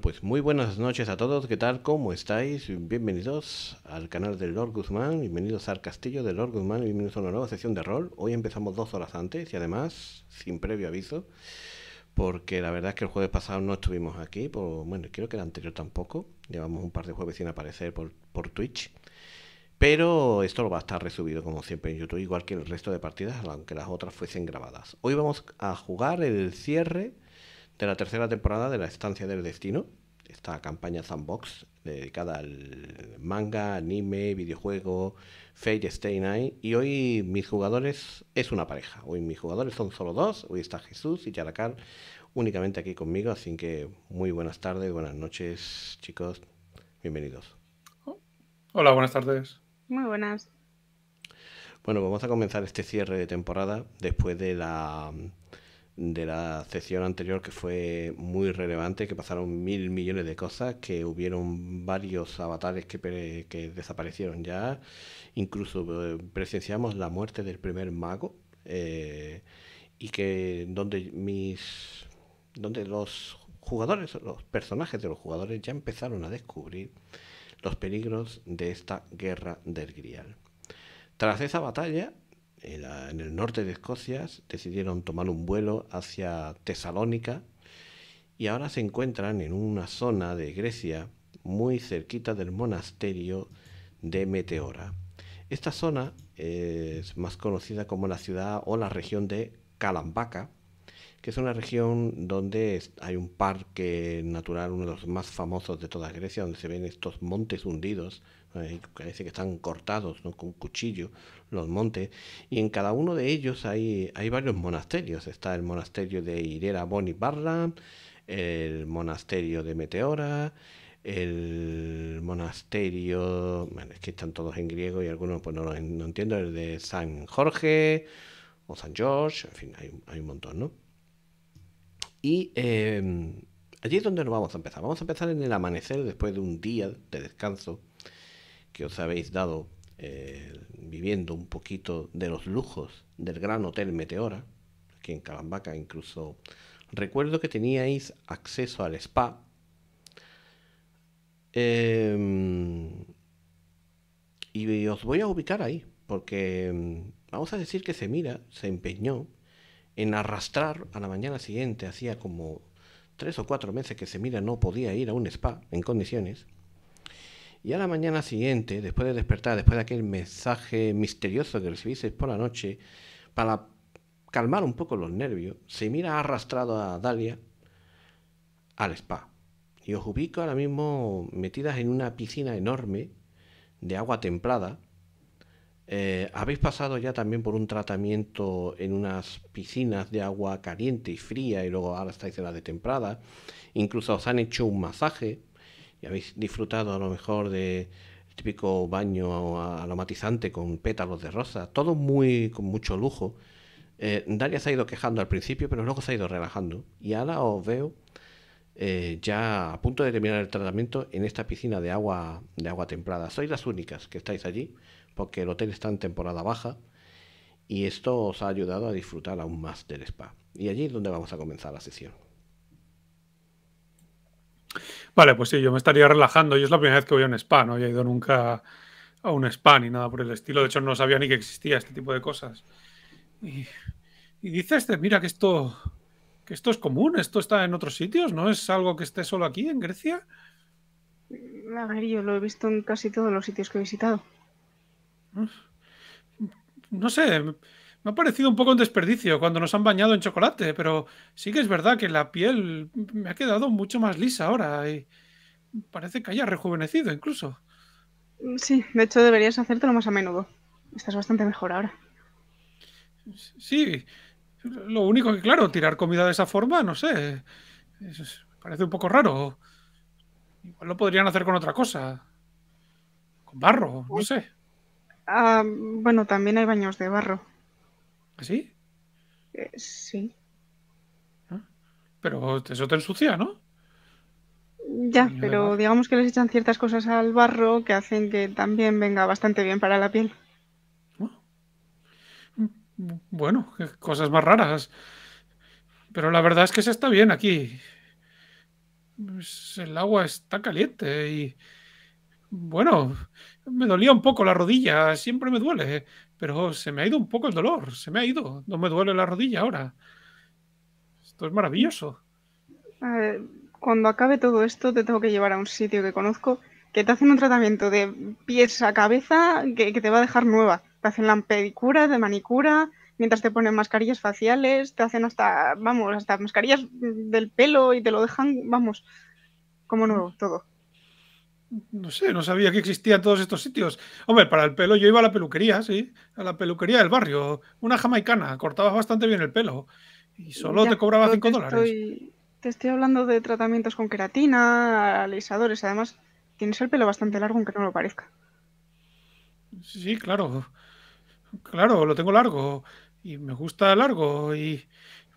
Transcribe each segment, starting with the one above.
pues muy buenas noches a todos, ¿qué tal? ¿Cómo estáis? Bienvenidos al canal de Lord Guzmán, bienvenidos al castillo de Lord Guzmán, bienvenidos a una nueva sesión de rol. Hoy empezamos dos horas antes y además sin previo aviso, porque la verdad es que el jueves pasado no estuvimos aquí, por, bueno, creo que el anterior tampoco, llevamos un par de jueves sin aparecer por, por Twitch. Pero esto lo va a estar resubido como siempre en YouTube, igual que el resto de partidas, aunque las otras fuesen grabadas. Hoy vamos a jugar el cierre de la tercera temporada de La Estancia del Destino, esta campaña Sandbox dedicada al manga, anime, videojuego, Fate Stay Night. Y hoy mis jugadores es una pareja. Hoy mis jugadores son solo dos. Hoy está Jesús y Yarakar únicamente aquí conmigo. Así que muy buenas tardes, buenas noches, chicos. Bienvenidos. Hola, buenas tardes. Muy buenas. Bueno, pues vamos a comenzar este cierre de temporada después de la de la sesión anterior que fue muy relevante, que pasaron mil millones de cosas, que hubieron varios avatares que, desaparecieron ya, incluso eh, presenciamos la muerte del primer mago, eh, y que donde mis donde los jugadores, los personajes de los jugadores ya empezaron a descubrir los peligros de esta guerra del Grial. Tras esa batalla, en, el norte de Escocia, decidieron tomar un vuelo hacia Tesalónica y ahora se encuentran en una zona de Grecia muy cerquita del monasterio de Meteora. Esta zona es más conocida como la ciudad o la región de Calambaca, que es una región donde hay un parque natural, uno de los más famosos de toda Grecia, donde se ven estos montes hundidos, eh, parece que están cortados con un cuchillo, los montes, y en cada uno de ellos hay, hay varios monasterios. Está el monasterio de Irera Boni Barra, el monasterio de Meteora, el monasterio, bueno, es que están todos en griego y algunos pues no, entiendo, el de San Jorge o San George, en fin, hay, un montón, ¿no? Y em, allí es donde nos vamos a empezar. Vamos a empezar en el amanecer después de un día de descanso que os habéis dado eh, viviendo un poquito de los lujos del Gran Hotel Meteora, aquí en Calambaca incluso. Recuerdo que teníais acceso al spa. Em, y os voy a ubicar ahí, porque em, vamos a decir que Semira se empeñó en arrastrar a la mañana siguiente, hacía como tres o cuatro meses que Semira no podía ir a un spa en condiciones y a la mañana siguiente, después de despertar, después de aquel mensaje misterioso que recibisteis por la noche, para calmar un poco los nervios, se mira arrastrado a Dalia al spa. Y os ubico ahora mismo metidas en una piscina enorme de agua templada. Eh, habéis pasado ya también por un tratamiento en unas piscinas de agua caliente y fría y luego ahora estáis en la de templada. Incluso os han hecho un masaje y habéis disfrutado a lo mejor de típico baño aromatizante con pétalos de rosa, todo muy con mucho lujo. Eh, se ha ido quejando al principio, pero luego se ha ido relajando. Y ahora os veo eh, ya a punto de terminar el tratamiento en esta piscina de agua, de agua templada. Sois las únicas que estáis allí, porque el hotel está en temporada baja y esto os ha ayudado a disfrutar aún más del spa. Y allí es donde vamos a comenzar la sesión. Vale, pues sí, yo me estaría relajando. Yo es la primera vez que voy a un spa, no he ido nunca a un spa ni nada por el estilo. De hecho, no sabía ni que existía este tipo de cosas. Y, dices, dice este, mira que esto, que esto es común, esto está en otros sitios, ¿no es algo que esté solo aquí en Grecia? Mm, a lo he visto en casi todos los sitios que he visitado. Mm, no sé, me ha parecido un poco un desperdicio cuando nos han bañado en chocolate, pero sí que es verdad que la piel me ha quedado mucho más lisa ahora y parece que haya rejuvenecido incluso. Mm, sí, de hecho deberías hacértelo más a menudo. Estás bastante mejor ahora. Sí, lo único que claro, tirar comida de esa forma, no sé, parece un poco raro. Igual lo podrían hacer con otra cosa. Con barro, no pues, sé. Ah, bueno, también hay baños de barro. ¿Así? sí. Eh, ah, pero eso te ensucia, ¿no? Ya, pero digamos que les echan ciertas cosas al barro que hacen que también venga bastante bien para la piel. Ah. Mm, bueno, cosas más raras. Pero la verdad es que se está bien aquí. Pues el agua está caliente y... Bueno, me dolía un poco la rodilla, siempre me duele, pero se me ha ido un poco el dolor, se me ha ido, no me duele la rodilla ahora. Esto es maravilloso. cuando acabe todo esto, te tengo que llevar a un sitio que conozco que te hacen un tratamiento de pies a cabeza que, que te va a dejar nueva. Te hacen la pedicura, de manicura, mientras te ponen mascarillas faciales, te hacen hasta, vamos, hasta mascarillas del pelo y te lo dejan, vamos, como nuevo, todo no sé, no sabía que existían todos estos sitios. Hombre, para el pelo yo iba a la peluquería, sí, a la peluquería del barrio, una jamaicana, cortabas bastante bien el pelo y solo te cobraba 5 dólares. te estoy hablando de tratamientos con queratina, alisadores, además tienes el pelo bastante largo aunque no lo parezca. Sí, claro, claro, lo tengo largo y me gusta largo y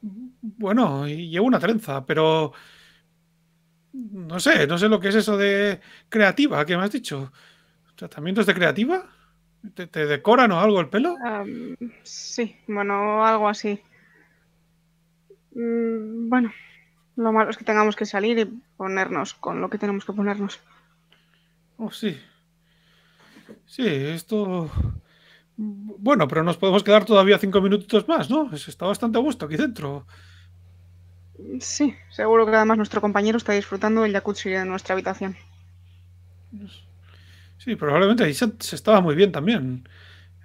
bueno, y llevo una trenza, pero no sé, no sé lo que es eso de creativa, ¿qué me has dicho. ¿Tratamientos de creativa? ¿Te, decoran o algo el pelo? sí, bueno, algo así. Mm, bueno, lo malo es que tengamos que salir y ponernos con lo que tenemos que ponernos. Oh, sí. Sí, esto... Bueno, pero nos podemos quedar todavía cinco minutos más, ¿no? Está bastante a gusto aquí dentro. Sí, seguro que además nuestro compañero está disfrutando del jacuzzi de nuestra habitación. Pues, sí, probablemente ahí se, estaba muy bien también.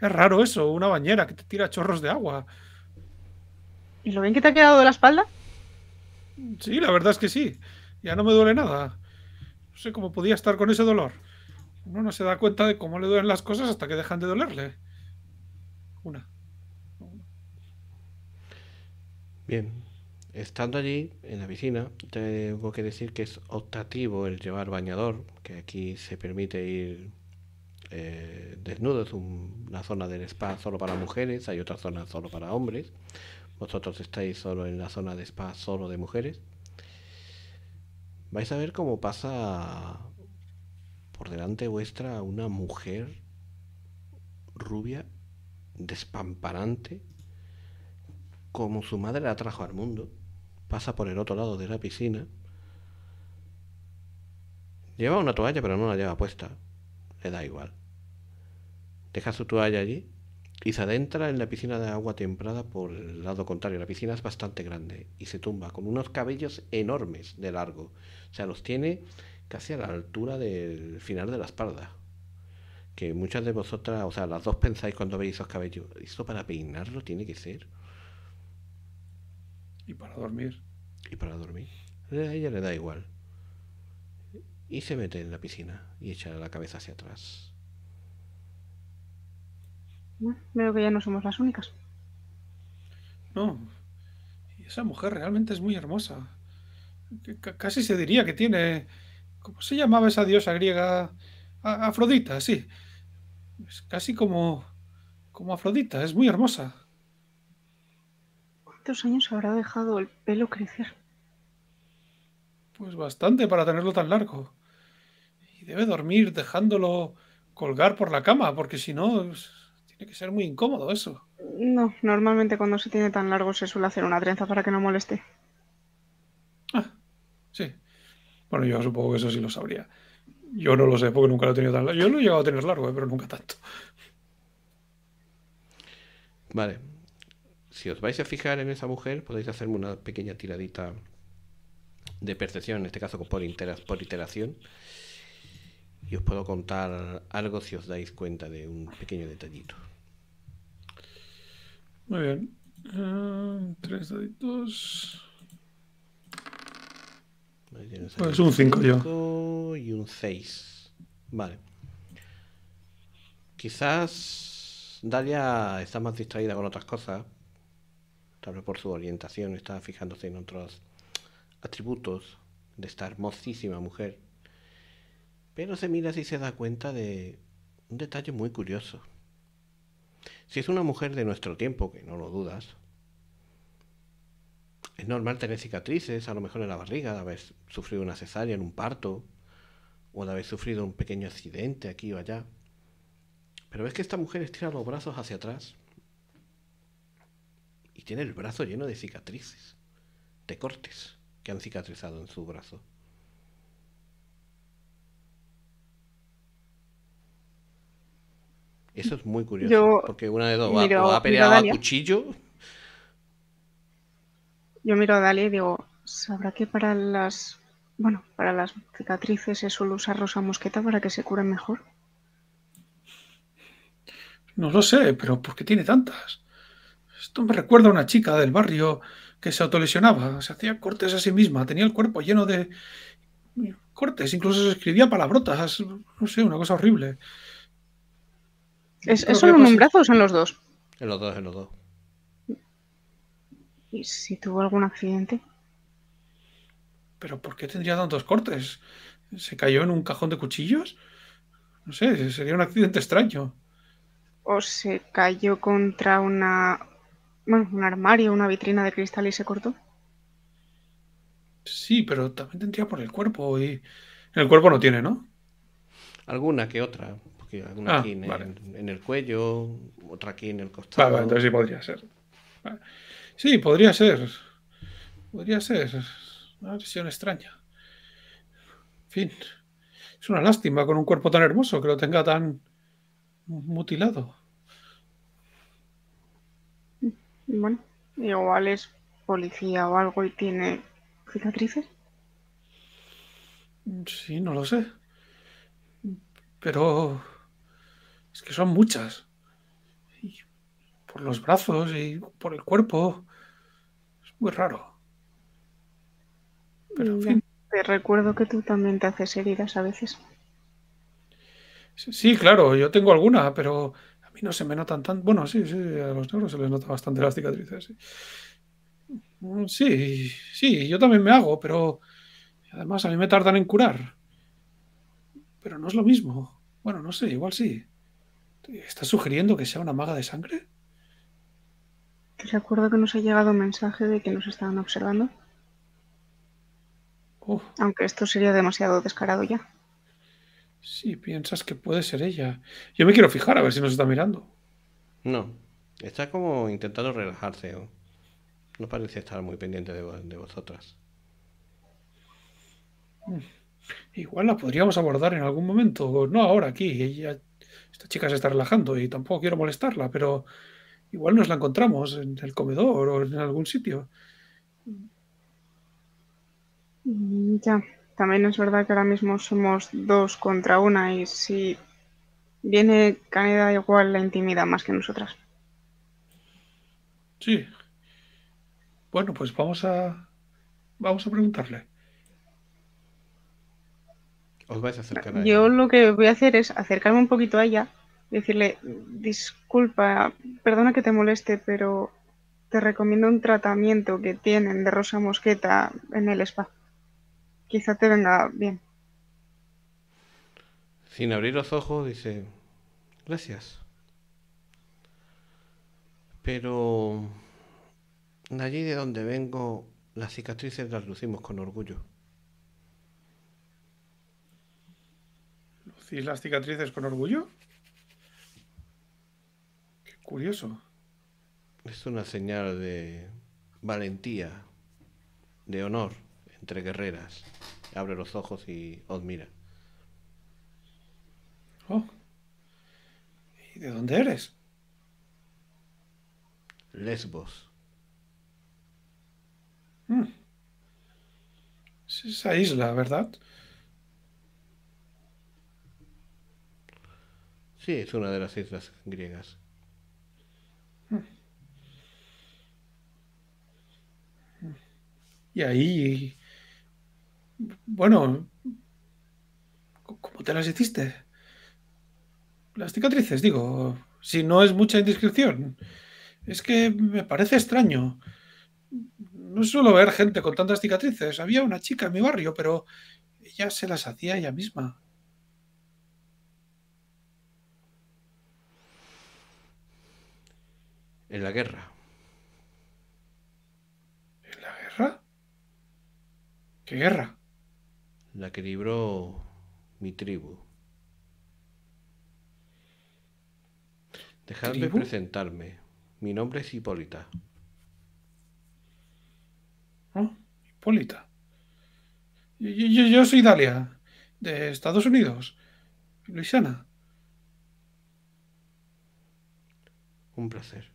Es raro eso, una bañera que te tira chorros de agua. ¿Y lo bien que te ha quedado de la espalda? Sí, la verdad es que sí. Ya no me duele nada. No sé cómo podía estar con ese dolor. Uno no se da cuenta de cómo le duelen las cosas hasta que dejan de dolerle. Una. Bien, estando allí, en la piscina, tengo que decir que es optativo el llevar bañador, que aquí se permite ir eh, desnudo, es una zona del spa solo para mujeres, hay otra zona solo para hombres, vosotros estáis solo en la zona de spa solo de mujeres. Vais a ver cómo pasa por delante vuestra una mujer rubia, despamparante, como su madre la trajo al mundo, pasa por el otro lado de la piscina. Lleva una toalla, pero no la lleva puesta. Le da igual. Deja su toalla allí y se adentra en la piscina de agua templada por el lado contrario. La piscina es bastante grande y se tumba con unos cabellos enormes de largo. O sea, los tiene casi a la altura del final de la espalda. Que muchas de vosotras, o sea, las dos pensáis cuando veis esos cabellos. Esto para peinarlo tiene que ser. Y para dormir y para dormir. Eh, a ella le da igual. Y se mete en la piscina y echa la cabeza hacia atrás. veo que ya no somos las únicas. No. Esa mujer realmente es muy hermosa. casi se diría que tiene... ¿Cómo se llamaba esa diosa griega? Afrodita, sí. Es casi como... como Afrodita, es muy hermosa años habrá dejado el pelo crecer? Pues bastante para tenerlo tan largo. Y debe dormir dejándolo colgar por la cama, porque si no, tiene que ser muy incómodo eso. No, normalmente cuando se tiene tan largo se suele hacer una trenza para que no moleste. Ah, sí. Bueno, yo supongo que eso sí lo sabría. Yo no lo sé porque nunca lo he tenido tan largo. Yo lo he llegado a tener largo, eh, pero nunca tanto. Vale, si os vais a fijar en esa mujer, podéis hacerme una pequeña tiradita de percepción, en este caso por, por iteración, y os puedo contar algo si os dais cuenta de un pequeño detallito. Muy bien. Ah, tres deditos. Pues un 5 yo. Y un 6. Vale. Quizás Dalia está más distraída con otras cosas, tal vez por su orientación, estaba fijándose en otros atributos de esta hermosísima mujer. Pero se mira si se da cuenta de un detalle muy curioso. Si es una mujer de nuestro tiempo, que no lo dudas, es normal tener cicatrices, a lo mejor en la barriga, de haber sufrido una cesárea en un parto, o de haber sufrido un pequeño accidente aquí o allá. Pero ves que esta mujer estira los brazos hacia atrás tiene el brazo lleno de cicatrices, de cortes que han cicatrizado en su brazo. Eso es muy curioso, porque una de dos va, ha peleado a, cuchillo. Yo miro a Dalia y digo, ¿sabrá que para las bueno, para las cicatrices se suele usar rosa mosqueta para que se cure mejor? No lo sé, pero ¿por qué tiene tantas? Esto me recuerda a una chica del barrio que se autolesionaba, se hacía cortes a sí misma, tenía el cuerpo lleno de cortes, incluso se escribía palabrotas, no sé, una cosa horrible. ¿Es, solo en un brazo o son los dos? En los dos, en los dos. ¿Y si tuvo algún accidente? ¿Pero por qué tendría tantos cortes? ¿Se cayó en un cajón de cuchillos? No sé, sería un accidente extraño. ¿O se cayó contra una un armario, una vitrina de cristal y se cortó. Sí, pero también tendría por el cuerpo y el cuerpo no tiene, ¿no? Alguna que otra, alguna ah, aquí en, en, el cuello, otra aquí en el costado. Vale, entonces sí podría ser. Sí, podría ser. Podría ser. Una lesión extraña. En fin. Es una lástima con un cuerpo tan hermoso que lo tenga tan mutilado. Bueno, igual es policía o algo y tiene cicatrices. Sí, no lo sé. Pero es que son muchas. por los brazos y por el cuerpo. Es muy raro. Pero Te recuerdo que tú también te haces heridas a veces. Sí, claro, yo tengo alguna, pero y no se me notan tan. Bueno, sí, sí, a los negros se les nota bastante las cicatrices. Sí. Mm, sí, sí, yo también me hago, pero además a mí me tardan en curar. Pero no es lo mismo. Bueno, no sé, igual sí. ¿Estás sugiriendo que sea una maga de sangre? ¿Te acuerdo que nos ha llegado un mensaje de que nos estaban observando? Aunque esto sería demasiado descarado ya. Si piensas que puede ser ella. Yo me quiero fijar a ver si nos está mirando. No. Está como intentando relajarse. No parece estar muy pendiente de, vosotras. Mm, igual la podríamos abordar en algún momento. No ahora aquí. Ella, esta chica se está relajando y tampoco quiero molestarla, pero igual nos la encontramos en el comedor o en algún sitio. Mm, ya también es verdad que ahora mismo somos dos contra una y si viene Caneda igual la intimida más que nosotras. Sí. Bueno, pues vamos a vamos a preguntarle. Os vais a acercar Yo lo que voy a hacer es acercarme un poquito a ella, decirle, disculpa, perdona que te moleste, pero te recomiendo un tratamiento que tienen de Rosa Mosqueta en el espacio quizá te venga bien. Sin abrir los ojos dice, gracias. Pero de allí de donde vengo, las cicatrices las lucimos con orgullo. ¿Lucís las cicatrices con orgullo? Qué curioso. Es una señal de valentía, de honor entre guerreras abre los ojos y os oh, mira. Oh. ¿Y de dónde eres? Lesbos. Hmm. Es esa isla, ¿verdad? Sí, es una de las islas griegas. Hmm. Hmm. ¿Y ahí bueno, ¿cómo te las hiciste? Las cicatrices, digo, si no es mucha indiscreción. Es que me parece extraño. No suelo ver gente con tantas cicatrices. Había una chica en mi barrio, pero ella se las hacía ella misma. En la guerra. ¿En la guerra? ¿Qué guerra? la que libró mi tribu. Dejadme presentarme. Mi nombre es Hipólita. Ah, Hipólita. Yo, yo soy Dalia, de Estados Unidos. Luisiana. Un placer.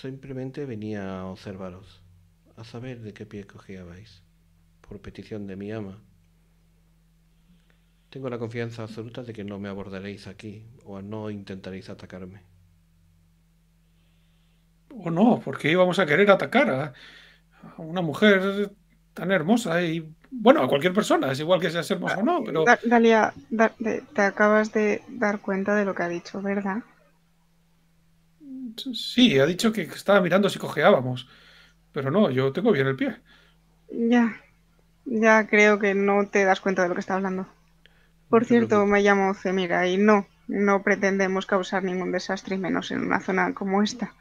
Simplemente venía a observaros a saber de qué pie cojeabais, por petición de mi ama. Tengo la confianza absoluta de que no me abordaréis aquí o no intentaréis atacarme. O no, porque íbamos a querer atacar a, una mujer tan hermosa y bueno, a cualquier persona, es igual que seas hermosa o no, ah, pero... Dalia, te, te acabas de dar cuenta de lo que ha dicho, ¿verdad? Sí, ha dicho que estaba mirando si cojeábamos. Pero no, yo tengo bien el pie. Ya, ya creo que no te das cuenta de lo que está hablando. Por cierto, me llamo Zemira y no, no pretendemos causar ningún desastre, menos en una zona como esta.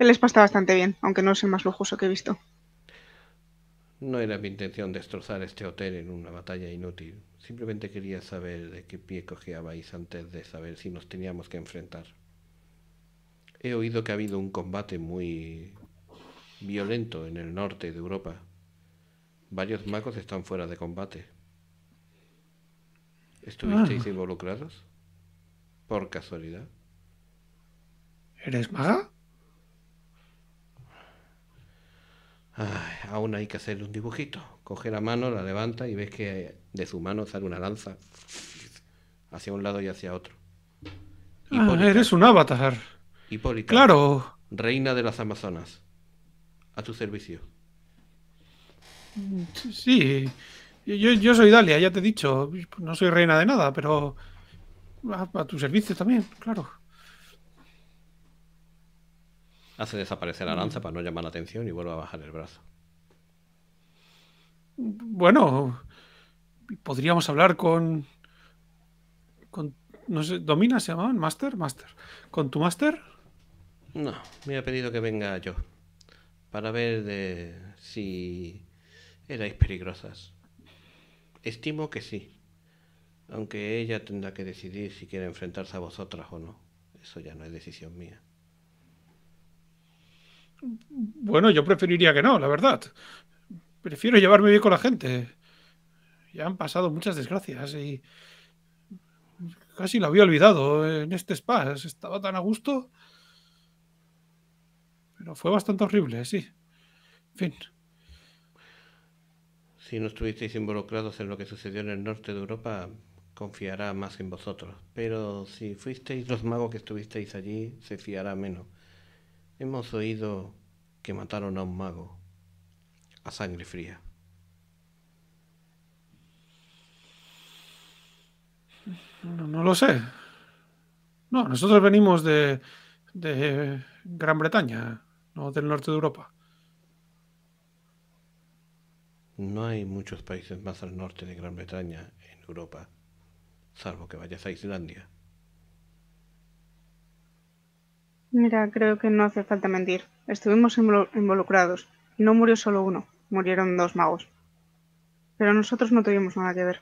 El spa está bastante bien, aunque no es el más lujoso que he visto. No era mi intención destrozar este hotel en una batalla inútil. Simplemente quería saber de qué pie cojeabais antes de saber si nos teníamos que enfrentar. He oído que ha habido un combate muy violento en el norte de Europa. Varios magos están fuera de combate. ¿Estuvisteis ah. involucrados? Por casualidad. ¿Eres maga? aún hay que hacerle un dibujito. Coge la mano, la levanta y ves que de su mano sale una lanza hacia un lado y hacia otro. Ah, eres un avatar. Hipólita. Claro. Reina de las Amazonas a tu servicio. Sí, yo, soy Dalia, ya te he dicho, no soy reina de nada, pero a, tu servicio también, claro. Hace desaparecer la lanza para no llamar la atención y vuelve a bajar el brazo. Bueno, podríamos hablar con. con no sé, ¿Domina se llamaban? ¿Master? ¿Master? ¿Con tu Master? No, me ha pedido que venga yo para ver si erais peligrosas. Estimo que sí, aunque ella tendrá que decidir si quiere enfrentarse a vosotras o no. Eso ya no es decisión mía. Bueno, yo preferiría que no, la verdad. Prefiero llevarme bien con la gente. Ya han pasado muchas desgracias y casi lo había olvidado en este spa. Estaba tan a gusto fue bastante horrible, sí. En fin. Si no estuvisteis involucrados en lo que sucedió en el norte de Europa, confiará más en vosotros. Pero si fuisteis los magos que estuvisteis allí, se fiará menos. Hemos oído que mataron a un mago a sangre fría. No, lo sé. No, nosotros venimos de Gran Bretaña no del norte de Europa. No hay muchos países más al norte de Gran Bretaña en Europa, salvo que vayas a Islandia. Mira, creo que no hace falta mentir. Estuvimos involucrados. No murió solo uno, murieron dos magos. Pero nosotros no tuvimos nada que ver.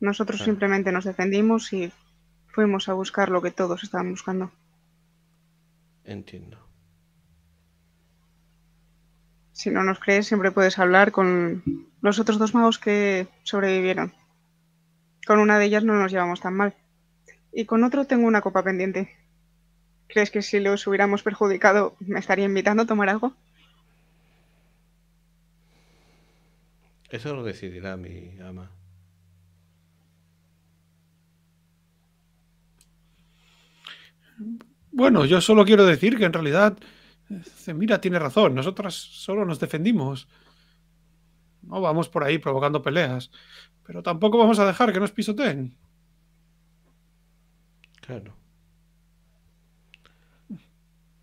Nosotros ah. simplemente nos defendimos y fuimos a buscar lo que todos estaban buscando. Entiendo. Si no nos crees, siempre puedes hablar con los otros dos magos que sobrevivieron. Con una de ellas no nos llevamos tan mal. Y con otro tengo una copa pendiente. ¿Crees que si los hubiéramos perjudicado me estaría invitando a tomar algo? Eso lo decidirá mi ama. Bueno, yo solo quiero decir que en realidad mira, tiene razón, nosotras solo nos defendimos. No vamos por ahí provocando peleas, pero tampoco vamos a dejar que nos pisoteen. Claro.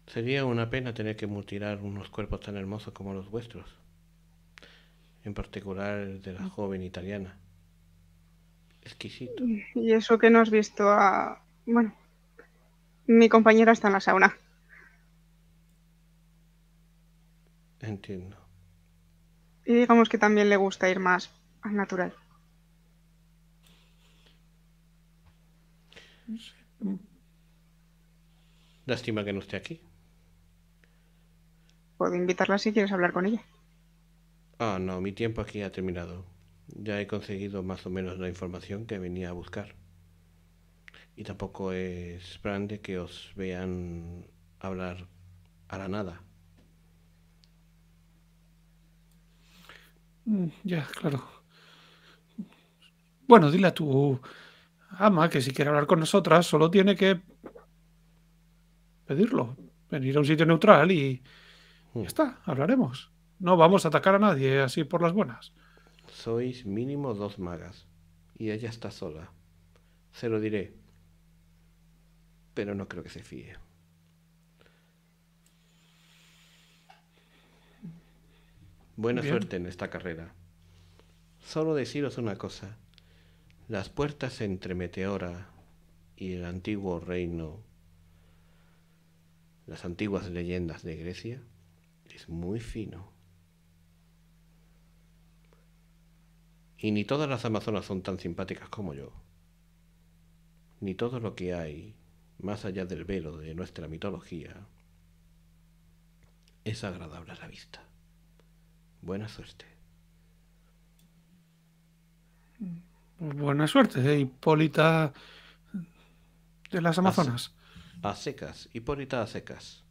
Sería una pena tener que mutilar unos cuerpos tan hermosos como los vuestros, en particular el de la joven italiana. Exquisito. Y eso que no has visto a... Bueno, mi compañera está en la sauna. Entiendo. Y digamos que también le gusta ir más al natural. Mm. Lástima que no esté aquí. Puedo invitarla si quieres hablar con ella. Ah, no, mi tiempo aquí ha terminado. Ya he conseguido más o menos la información que venía a buscar. Y tampoco es grande que os vean hablar a la nada. Mm, ya, claro. Bueno, dile a tu ama que si quiere hablar con nosotras, solo tiene que pedirlo, venir a un sitio neutral y ya hmm. está, hablaremos. No vamos a atacar a nadie así por las buenas. Sois mínimo dos magas y ella está sola. Se lo diré, pero no creo que se fíe. Buena suerte en esta carrera. Solo deciros una cosa. Las puertas entre Meteora y el antiguo reino, las antiguas leyendas de Grecia, es muy fino. Y ni todas las amazonas son tan simpáticas como yo. Ni todo lo que hay más allá del velo de nuestra mitología es agradable a la vista. Buena suerte. Buena suerte, eh, Hipólita de las Amazonas. A, secas, Hipólita a secas.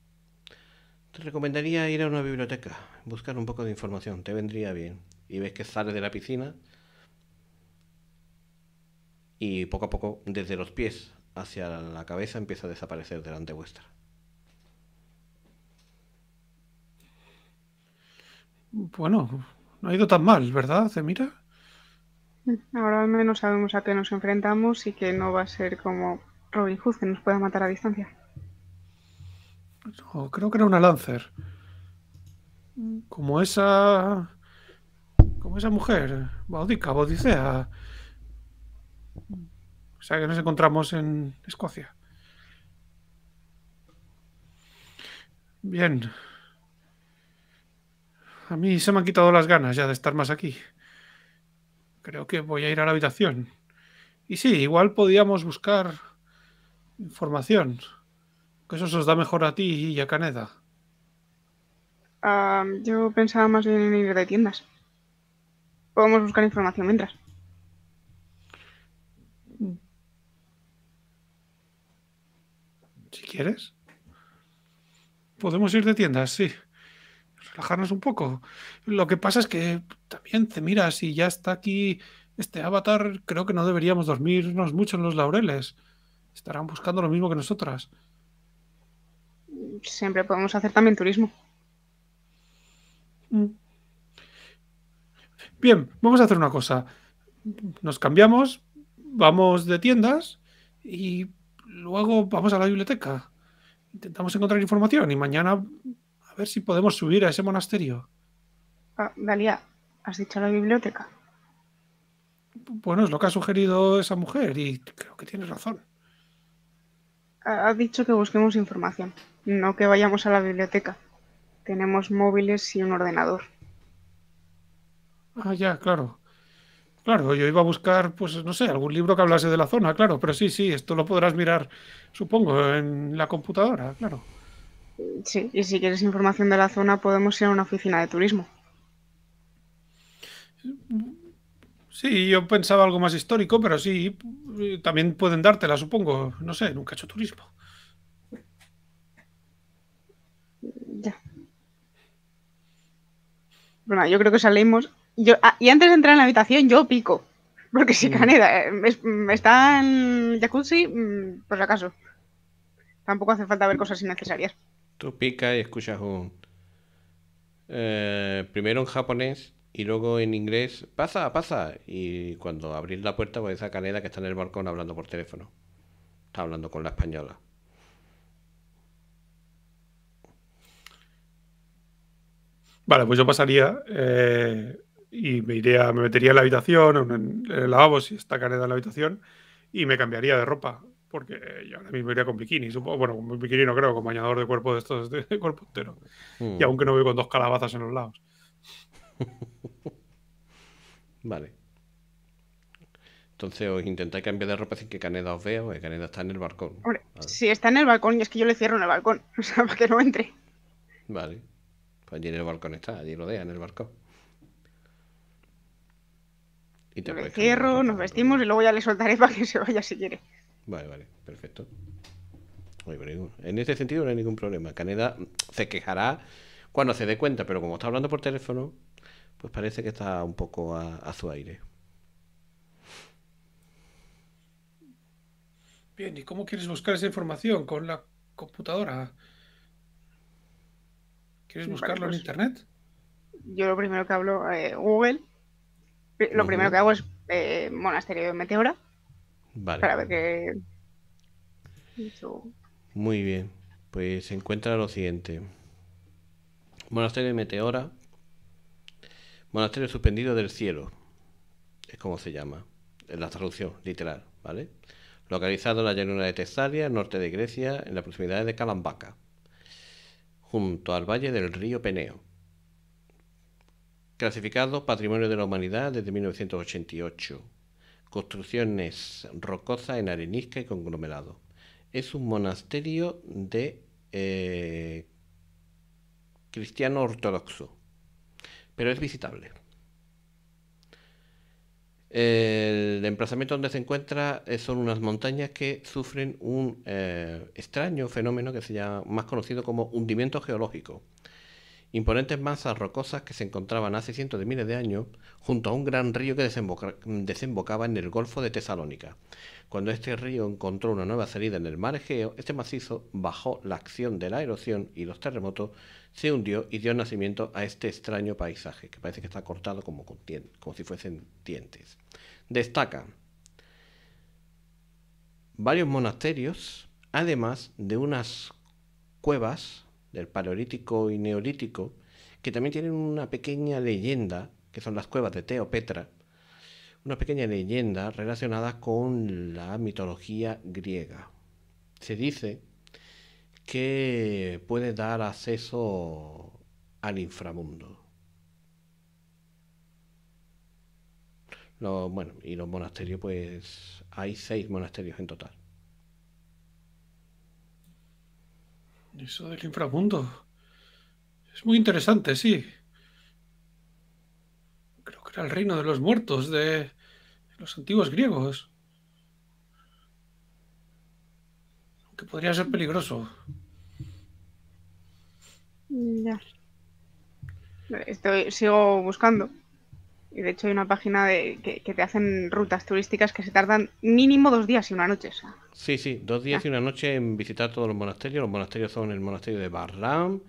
Te recomendaría ir a una biblioteca, buscar un poco de información, te vendría bien. Y ves que sales de la piscina y poco a poco, desde los pies hacia la cabeza, empieza a desaparecer delante vuestra. Bueno, no ha ido tan mal, ¿verdad, Zemira? Ahora al menos sabemos a qué nos enfrentamos y que no va a ser como Robin Hood que nos pueda matar a distancia. No, creo que era una Lancer. Como esa. Como esa mujer, Baudica, Bodicea. O sea que nos encontramos en Escocia. Bien, a mí se me han quitado las ganas ya de estar más aquí. Creo que voy a ir a la habitación. Y sí, igual podíamos buscar información. Que eso se os da mejor a ti y a Caneda. Ah, yo pensaba más bien en ir de tiendas. Podemos buscar información mientras. Si quieres. Podemos ir de tiendas, sí relajarnos un poco. Lo que pasa es que también te mira, si ya está aquí este avatar, creo que no deberíamos dormirnos mucho en los laureles. Estarán buscando lo mismo que nosotras. Siempre podemos hacer también turismo. Mm. Bien, vamos a hacer una cosa. Nos cambiamos, vamos de tiendas y luego vamos a la biblioteca. Intentamos encontrar información y mañana a ver si podemos subir a ese monasterio. Ah, Dalia, ¿has dicho la biblioteca? Bueno, es lo que ha sugerido esa mujer y creo que tienes razón. Ha dicho que busquemos información, no que vayamos a la biblioteca. Tenemos móviles y un ordenador. Ah, ya, claro. Claro, yo iba a buscar, pues no sé, algún libro que hablase de la zona, claro, pero sí, sí, esto lo podrás mirar, supongo, en la computadora, claro. Sí, y si quieres información de la zona podemos ir a una oficina de turismo. Sí, yo pensaba algo más histórico, pero sí, también pueden dártela, supongo. No sé, nunca he hecho turismo. Ya. Bueno, yo creo que salimos. Yo, ah, y antes de entrar en la habitación, yo pico. Porque si mm. Caneda eh, está en jacuzzi, mm, por si acaso. Tampoco hace falta ver cosas innecesarias. Tú picas y escuchas un... Eh, primero en japonés y luego en inglés, pasa, pasa. Y cuando abrís la puerta, pues esa Caneda que está en el balcón hablando por teléfono. Está hablando con la española. Vale, pues yo pasaría eh, y me iría, me metería en la habitación, en el lavabo, si está Caneda en la habitación, y me cambiaría de ropa. Porque yo ahora mismo iría con bikini, Bueno, con bikini no creo, con bañador de cuerpo de estos, de cuerpo entero. Hmm. Y aunque no veo con dos calabazas en los lados. vale. Entonces os intentáis cambiar de ropa sin que Caneda os vea o que Caneda está en el balcón. Hombre, si está en el balcón, y es que yo le cierro en el balcón, o sea, para que no entre. Vale. Pues allí en el balcón está, allí vea, en el balcón. Y cierro, nos vestimos y luego ya le soltaré para que se vaya si quiere. Vale, vale, perfecto. En este sentido no hay ningún problema. Caneda se quejará cuando se dé cuenta, pero como está hablando por teléfono, pues parece que está un poco a, su aire. Bien, ¿y cómo quieres buscar esa información? ¿Con la computadora? ¿Quieres buscarlo en pues, internet? Yo lo primero que hablo, eh, Google. Lo primero que hago es eh, Monasterio de Meteora Vale. Muy bien. Pues se encuentra lo siguiente: Monasterio de Meteora. Monasterio suspendido del cielo. Es como se llama. En la traducción, literal, ¿vale? Localizado en la llanura de Tesalia, norte de Grecia, en la proximidad de Calambaca. Junto al valle del río Peneo. Clasificado Patrimonio de la Humanidad desde 1988 construcciones rocosas en arenisca y conglomerado. Es un monasterio de eh, cristiano ortodoxo, pero es visitable. El emplazamiento donde se encuentra eh, son unas montañas que sufren un eh, extraño fenómeno que se llama, más conocido como hundimiento geológico imponentes masas rocosas que se encontraban hace cientos de miles de años junto a un gran río que desembocaba en el Golfo de Tesalónica. Cuando este río encontró una nueva salida en el mar Egeo, este macizo bajo la acción de la erosión y los terremotos, se hundió y dio nacimiento a este extraño paisaje, que parece que está cortado como si fuesen dientes. Destaca varios monasterios, además de unas cuevas del Paleolítico y Neolítico, que también tienen una pequeña leyenda, que son las cuevas de Teopetra, una pequeña leyenda relacionada con la mitología griega. Se dice que puede dar acceso al inframundo. bueno, y los monasterios, pues hay seis monasterios en total. Eso del inframundo. Es muy interesante, sí. Creo que era el reino de los muertos de los antiguos griegos. Aunque podría ser peligroso. Ya. Estoy, sigo buscando. Y de hecho hay una página de, que, te hacen rutas turísticas que se tardan mínimo dos días y una noche. Sí, sí, dos días y una noche en visitar todos los monasterios. Los monasterios son el monasterio de Barram,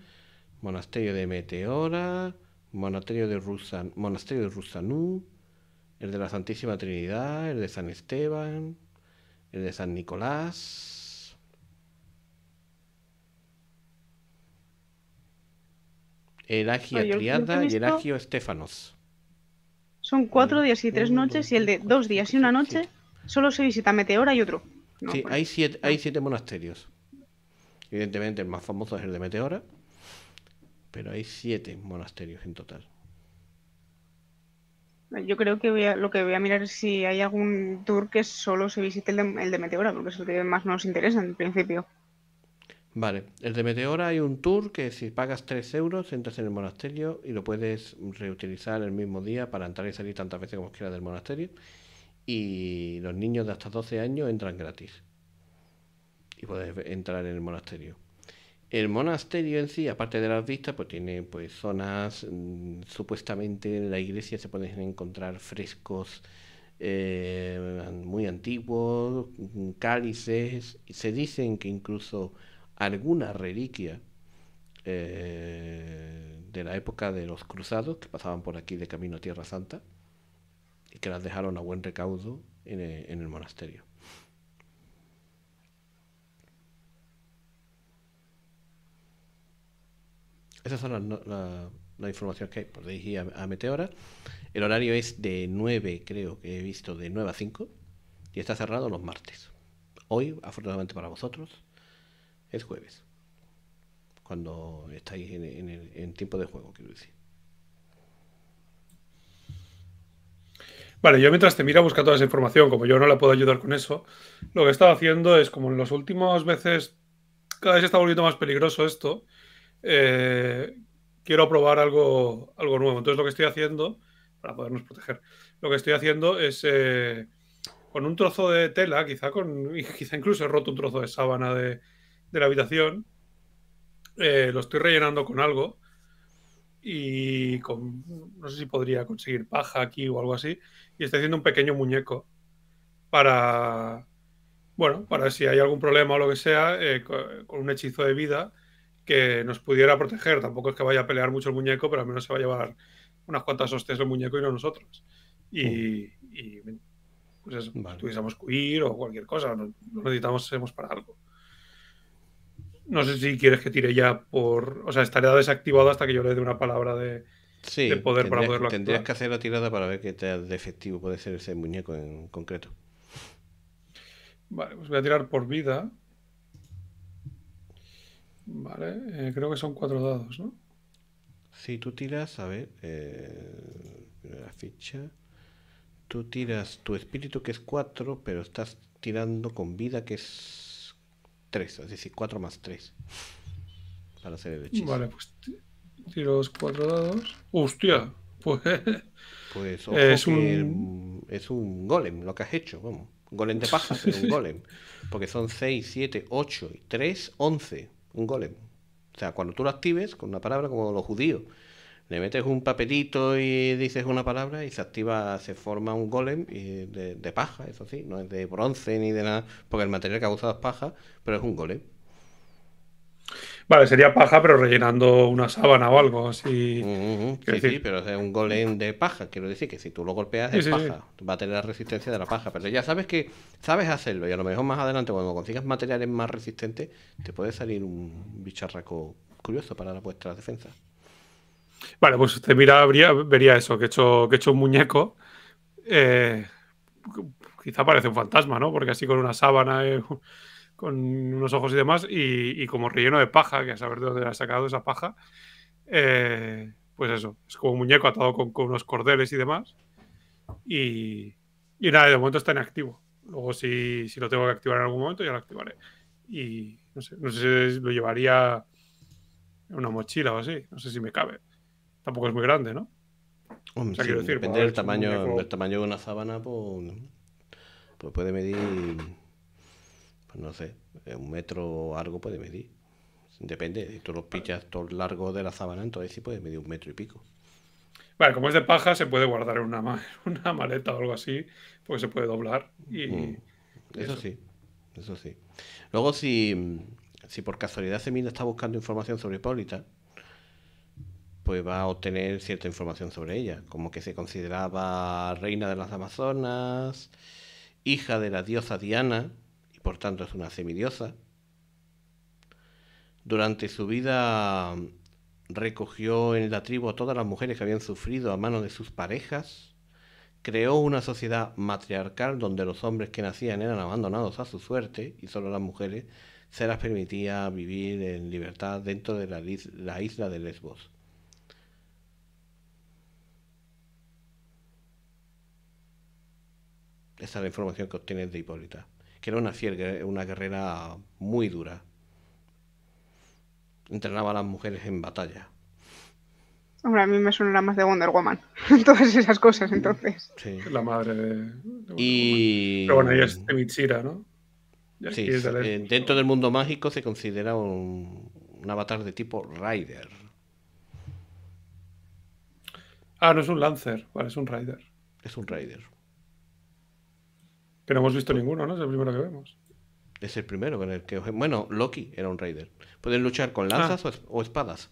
monasterio de Meteora, monasterio de, Rusan, monasterio de Rusanú, el de la Santísima Trinidad, el de San Esteban, el de San Nicolás. El Agio Triada y el Agio Estefanos son cuatro eh, días y tres noches y el de dos días y una noche solo se visita Meteora y otro. sí, pues, hay siete, hay siete monasterios. Evidentemente el más famoso es el de Meteora, pero hay siete monasterios en total. Yo creo que voy a, lo que voy a mirar es si hay algún tour que solo se visite el de, el de Meteora, porque es el que más nos interesa en principio. Vale, el de Meteora hay un tour que si pagas 3 euros entras en el monasterio y lo puedes reutilizar el mismo día para entrar y salir tantas veces como quieras del monasterio. Y los niños de hasta 12 años entran gratis. Y puedes entrar en el monasterio. El monasterio en sí, aparte de las vistas, pues tiene pues zonas, mm, supuestamente en la iglesia se pueden encontrar frescos eh, muy antiguos, mm, cálices, se dicen que incluso alguna reliquia eh, de la época de los cruzados que pasaban por aquí de camino a Tierra Santa y que las dejaron a buen recaudo en eh, el, monasterio. Esas son la, información que hay. por pues, ir a, a, Meteora. El horario es de 9, creo que he visto, de 9 a 5. Y está cerrado los martes. Hoy, afortunadamente para vosotros, es jueves. Cuando estáis en, el, tiempo de juego, quiero decir. Vale, yo mientras te mira busca toda esa información, como yo no la puedo ayudar con eso, lo que he estado haciendo es, como en las últimas veces, cada vez está volviendo más peligroso esto, eh, quiero probar algo, algo nuevo. Entonces lo que estoy haciendo, para podernos proteger, lo que estoy haciendo es eh, con un trozo de tela, quizá, con, quizá incluso he roto un trozo de sábana de, de la habitación, eh, lo estoy rellenando con algo y con, no sé si podría conseguir paja aquí o algo así, y estoy haciendo un pequeño muñeco para, bueno, para si hay algún problema o lo que sea, eh, con, un hechizo de vida que nos pudiera proteger. Tampoco es que vaya a pelear mucho el muñeco, pero al menos se va a llevar unas cuantas hostias el muñeco y no nosotros. Y, hmm. y pues tuviésemos o cualquier cosa, no, necesitamos, para algo. No sé si quieres que tire ya por. O sea, estaría desactivado hasta que yo le dé una palabra de, sí, poder para poderlo Tendrías que hacer la tirada para ver qué de efectivo puede ser ese muñeco en concreto. Vale, pues voy a tirar por vida. Vale, eh, creo que son cuatro dados, ¿no? Si sí, tú tiras, a ver, eh, la ficha. Tú tiras tu espíritu que es cuatro, pero estás tirando con vida que es 3, es decir, 4 más 3. Para hacer el hechizo. Vale, pues tiro los 4 dados. ¡Hostia! Pues. Pues ojo es, un... es un golem lo que has hecho, vamos. Golem de paja, es un golem. Porque son 6, 7, 8, 3, 11. Un golem. O sea, cuando tú lo actives con una palabra como los judíos le metes un papelito y dices una palabra y se activa, se forma un golem de, paja, eso sí, no es de bronce ni de nada, porque el material que ha usado es paja, pero es un golem. Vale, sería paja, pero rellenando una sábana o algo así. Sí, sí, pero es un golem de paja. Quiero decir que si tú lo golpeas es paja. Va a tener la resistencia de la paja. Pero ya sabes que sabes hacerlo. Y a lo mejor más adelante, cuando consigas materiales más resistentes, te puede salir un bicharraco curioso para vuestras defensa Vale, pues usted mira, habría, vería eso, que he hecho, que hecho un muñeco. Eh, quizá parece un fantasma, ¿no? Porque así con una sábana, eh, con unos ojos y demás, y, como relleno de paja, que a saber de dónde le ha sacado esa paja. Eh, pues eso, es como un muñeco atado con, unos cordeles y demás. Y, nada, de momento está inactivo. Luego, si, si, lo tengo que activar en algún momento, ya lo activaré. Y no sé, no sé si lo llevaría en una mochila o así. No sé si me cabe. Tampoco es muy grande, ¿no? depende del tamaño, tamaño de una sábana, pues, pues puede medir, pues no sé, eh, un metro o algo puede medir. Depende, si tú lo pichas, todo el largo de la sábana, entonces sí puede medir un metro y pico. Vale, como es de paja, se puede guardar en una, una maleta o algo así, porque se puede doblar. Y... Mm, eso, sí, eso sí. Luego, si, si por casualidad Semina está buscando información sobre Hipólita, pues va a obtener cierta información sobre ella, como que se consideraba reina de las Amazonas, hija de la diosa Diana, y por tanto es una semidiosa. Durante su vida recogió en la tribu a todas las mujeres que habían sufrido a manos de sus parejas, creó una sociedad matriarcal donde los hombres que nacían eran abandonados a su suerte y solo las mujeres se las permitía vivir en libertad dentro de la isla de Lesbos. Esa es la información que obtienes de Hipólita. Que era una fiel, una guerrera muy dura. Entrenaba a las mujeres en batalla. Hombre, a mí me suena más de Wonder Woman. Todas esas cosas, entonces. Sí. La madre de. y... Pero bueno, ella es de Michira, ¿no? sí, eh, dentro del mundo mágico se considera un, avatar de tipo Rider. Ah, no es un Lancer, vale, es un Rider. Es un Rider. Que no hemos visto ninguno, ¿no? Es el primero que vemos. Es el primero con el que. Bueno, Loki era un raider. Pueden luchar con ah. lanzas o, espadas.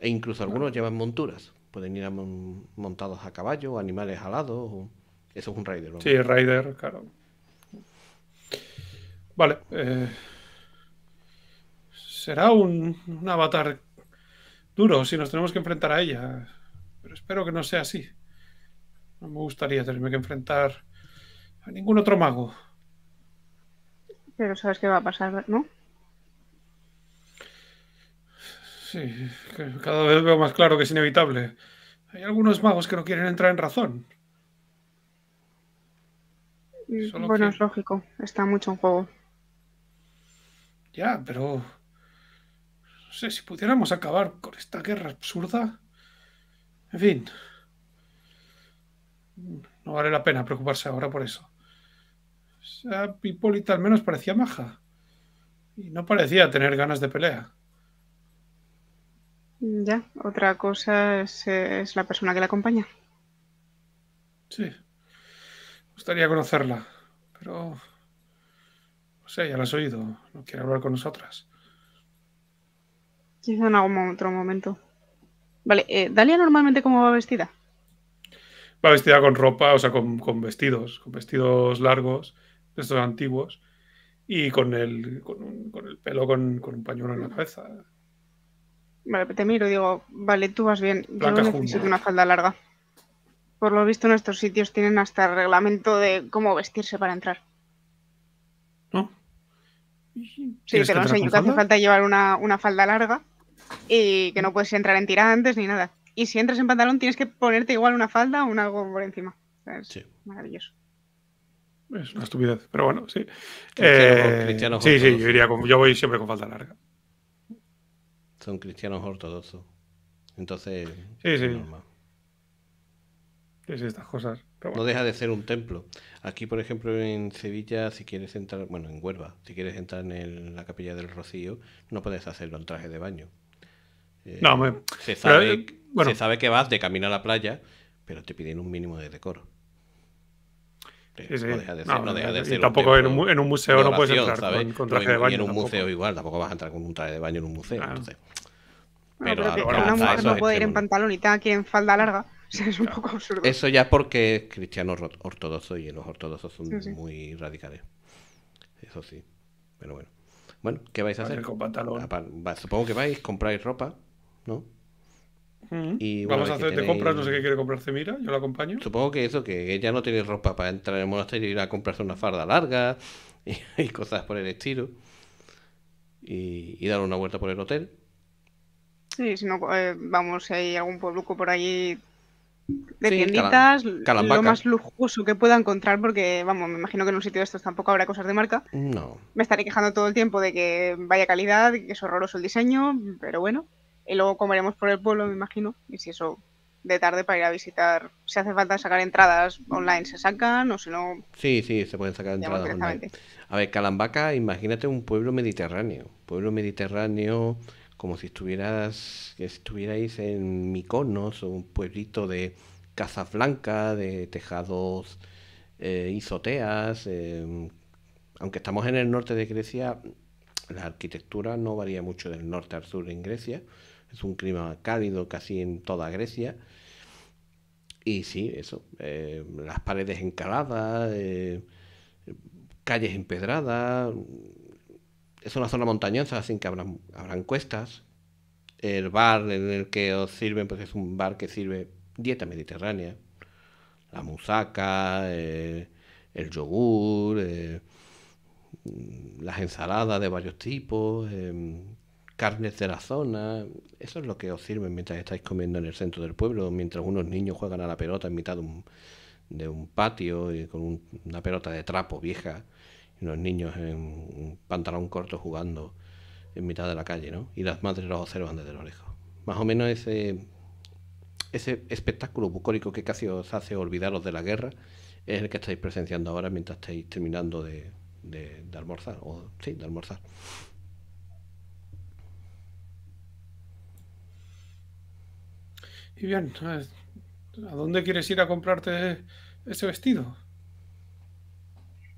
E incluso algunos ah. llevan monturas. Pueden ir montados a caballo, animales alados. lado. Eso es un raider. ¿no? Sí, raider, claro. Vale. Eh, será un, un avatar duro si nos tenemos que enfrentar a ella. Pero espero que no sea así. No me gustaría tenerme que enfrentar a ningún otro mago. Pero sabes qué va a pasar, ¿no? Sí, cada vez veo más claro que es inevitable. Hay algunos magos que no quieren entrar en razón. Mm, bueno, es lógico, está mucho en juego. Ya, pero... No sé, si pudiéramos acabar con esta guerra absurda... En fin. No vale la pena preocuparse ahora por eso. Pipolita al menos parecía maja. Y no parecía tener ganas de pelea. Ya, otra cosa es, eh, la persona que la acompaña. Sí. Me gustaría conocerla, pero... O sea, ya la has oído. No quiere hablar con nosotras. Quizá en algún otro momento. Vale, eh, ¿Dalia normalmente cómo va vestida? Va vestida con ropa, o sea, con, con vestidos, con vestidos largos estos antiguos, y con el, con, con el pelo con, un pañuelo en la cabeza. Vale, te miro y digo, vale, tú vas bien, yo yo necesito una falda larga. Por lo visto, en estos sitios tienen hasta reglamento de cómo vestirse para entrar. ¿No? Sí, te lo hace falta llevar una, falda larga y que no puedes entrar en tirantes ni nada. Y si entras en pantalón, tienes que ponerte igual una falda o un algo por encima. sí. maravilloso. Es una estupidez, pero bueno, sí. Eh, sí, sí, yo, iría con, yo voy siempre con falta larga. Son cristianos ortodoxos. Entonces, sí, sí. Normal. Es estas cosas. No deja de ser un templo. Aquí, por ejemplo, en Sevilla, si quieres entrar, bueno, en Huelva, si quieres entrar en la capilla del Rocío, no puedes hacerlo en traje de baño. Eh, sabe, eh, se sabe que vas de camino a la playa, pero te piden un mínimo de decoro. No deja de ser, tampoco en un, museo no puedes entrar Con, traje de baño. Y en un museo igual, tampoco vas a entrar con un traje de baño en un museo. Entonces. Pero, ahora. una mujer no puede ir en pantalón y tal, aquí en falda larga. O sea, es un poco absurdo. Eso ya porque es cristiano ortodoxo y los ortodoxos son muy radicales. Eso sí. Pero bueno. Bueno, ¿qué vais a hacer? Con pantalón. Ah, supongo que vais, a comprar ropa, ¿no? Mm. Vamos a hacer, compras, no sé qué quiere comprarse Mira, yo la acompaño. Supongo que eso, que ella no tiene ropa para entrar en el monasterio y ir a comprarse una farda larga y, cosas por el estilo. Y, dar una vuelta por el hotel. Sí, si no, eh, vamos, si hay algún puebluco por allí de tienditas, lo más lujoso que pueda encontrar, porque vamos, me imagino que en un sitio de estos tampoco habrá cosas de marca. No. Me estaré quejando todo el tiempo de que vaya calidad, que es horroroso el diseño, pero bueno. Y luego comeremos por el pueblo, me imagino. Y si eso, de tarde para ir a visitar. Si hace falta sacar entradas online, se sacan o si no. Sí, sí, se pueden sacar entradas online. A ver, Calambaca, imagínate un pueblo mediterráneo. Pueblo mediterráneo como si estuvieras estuvierais en Mikonos, o un pueblito de casas blancas, de tejados eh, isoteas. Em, aunque estamos en el norte de Grecia, la arquitectura no varía mucho del norte al sur en Grecia es un clima cálido casi en toda Grecia. Y sí, eso, eh, las paredes encaladas, eh, calles empedradas, es una zona montañosa, así que habrán, cuestas. El bar en el que os sirven, pues es un bar que sirve dieta mediterránea, la musaca, eh, el yogur, las ensaladas de varios tipos carnes de la zona. Eso es lo que os sirve mientras estáis comiendo en el centro del pueblo, mientras unos niños juegan a la pelota en mitad de un, patio y con una pelota de trapo vieja y unos niños en un pantalón corto jugando en mitad de la calle, ¿no? Y las madres los observan desde lo lejos. Más o menos ese, ese espectáculo bucólico que casi os hace olvidaros de la guerra es el que estáis presenciando ahora mientras estáis terminando de, de almorzar, o sí, de almorzar. Y bien, ¿a dónde quieres ir a comprarte ese vestido?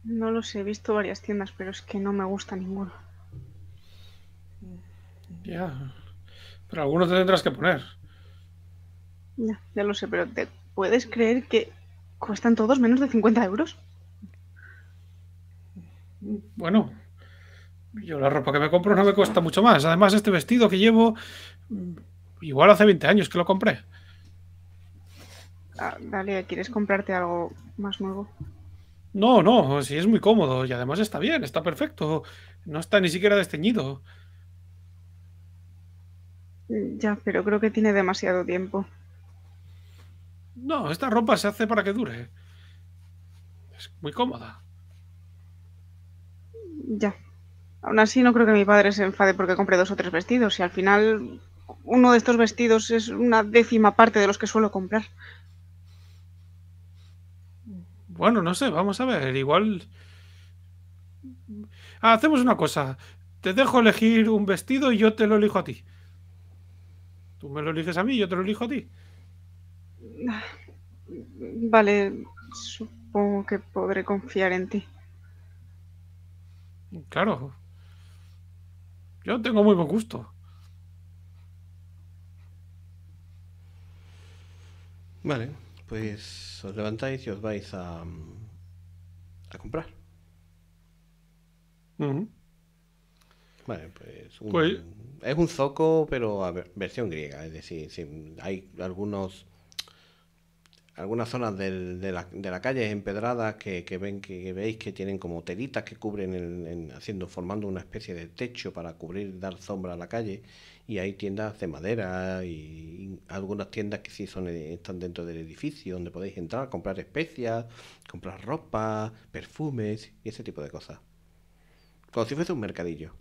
No los he visto varias tiendas, pero es que no me gusta ninguno. Ya, pero algunos te tendrás que poner. Ya, ya lo sé, pero ¿te puedes creer que cuestan todos menos de 50 euros? Bueno, yo la ropa que me compro no me cuesta mucho más. Además, este vestido que llevo Igual hace 20 años que lo compré. Ah, dale, ¿quieres comprarte algo más nuevo? No, no, sí es muy cómodo y además está bien, está perfecto. No está ni siquiera desteñido. Mm, ya, pero creo que tiene demasiado tiempo. No, esta ropa se hace para que dure. Es muy cómoda. Ya. Aún así no creo que mi padre se enfade porque compré dos o tres vestidos y al final uno de estos vestidos es una décima parte de los que suelo comprar. Bueno, no sé, vamos a ver, igual... Ah, hacemos una cosa. Te dejo elegir un vestido y yo te lo elijo a ti. Tú me lo eliges a mí, y yo te lo elijo a ti. Vale, supongo que podré confiar en ti. Claro. Yo tengo muy buen gusto. Vale, pues os levantáis y os vais a, mm, a comprar. Vale, pues, pues, es un zoco, pero a versión griega. Es decir, si hay algunos algunas zonas de, la, de, la, calle empedradas que, que ven que, veis que tienen como telitas que cubren haciendo formando una especie de techo para cubrir dar sombra a la calle y hay tiendas de madera y algunas tiendas que sí son eh, están dentro del edificio donde podéis entrar, a comprar especias, comprar ropa, perfumes y ese tipo de cosas. Como si fuese un mercadillo.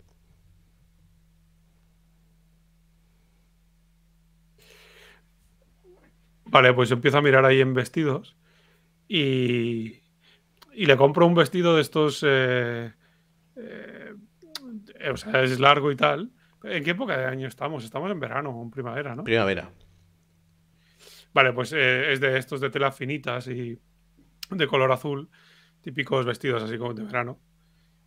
Vale, pues empiezo a mirar ahí en vestidos y, le compro un vestido de estos... Eh, eh, o sea, es largo y tal, ¿En qué época de año estamos? Estamos en verano o en primavera, ¿no? Primavera. Vale, pues eh, es de estos de telas finitas y de color azul, típicos vestidos así como de verano.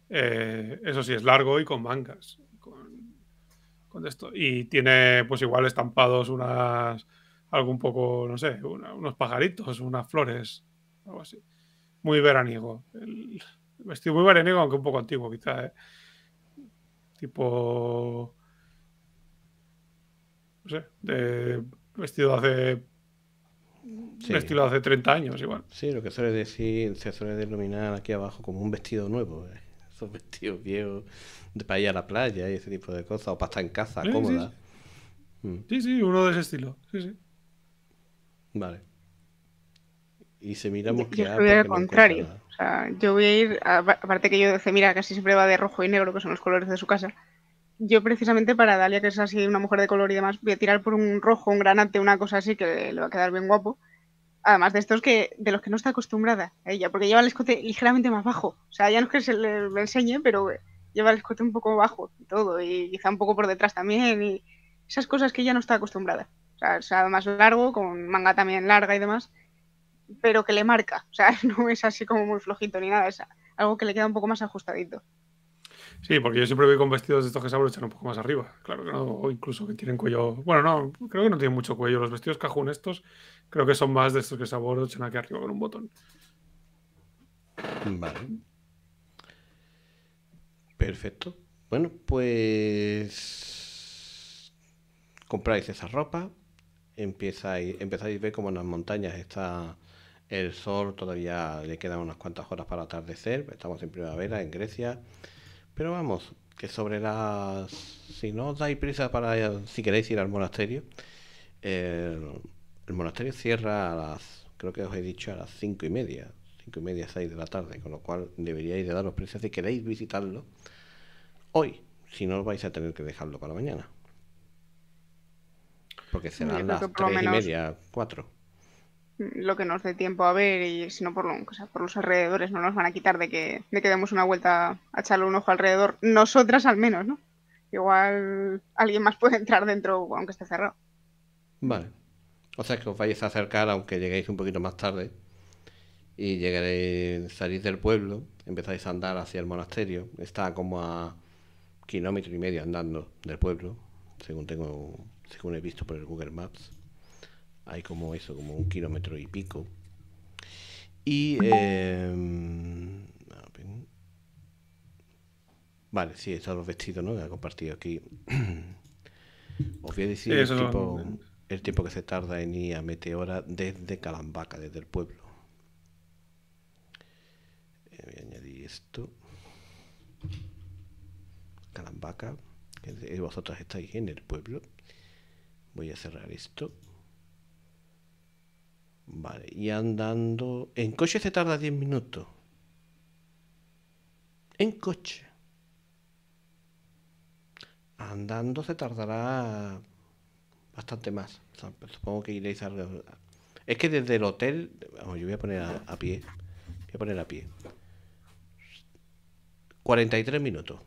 Eh, eso sí, es largo y con mangas. Con, esto. Y tiene, pues igual, estampados unas. algo un poco, no sé, unos pajaritos, unas flores, algo así. Muy veraniego. El, vestido muy veraniego, aunque un poco antiguo, quizá. ¿eh? Tipo de vestido hace Vestido hace 30 años, igual. Sí, lo que suele decir, se suele denominar aquí abajo como un vestido nuevo. Eh. Esos vestidos viejos de para ir a la playa y ese tipo de cosas, o para estar en casa, cómoda. Mm. Sí. sí uno de ese estilo. Vale. Y se mira muy Yo al contrario. o sea, yo voy a ir, aparte que yo dice mira casi siempre va de rojo y negro, que son los colores de su casa yo precisamente para Dalia, que es así una mujer de color y demás, voy a tirar por un rojo, un granate, una cosa así que le va a quedar bien guapo. Además de estos que, de los que no está acostumbrada ella, porque lleva el escote ligeramente más bajo. O sea, ya no es que se le, enseñe, pero lleva el escote un poco bajo y todo, y quizá un poco por detrás también, y esas cosas que ella no está acostumbrada. O sea, o sea más largo, con manga también larga y demás, pero que le marca. O sea, no es así como muy flojito ni nada, es algo que le queda un poco más ajustadito. Sí, porque yo siempre voy con vestidos de estos que se abrochan un poco más arriba. Claro que no, o incluso que tienen cuello. Bueno, no, creo que no tienen mucho cuello. Los vestidos cajún estos, creo que son más de estos que se abrochan aquí arriba con un botón. Vale. Perfecto. Bueno, pues compráis esa ropa, empezáis, empezáis a ver como en las montañas está el sol, todavía le quedan unas cuantas horas para atardecer, estamos en primavera en Grecia. Pero vamos, que sobre las... Si no os dais prisa para... Si queréis ir al monasterio, eh, el monasterio cierra a las... Creo que os he dicho a las cinco y media, cinco y media, seis de la tarde, con lo cual deberíais de daros prisa si queréis visitarlo hoy. Si no, vais a tener que dejarlo para mañana. Porque serán las tres y media, cuatro lo que nos dé tiempo a ver y si no por, lo, por los alrededores no nos van a quitar de que, de que demos una vuelta a echarle un ojo alrededor, nosotras al menos, ¿no? Igual alguien más puede entrar dentro aunque esté cerrado. Vale. O sea, que os vais a acercar aunque lleguéis un poquito más tarde y llegaréis, salís del pueblo, empezáis a andar hacia el monasterio, está como a kilómetro y medio andando del pueblo, según tengo, según he visto por el Google Maps hay como eso, como un kilómetro y pico. Y... Em, vale, sí, están los vestidos, ¿no? Que ha compartido aquí. Os voy a decir el tiempo, que se tarda en ir a Meteora desde Calambaca, desde el pueblo. Eh, voy a añadir esto. Calambaca. vosotras estáis en el pueblo. Voy a cerrar esto. Vale, y andando. En coche se tarda 10 minutos. En coche. Andando se tardará bastante más. Pues, supongo que iréis a... Es que desde el hotel. Vamos, yo voy a poner a, pie. Voy a poner a pie. 43 minutos.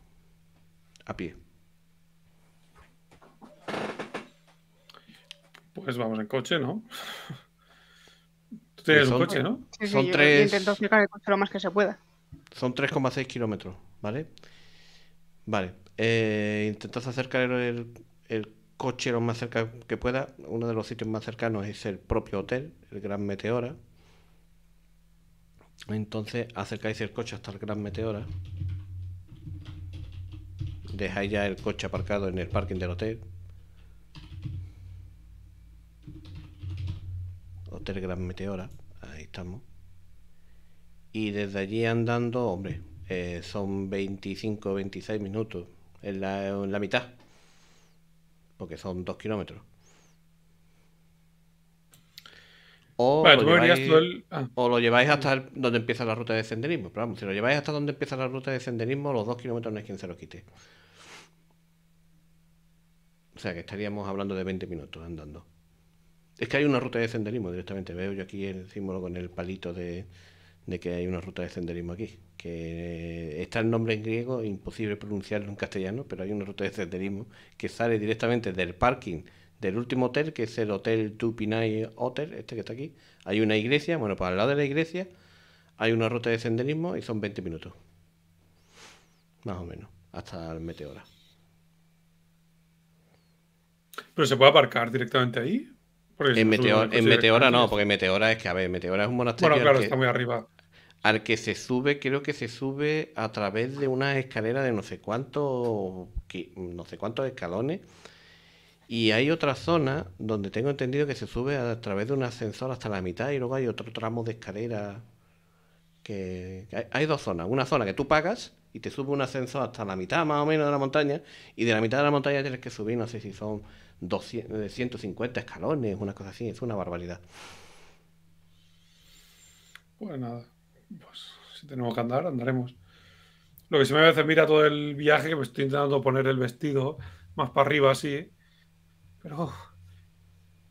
A pie. Pues vamos en coche, ¿no? son, tres... intento acercar el coche lo más que se pueda. Son 3,6 kilómetros, ¿vale? Vale. Eh, intentad acercar el, el, coche lo más cerca que pueda. Uno de los sitios más cercanos es el propio hotel, el Gran Meteora. Entonces acercáis el coche hasta el Gran Meteora. Dejáis ya el coche aparcado en el parking del hotel. telegram Meteora, ahí estamos. Y desde allí andando, hombre, eh, son 25 26 minutos, en la, mitad, porque son dos kilómetros. O, ah. lo lleváis, hasta donde empieza la ruta de senderismo. Pero vamos, si lo lleváis hasta donde empieza la ruta de senderismo, los dos kilómetros no es quien se los quite. O sea que estaríamos hablando de 20 minutos andando. Es que hay una ruta de senderismo directamente. Veo yo aquí el símbolo con el palito de, que hay una ruta de senderismo aquí. Que está el nombre en griego, imposible pronunciarlo en castellano, pero hay una ruta de senderismo que sale directamente del parking del último hotel, que es el Hotel Tupinay Hotel, este que está aquí. Hay una iglesia, bueno, para pues el lado de la iglesia hay una ruta de senderismo y son 20 minutos. Más o menos, hasta el Meteora. ¿Pero se puede aparcar directamente ahí? en, Meteora no, porque Meteora es que, a ver, Meteora es un monasterio. Bueno, claro, está muy arriba. Al que se sube, creo que se sube a través de una escalera de no sé cuántos, no sé cuántos escalones. Y hay otra zona donde tengo entendido que se sube a través de un ascensor hasta la mitad y luego hay otro tramo de escalera que hay, dos zonas. Una zona que tú pagas y te sube un ascensor hasta la mitad más o menos de la montaña y de la mitad de la montaña tienes que subir, no sé si son 150 eh, escalones, una cosa así, es una barbaridad. Pues nada, pues, si tenemos que andar, andaremos. Lo que se me hace mira todo el viaje, que pues me estoy intentando poner el vestido más para arriba así. Pero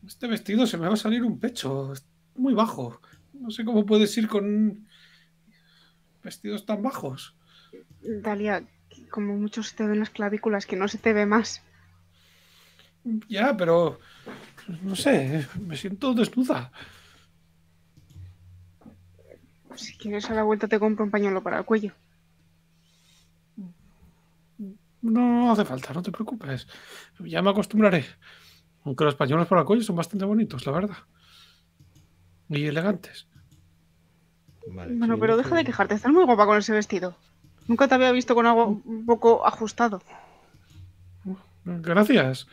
este vestido se me va a salir un pecho, muy bajo. No sé cómo puedes ir con vestidos tan bajos. Dalia, como muchos se te ven las clavículas, que no se te ve más. Ya, pero no sé, me siento desnuda. Si quieres a la vuelta te compro un pañuelo para el cuello. No, hace falta, no te preocupes. Ya me acostumbraré. Aunque los pañuelos para el cuello son bastante bonitos, la verdad. Y elegantes. bueno, pero deja de quejarte, estás muy guapa con ese vestido. Nunca te había visto con algo un poco ajustado. Gracias.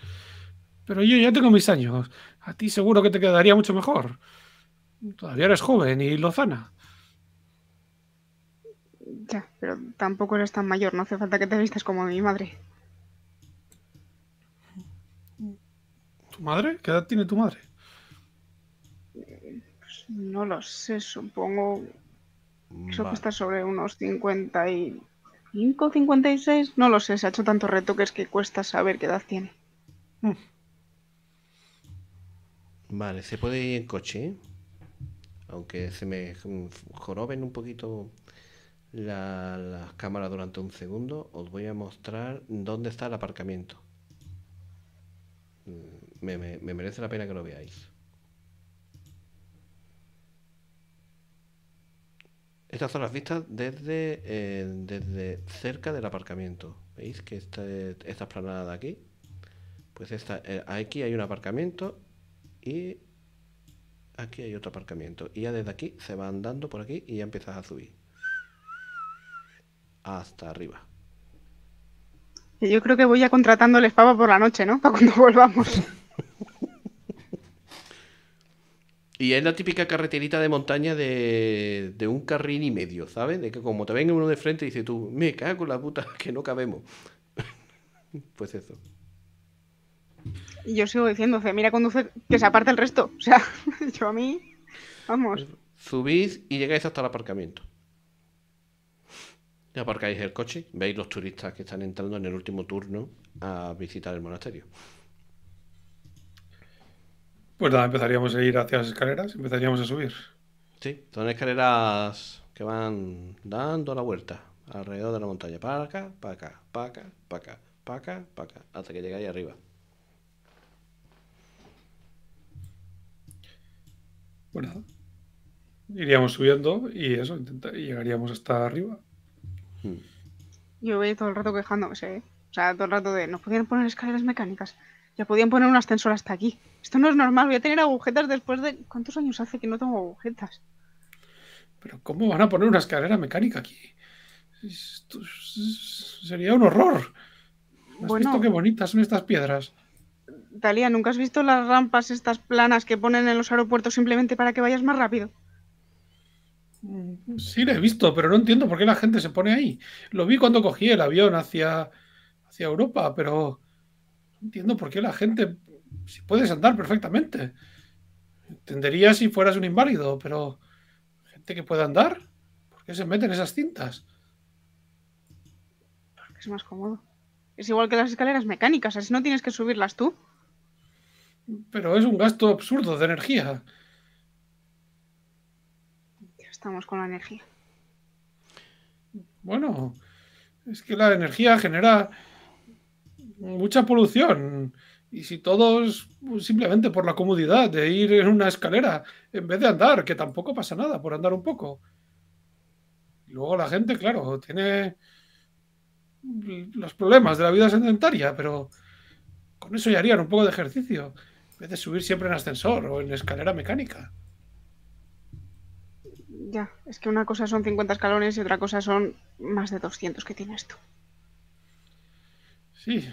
Pero yo ya tengo mis años. A ti seguro que te quedaría mucho mejor. Todavía eres joven y lozana. Ya, pero tampoco eres tan mayor. No hace falta que te vistas como mi madre. ¿Tu madre? ¿Qué edad tiene tu madre? Mm, no lo sé, supongo. Eso que está sobre unos 55, 56. No lo sé, se ha hecho tantos retoques que cuesta saber qué edad tiene. Mm. Vale, se puede ir en coche, aunque se me joroben un poquito las cámaras durante un segundo, os voy a mostrar dónde está el aparcamiento. Mm, me, merece la pena que lo veáis. Estas son las vistas desde, eh, desde cerca del aparcamiento. ¿Veis que esta, esta de aquí? Pues esta, eh, aquí hay un aparcamiento y aquí hay otro aparcamiento. Y ya desde aquí se va andando por aquí y ya empiezas a subir. Hasta arriba. Yo creo que voy ya el espava por la noche, ¿no? Para cuando volvamos. y es la típica carreterita de montaña de, un carril y medio, ¿sabes? De que como te venga uno de frente y dices tú, me cago en la puta, que no cabemos. pues eso yo sigo diciendo, mira conduce, que se aparte el resto. O sea, yo a mí, vamos. Subís y llegáis hasta el aparcamiento. Y aparcáis el coche, veis los turistas que están entrando en el último turno a visitar el monasterio. Pues nada, empezaríamos a ir hacia las escaleras, empezaríamos a subir. Sí, son escaleras que van dando la vuelta alrededor de la montaña. para acá, para acá, para acá, para acá, para acá, hasta que llegáis arriba. bueno, pues iríamos subiendo y eso, y llegaríamos hasta arriba. Hmm. Yo voy todo el rato quejándose, ¿eh? o sea, todo el rato de, no podían poner escaleras mecánicas, ya podían poner un ascensor hasta aquí. Esto no es normal, voy a tener agujetas después de... ¿Cuántos años hace que no tengo agujetas? Pero ¿cómo van a poner una escalera mecánica aquí? sería un horror. ¿Has visto qué bonitas son estas piedras? Talía, ¿nunca has visto las rampas estas planas que ponen en los aeropuertos simplemente para que vayas más rápido? Mm. Sí, lo he visto, pero no entiendo por qué la gente se pone ahí. Lo vi cuando cogí el avión hacia, hacia Europa, pero no entiendo por qué la gente. Si puedes andar perfectamente. Entendería si fueras un inválido, pero. Gente que pueda andar, ¿por qué se meten esas cintas? Porque es más cómodo. Es igual que las escaleras mecánicas, así no tienes que subirlas tú. Pero es un gasto absurdo de energía. estamos con la energía. Bueno, es que la energía genera mucha polución. Y si todos pues, simplemente por la comodidad de ir en una escalera en vez de andar, que tampoco pasa nada por andar un poco. Y luego la gente, claro, tiene los problemas de la vida sedentaria, pero con eso ya harían un poco de ejercicio vez de subir siempre en ascensor o en escalera mecánica. Ya, es que una cosa son 50 escalones y otra cosa son más de 200 que tiene esto. Sí.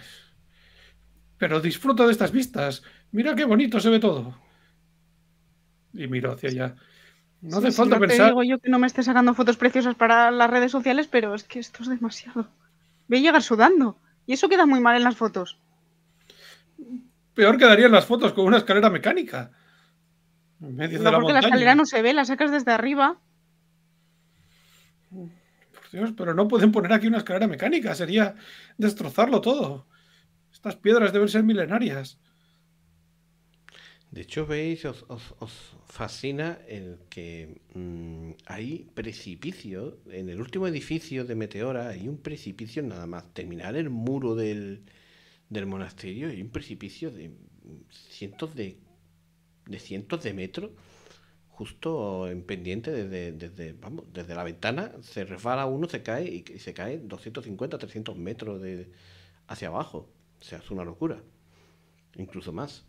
Pero disfruto de estas vistas. Mira qué bonito se ve todo. Y miro hacia allá. No hace falta pensar. Te yo que no me esté sacando fotos preciosas para las redes sociales, pero es que esto es demasiado. Voy a llegar sudando. Y eso queda muy mal en las fotos peor quedarían las fotos con una escalera mecánica. En medio la porque la escalera no se ve, la sacas desde arriba. Por Dios, pero no pueden poner aquí una escalera mecánica, sería destrozarlo todo. Estas piedras deben ser milenarias. De hecho, veis, os, fascina el que mm, hay precipicio En el último edificio de Meteora hay un precipicio nada más terminar el muro del, del monasterio y un precipicio de cientos de, de cientos de metros justo en pendiente desde, vamos, desde la ventana, se resbala uno, se cae y, se cae 250, 300 metros de, hacia abajo. O sea, es una locura. Incluso más.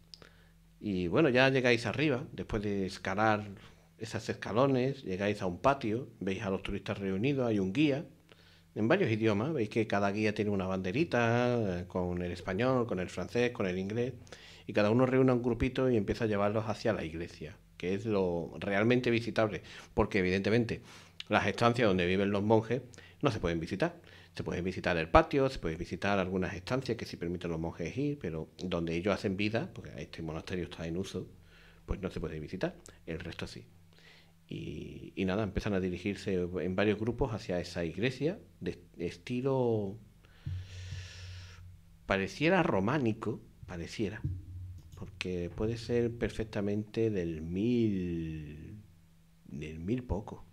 Y bueno, ya llegáis arriba, después de escalar esos escalones, llegáis a un patio, veis a los turistas reunidos, hay un guía en varios idiomas. Veis que cada guía tiene una banderita eh, con el español, con el francés, con el inglés. Y cada uno reúne un grupito y empieza a llevarlos hacia la iglesia, que es lo realmente visitable. Porque evidentemente las estancias donde viven los monjes no se pueden visitar. Se puede visitar el patio, se puede visitar algunas estancias que sí permiten los monjes ir, pero donde ellos hacen vida, porque este monasterio está en uso, pues no se puede visitar. El resto sí. Y, nada, empiezan a dirigirse en varios grupos hacia esa iglesia de estilo pareciera románico, pareciera, porque puede ser perfectamente del mil del mil poco.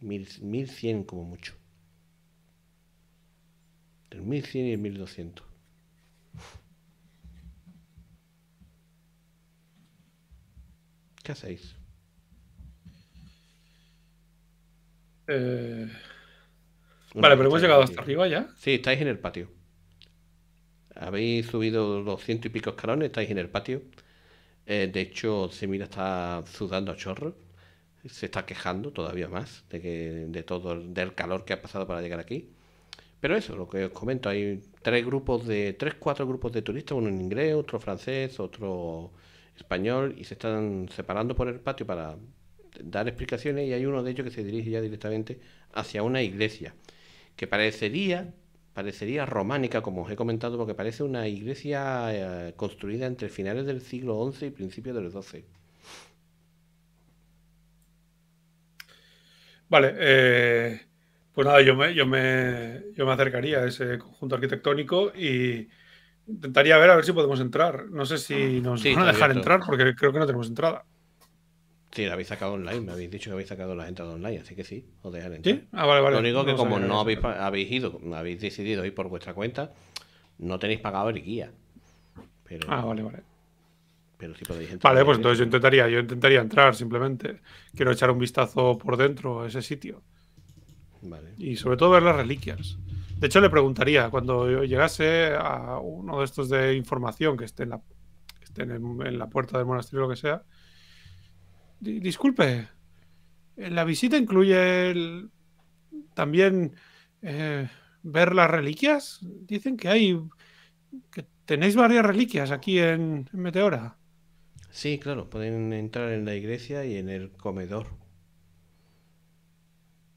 Mil, mil cien como mucho. Del mil cien y el mil doscientos. ¿Qué hacéis? Eh, vale, pero hemos llegado hasta arriba ya. Sí, estáis en el patio. Habéis subido los ciento y pico escalones, estáis en el patio. Eh, de hecho, Semira está sudando a chorro. Se está quejando todavía más de, que, de todo del calor que ha pasado para llegar aquí. Pero eso, lo que os comento, hay tres grupos de tres, cuatro grupos de turistas, uno en inglés, otro francés, otro español y se están separando por el patio para dar explicaciones y hay uno de ellos que se dirige ya directamente hacia una iglesia que parecería parecería románica como os he comentado porque parece una iglesia eh, construida entre finales del siglo XI y principios del XII. Vale, eh, pues nada, yo me, yo, me, yo me acercaría a ese conjunto arquitectónico y, Intentaría ver a ver si podemos entrar. No sé si ah. nos van a dejar entrar porque creo que no tenemos entrada. Sí, la habéis sacado online, me habéis dicho que habéis sacado las entradas online, así que sí, os dejan entrar. ¿Sí? Ah, vale, vale. Lo único que como no habéis, ido, habéis decidido ir por vuestra cuenta, no tenéis pagado el guía. ah, vale, vale. Pero sí podéis entrar. Vale, pues entonces yo intentaría, yo intentaría entrar simplemente. Quiero echar un vistazo por dentro a ese sitio. Y sobre todo ver las reliquias. De hecho, le preguntaría cuando llegase a uno de estos de información que esté en la, en, la puerta del monasterio o lo que sea. Disculpe, eh, ¿la visita incluye también eh, ver las reliquias? Dicen que hay. que tenéis varias reliquias aquí en, Meteora. Sí, claro, pueden entrar en la iglesia y en el comedor.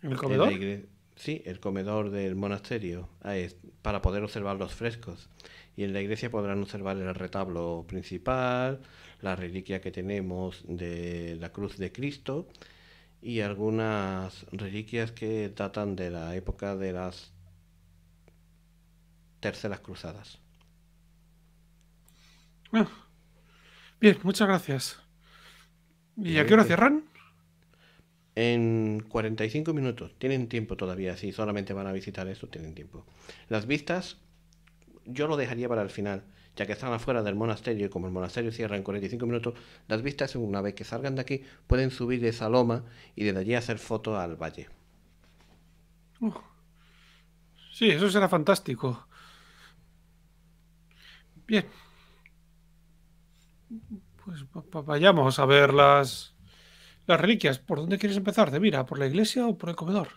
¿En el comedor? Sí, el comedor del monasterio, para poder observar los frescos. Y en la iglesia podrán observar el retablo principal, la reliquia que tenemos de la cruz de Cristo y algunas reliquias que datan de la época de las terceras cruzadas. bien, muchas gracias. ¿Y a qué hora pues, cierran? en 45 minutos. Tienen tiempo todavía, si solamente van a visitar esto tienen tiempo. Las vistas yo lo dejaría para el final, ya que están afuera del monasterio y como el monasterio cierra en 45 minutos, las vistas una vez que salgan de aquí pueden subir de esa loma y desde allí hacer fotos al valle. sí, eso será fantástico. Bien. Pues vayamos a ver las las reliquias, ¿por dónde quieres empezar? ¿De mira? ¿Por la iglesia o por el comedor?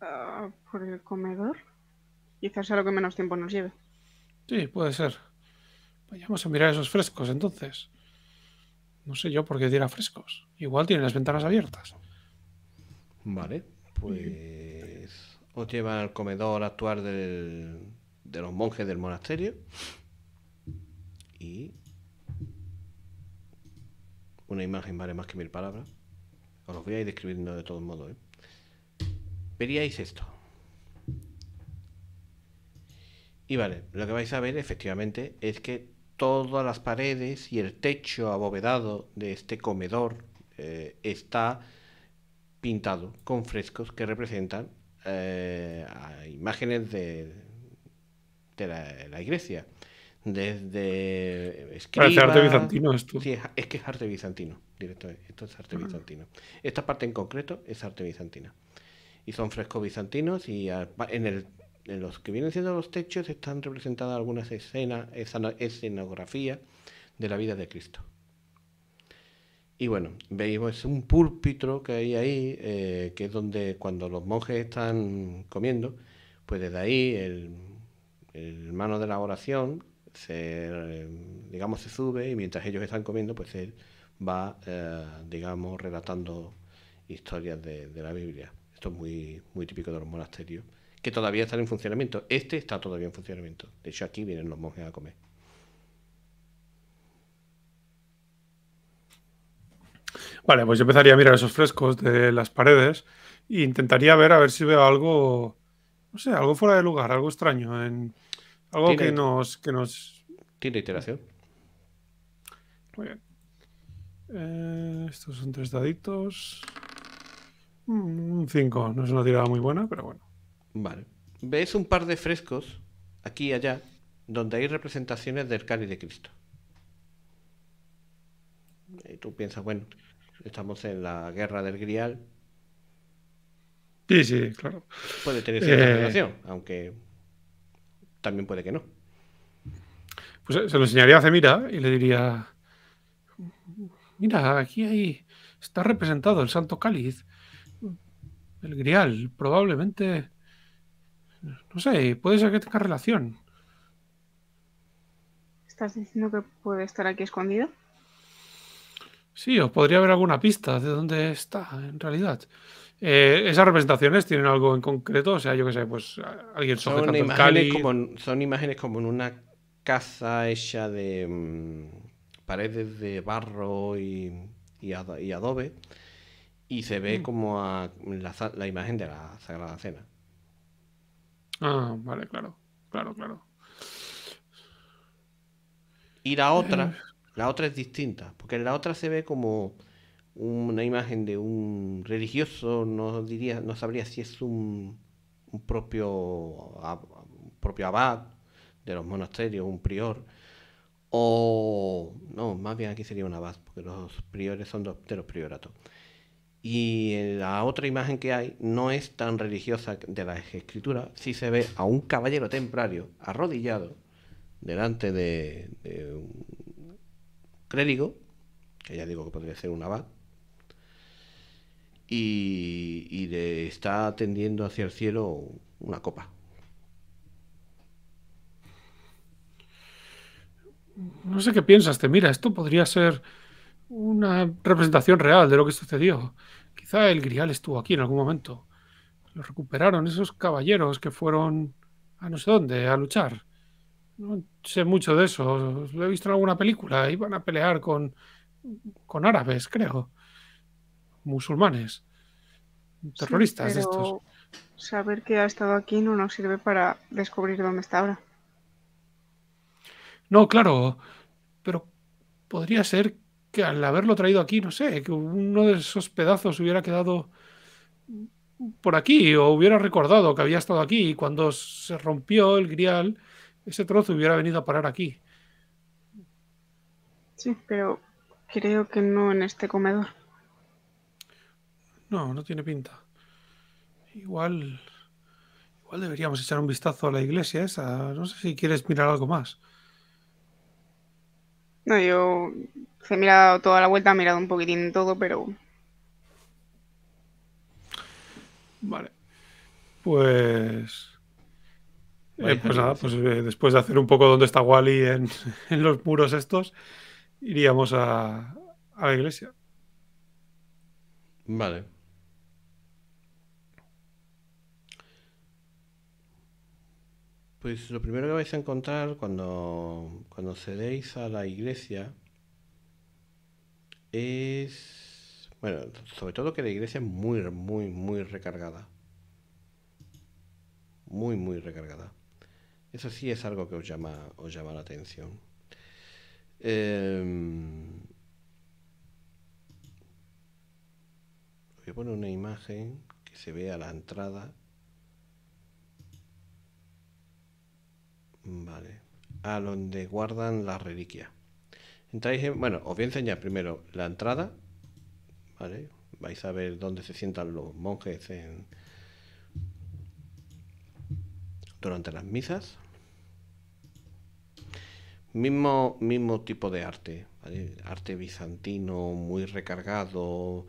Ah, ¿Por el comedor? Quizás sea lo que menos tiempo nos lleve. Sí, puede ser. Vayamos a mirar esos frescos entonces. No sé yo por qué diera frescos. Igual tienen las ventanas abiertas. Vale, pues os llevan al comedor actual del, de los monjes del monasterio. Y una imagen vale más que mil palabras. Os lo voy a ir describiendo de todos modos. ¿eh? Veríais esto. Y vale, lo que vais a ver efectivamente es que todas las paredes y el techo abovedado de este comedor eh, está pintado con frescos que representan eh, imágenes de, la iglesia desde eh, arte bizantino esto. es, que es arte bizantino, directo Esto es arte ah. bizantino. Esta parte en concreto es arte bizantina. Y son frescos bizantinos y ah, en, los que vienen siendo los techos están representadas algunas escenas, escenografías de la vida de Cristo. Y bueno, veis, un púlpito que hay ahí, eh, que es donde cuando los monjes están comiendo, pues desde ahí el, el de la oración, se, digamos, se sube y mientras ellos están comiendo, pues él va, eh, digamos, relatando historias de, de, la Biblia. Esto es muy, muy típico de los monasterios, que todavía están en funcionamiento. Este está todavía en funcionamiento. De hecho, aquí vienen los monjes a comer. Vale, pues yo empezaría a mirar esos frescos de las paredes e intentaría ver a ver si veo algo, no sé, algo fuera de lugar, algo extraño en, algo que nos, que nos. Tiene iteración. Muy bien. Eh, estos son tres daditos. Un mm, No es una tirada muy buena, pero bueno. Vale. ¿Ves un par de frescos aquí y allá donde hay representaciones del Cali de Cristo. Y tú piensas, bueno, estamos en la guerra del Grial. Sí, sí, claro. Puede tener cierta relación, aunque también puede que no. Pues eh, se lo enseñaría a mira y le diría, mira, aquí hay, está representado el Santo Cáliz, el Grial, probablemente, no sé, puede ser que tenga relación. ¿Estás diciendo que puede estar aquí escondido? Sí, os podría haber alguna pista de dónde está, en realidad. Eh, ¿Esas representaciones tienen algo en concreto? O sea, yo qué sé, pues alguien son imágenes, como son imágenes como en una casa hecha de mm, paredes de barro y, y, adobe y se ve mm. como la, imagen de la Sagrada Cena. Ah, vale, claro, claro, claro. Y la otra, eh. la otra es distinta, porque la otra se ve como una imagen de un religioso, no diría, no sabría si es un, propio, propio abad de los monasterios, un prior, o no, más bien aquí sería un abad, porque los priores son de los prioratos. Y eh, la otra imagen que hay no es tan religiosa de la escritura, si se ve a un caballero templario arrodillado delante de, de un clérigo, que ya digo que podría ser un abad, y, le está tendiendo hacia el cielo una copa. No sé qué piensas, te mira, esto podría ser una representación real de lo que sucedió. Quizá el grial estuvo aquí en algún momento. Lo recuperaron esos caballeros que fueron a no sé dónde a luchar. No sé mucho de eso. Lo he visto en alguna película. Iban a pelear con, con árabes, creo musulmanes, terroristas de estos. Saber que ha estado aquí no nos sirve para descubrir dónde está ahora. No, claro, pero podría ser que al haberlo traído aquí, no sé, que uno de esos pedazos hubiera quedado por aquí o hubiera recordado que había estado aquí y cuando se rompió el grial, ese trozo hubiera venido a parar aquí. Sí, pero creo que no en este comedor. No, no tiene pinta. Igual. Igual deberíamos echar un vistazo a la iglesia esa. No sé si quieres mirar algo más. No, yo he mirado toda la vuelta, he mirado un poquitín todo, pero. Vale. Pues. Eh, pues nada, pues, eh, después de hacer un poco donde está Wally en, en los muros estos, iríamos a, a la iglesia. Vale. Pues lo primero que vais a encontrar cuando, cuando cedéis a la iglesia es, bueno, sobre todo que la iglesia es muy, muy, muy recargada. Muy, muy recargada. Eso sí es algo que os llama, os llama la atención. Em, voy a poner una imagen que se ve a la entrada Vale. A donde guardan la reliquia. Bueno, os voy a enseñar primero la entrada. Vale. Vais a ver dónde se sientan los monjes durante las misas. Mismo, mismo tipo de arte, arte bizantino muy recargado,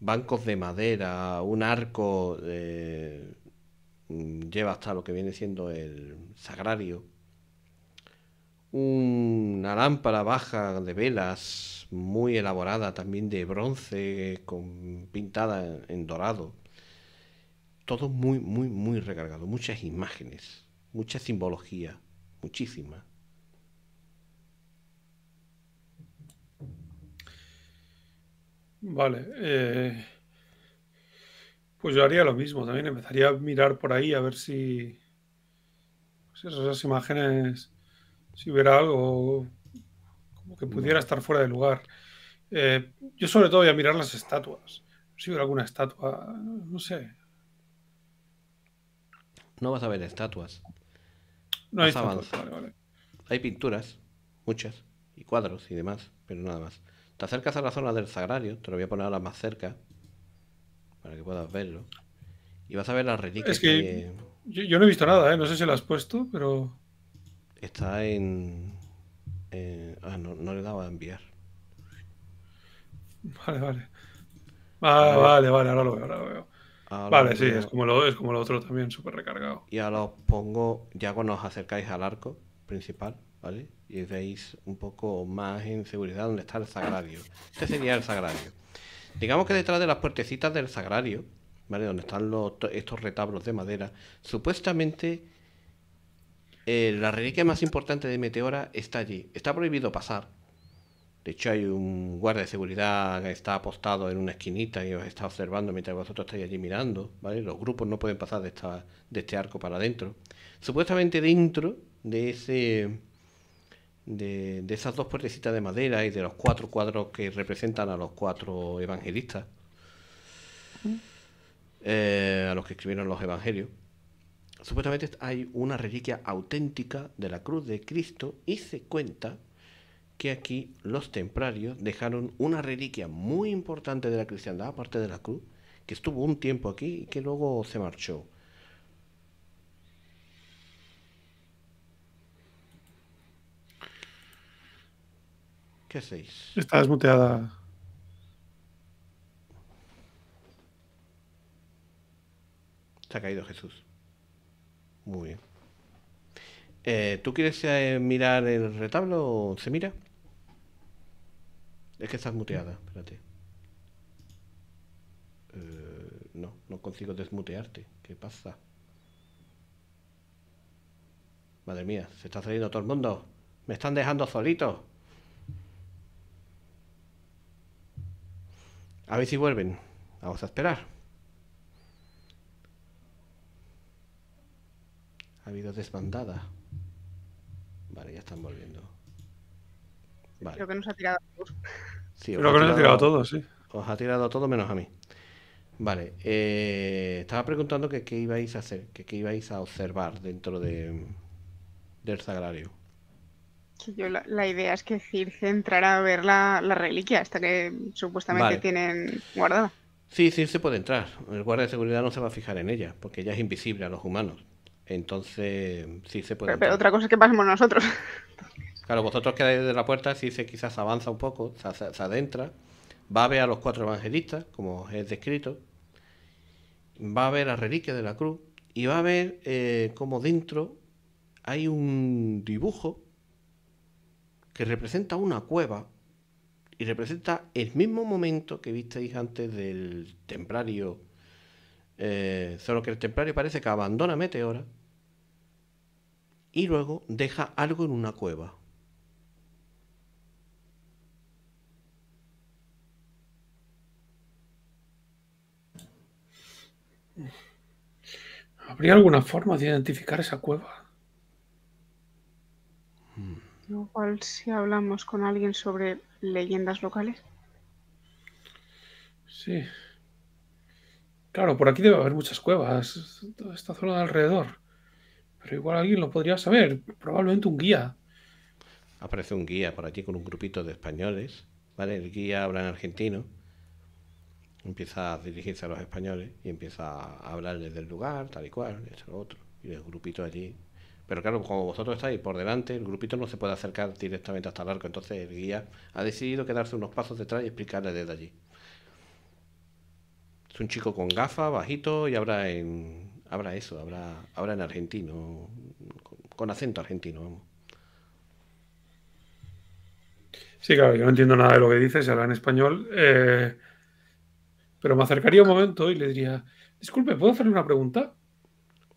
bancos de madera, un arco eh, lleva hasta lo que viene siendo el sagrario una lámpara baja de velas muy elaborada también de bronce con pintada en dorado todo muy muy muy recargado muchas imágenes mucha simbología muchísima vale eh, pues yo haría lo mismo también empezaría a mirar por ahí a ver si pues esas imágenes si hubiera algo como que pudiera estar fuera de lugar. Eh, yo sobre todo voy a mirar las estatuas. Si hubiera alguna estatua, no sé. No vas a ver estatuas. No hay estatuas. Hay pinturas, muchas, y cuadros y demás, pero nada más. Te acercas a la zona del sagrario, te lo voy a poner ahora más cerca, para que puedas verlo. Y vas a ver las reliquias. Es que, Yo, no he visto nada, ¿eh? no sé si las has puesto, pero. Está en. Eh, ah, no, le daba a enviar. Vale, vale. Ah, vale, vale, ahora lo veo, ahora lo veo. vale, sí, es como, lo, es como lo otro también, súper recargado. Y ahora os pongo, ya cuando os acercáis al arco principal, ¿vale? Y veis un poco más en seguridad donde está el sagrario. Este sería el sagrario. Digamos que detrás de las puertecitas del sagrario, ¿vale? Donde están los, estos retablos de madera, supuestamente eh, la reliquia más importante de Meteora está allí. Está prohibido pasar. De hecho, hay un guardia de seguridad que está apostado en una esquinita y os está observando mientras vosotros estáis allí mirando, Los grupos no pueden pasar de, este arco para adentro. Supuestamente dentro de ese... De, esas dos puertecitas de madera y de los cuatro cuadros que representan a los cuatro evangelistas, eh, a los que escribieron los evangelios, supuestamente hay una reliquia auténtica de la cruz de Cristo y se cuenta que aquí los templarios dejaron una reliquia muy importante de la cristiandad, aparte de la cruz, que estuvo un tiempo aquí y que luego se marchó. ¿Qué hacéis? Está desmuteada. Se ha caído Jesús. Muy bien. Eh, ¿Tú quieres eh, mirar el retablo o se mira? Es que estás muteada, espérate. Eh, no, no consigo desmutearte. ¿Qué pasa? Madre mía, se está saliendo todo el mundo. Me están dejando solito. A ver si vuelven. Vamos a esperar. Ha habido desbandada. Vale, ya están volviendo. Creo que nos ha tirado a todos. Creo que nos ha tirado a todos, sí. Os ha tirado a todos menos a mí. Vale, eh, estaba preguntando que qué ibais a hacer, que qué ibais a observar dentro de, del sagrario. la, idea es que Circe entrara a ver la, reliquia, esta que supuestamente tienen guardada. Sí, Circe puede entrar. El guardia de seguridad no se va a fijar en ella, porque ella es invisible a los humanos. Entonces, sí se puede. Pero, otra cosa es que pasemos nosotros. Claro, vosotros quedáis desde la puerta, sí se quizás avanza un poco, se, adentra, va a ver a los cuatro evangelistas, como es descrito, va a ver la reliquia de la cruz y va a ver eh, cómo como dentro hay un dibujo que representa una cueva y representa el mismo momento que visteis antes del templario, eh, solo que el templario parece que abandona Meteora y luego deja algo en una cueva. ¿Habría alguna forma de identificar esa cueva? Igual mm. si hablamos con alguien sobre leyendas locales. Sí. Claro, por aquí debe haber muchas cuevas, toda esta zona alrededor. Pero igual alguien lo podría saber. Probablemente un guía. Aparece un guía por allí con un grupito de españoles. ¿Vale? El guía habla en argentino. Empieza a dirigirse a los españoles y empieza a hablarles del lugar, tal y cual, y eso, otro. Y el grupito allí. Pero claro, como vosotros estáis por delante, el grupito no se puede acercar directamente hasta el arco. Entonces el guía ha decidido quedarse unos pasos detrás y explicarle desde allí. Es un chico con gafas, bajito y habla en Habrá eso, habrá habla en argentino, con, acento argentino, vamos. Sí, claro, yo no entiendo nada de lo que dices, habla en español, eh, pero me acercaría un momento y le diría, disculpe, ¿puedo hacerle una pregunta?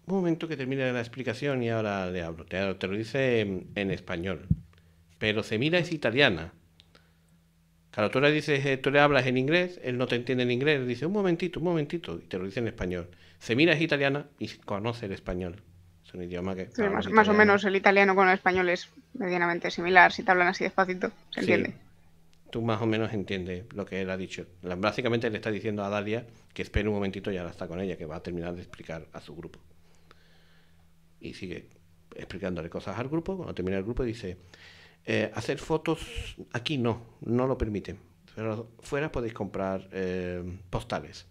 Un momento que termine la explicación y ahora le hablo. Te, lo dice en, español, pero mira, es italiana. Claro, tú le, dices, eh, tú le hablas en inglés, él no te entiende en inglés, dice, un momentito, un momentito, y te lo dice en español. Semira es italiana y conoce el español. Es un idioma que. más, o menos el italiano con el español es medianamente similar. Si te hablan así despacito, se entiende. Tú más o menos entiendes lo que él ha dicho. Básicamente le está diciendo a Dalia que espere un momentito y ahora está con ella, que va a terminar de explicar a su grupo. Y sigue explicándole cosas al grupo. Cuando termina el grupo dice, eh, hacer fotos aquí no, no lo permiten. Pero fuera podéis comprar eh, postales.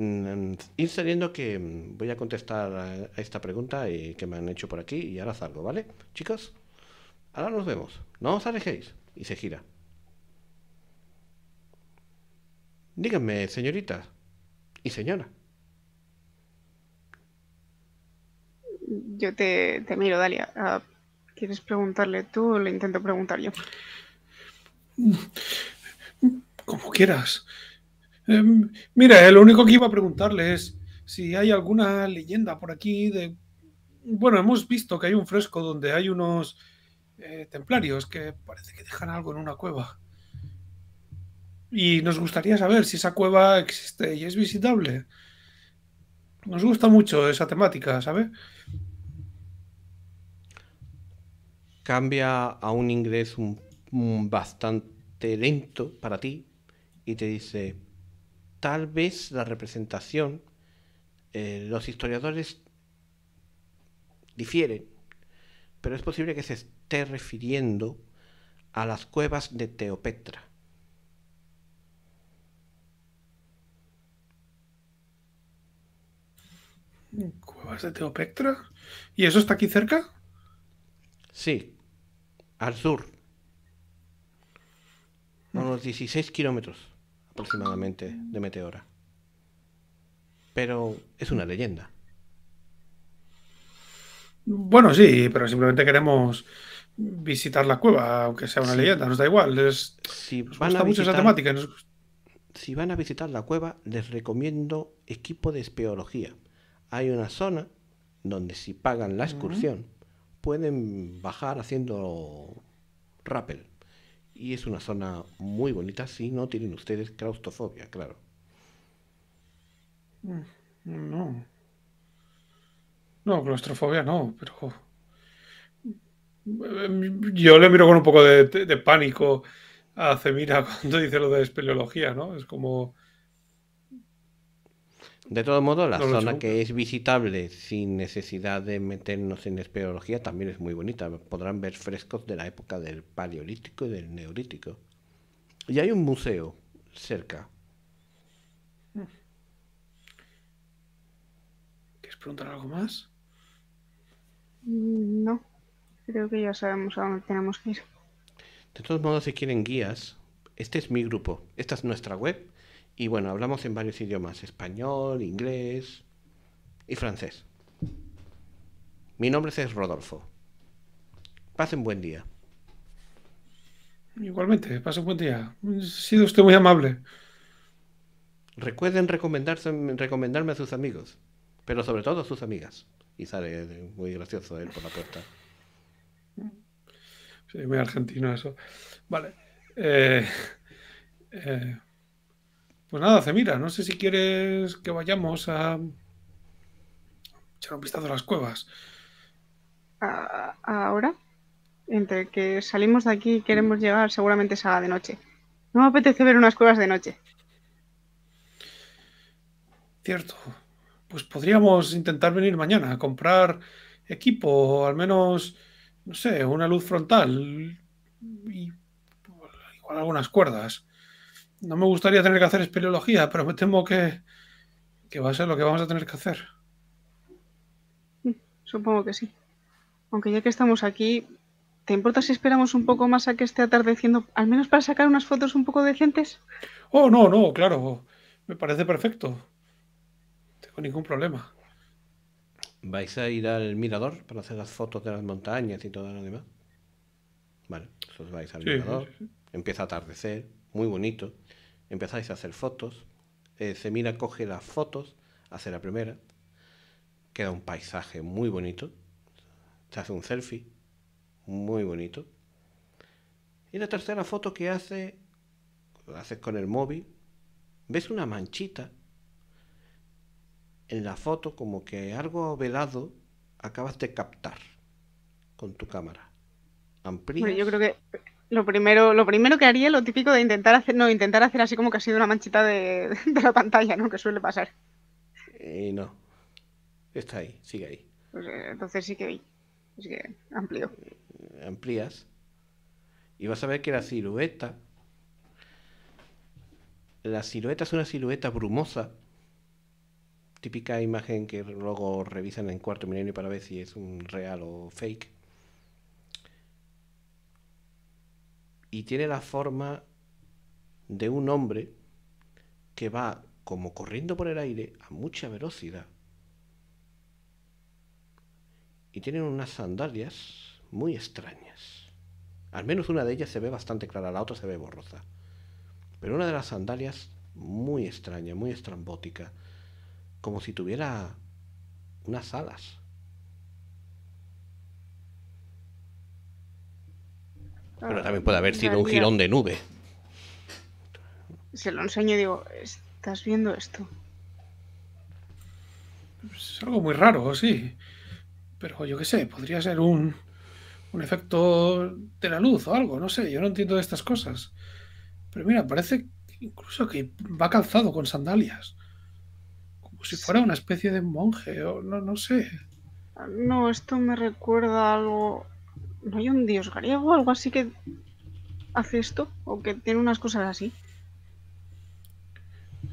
Mm, ir saliendo que mm, voy a contestar a esta pregunta y que me han hecho por aquí y ahora salgo, ¿vale? Chicos, ahora nos vemos. No os alejéis. Y se gira. Díganme, señorita y señora. Yo te, miro, Dalia. Ah, ¿Quieres preguntarle tú o le intento preguntar yo? Como quieras. Em, mira, eh, lo único que iba a preguntarle es si hay alguna leyenda por aquí de... Bueno, hemos visto que hay un fresco donde hay unos eh, templarios que parece que dejan algo en una cueva. Y nos gustaría saber si esa cueva existe y es visitable. Nos gusta mucho esa temática, ¿sabes? Cambia a un inglés bastante lento para ti y te dice, tal vez la representación, eh, los historiadores difieren, pero es posible que se esté refiriendo a las cuevas de Teopetra. ¿Cuevas de Teopetra? ¿Y eso está aquí cerca? Sí, al sur. A unos 16 kilómetros aproximadamente de Meteora. Pero es una leyenda. Bueno, sí, pero simplemente queremos visitar la cueva, aunque sea una leyenda, nos da igual. si van gusta a visitar, mucho esa temática. Si van a visitar la cueva, les recomiendo equipo de espeología. Hay una zona donde si pagan la excursión, pueden bajar haciendo rappel y es una zona muy bonita si no tienen ustedes claustrofobia, claro. Mm, no. No, claustrofobia no, pero... Eh, yo le miro con un poco de, de pánico a Cemira cuando dice lo de espeleología, ¿no? Es como... De todos modos, la zona que es visitable sin necesidad de meternos en espeleología también es muy bonita. Podrán ver frescos de la época del Paleolítico y del Neolítico. Y hay un museo cerca. ¿Quieres preguntar algo más? Mm, no, creo que ya sabemos a dónde tenemos que ir. De todos modos, si quieren guías, este es mi grupo. Esta es nuestra web y bueno, hablamos en varios idiomas, español, inglés y francés. Mi nombre es Rodolfo. Pasen buen día. Igualmente, pasen buen día. Ha sido usted muy amable. Recuerden recomendarme a sus amigos, pero sobre todo a sus amigas. Y sale muy gracioso él por la puerta. Sí, muy argentino eso. Vale. eh. eh pues nada, Cemira, no sé si quieres que vayamos a echar un vistazo a las cuevas. ¿Ahora? Entre que salimos de aquí y queremos llegar, seguramente la de noche. No me apetece ver unas cuevas de noche. Cierto. Pues podríamos intentar venir mañana a comprar equipo, o al menos, no sé, una luz frontal y igual algunas cuerdas. No me gustaría tener que hacer espeleología, pero me temo que, va a ser lo que vamos a tener que hacer. Mm, supongo que sí. Aunque ya que estamos aquí, ¿te importa si esperamos un poco más a que esté atardeciendo, al menos para sacar unas fotos un poco decentes? Oh, no, no, claro. Me parece perfecto. tengo ningún problema. ¿Vais a ir al mirador para hacer las fotos de las montañas y todo lo demás? Vale, entonces pues vais al mirador. Empieza a atardecer muy bonito, empezáis a hacer fotos, eh, coge las fotos, hace la primera, queda un paisaje muy bonito, se hace un selfie, muy bonito. Y la tercera foto que hace, Lo haces con el móvil, ves una manchita en la foto como que algo velado acabas de captar con tu cámara. Amplia. yo creo que lo primero, lo primero que haría, lo típico de intentar hacer, no, intentar hacer así como que ha sido una manchita de, la pantalla, ¿no? Que suele pasar. Y eh, no. Está ahí, sigue ahí. Pues, eh, entonces sí que vi. Pues amplio. Eh, amplías. Y vas a ver que la silueta. La silueta es una silueta brumosa. Típica imagen que luego revisan en cuarto milenio para ver si es un real o fake y tiene la forma de un hombre que va como corriendo por el aire a mucha velocidad. Y tienen unas sandalias muy extrañas. Al menos una de ellas se ve bastante clara, la otra se ve borrosa. Pero una de las sandalias muy extraña, muy estrambótica, como si tuviera unas alas. Pero ah, también puede haber sido un girón de nube. Se lo enseño y digo, ¿estás viendo esto? Es algo muy raro, sí. Pero yo qué sé, podría ser un, un efecto de la luz o algo, no sé, yo no entiendo estas cosas. Pero mira, parece incluso que va calzado con sandalias. Como si fuera una especie de monje, o no, no sé. No, esto me recuerda algo ¿No hay un dios griego o algo así que hace esto? ¿O que tiene unas cosas así?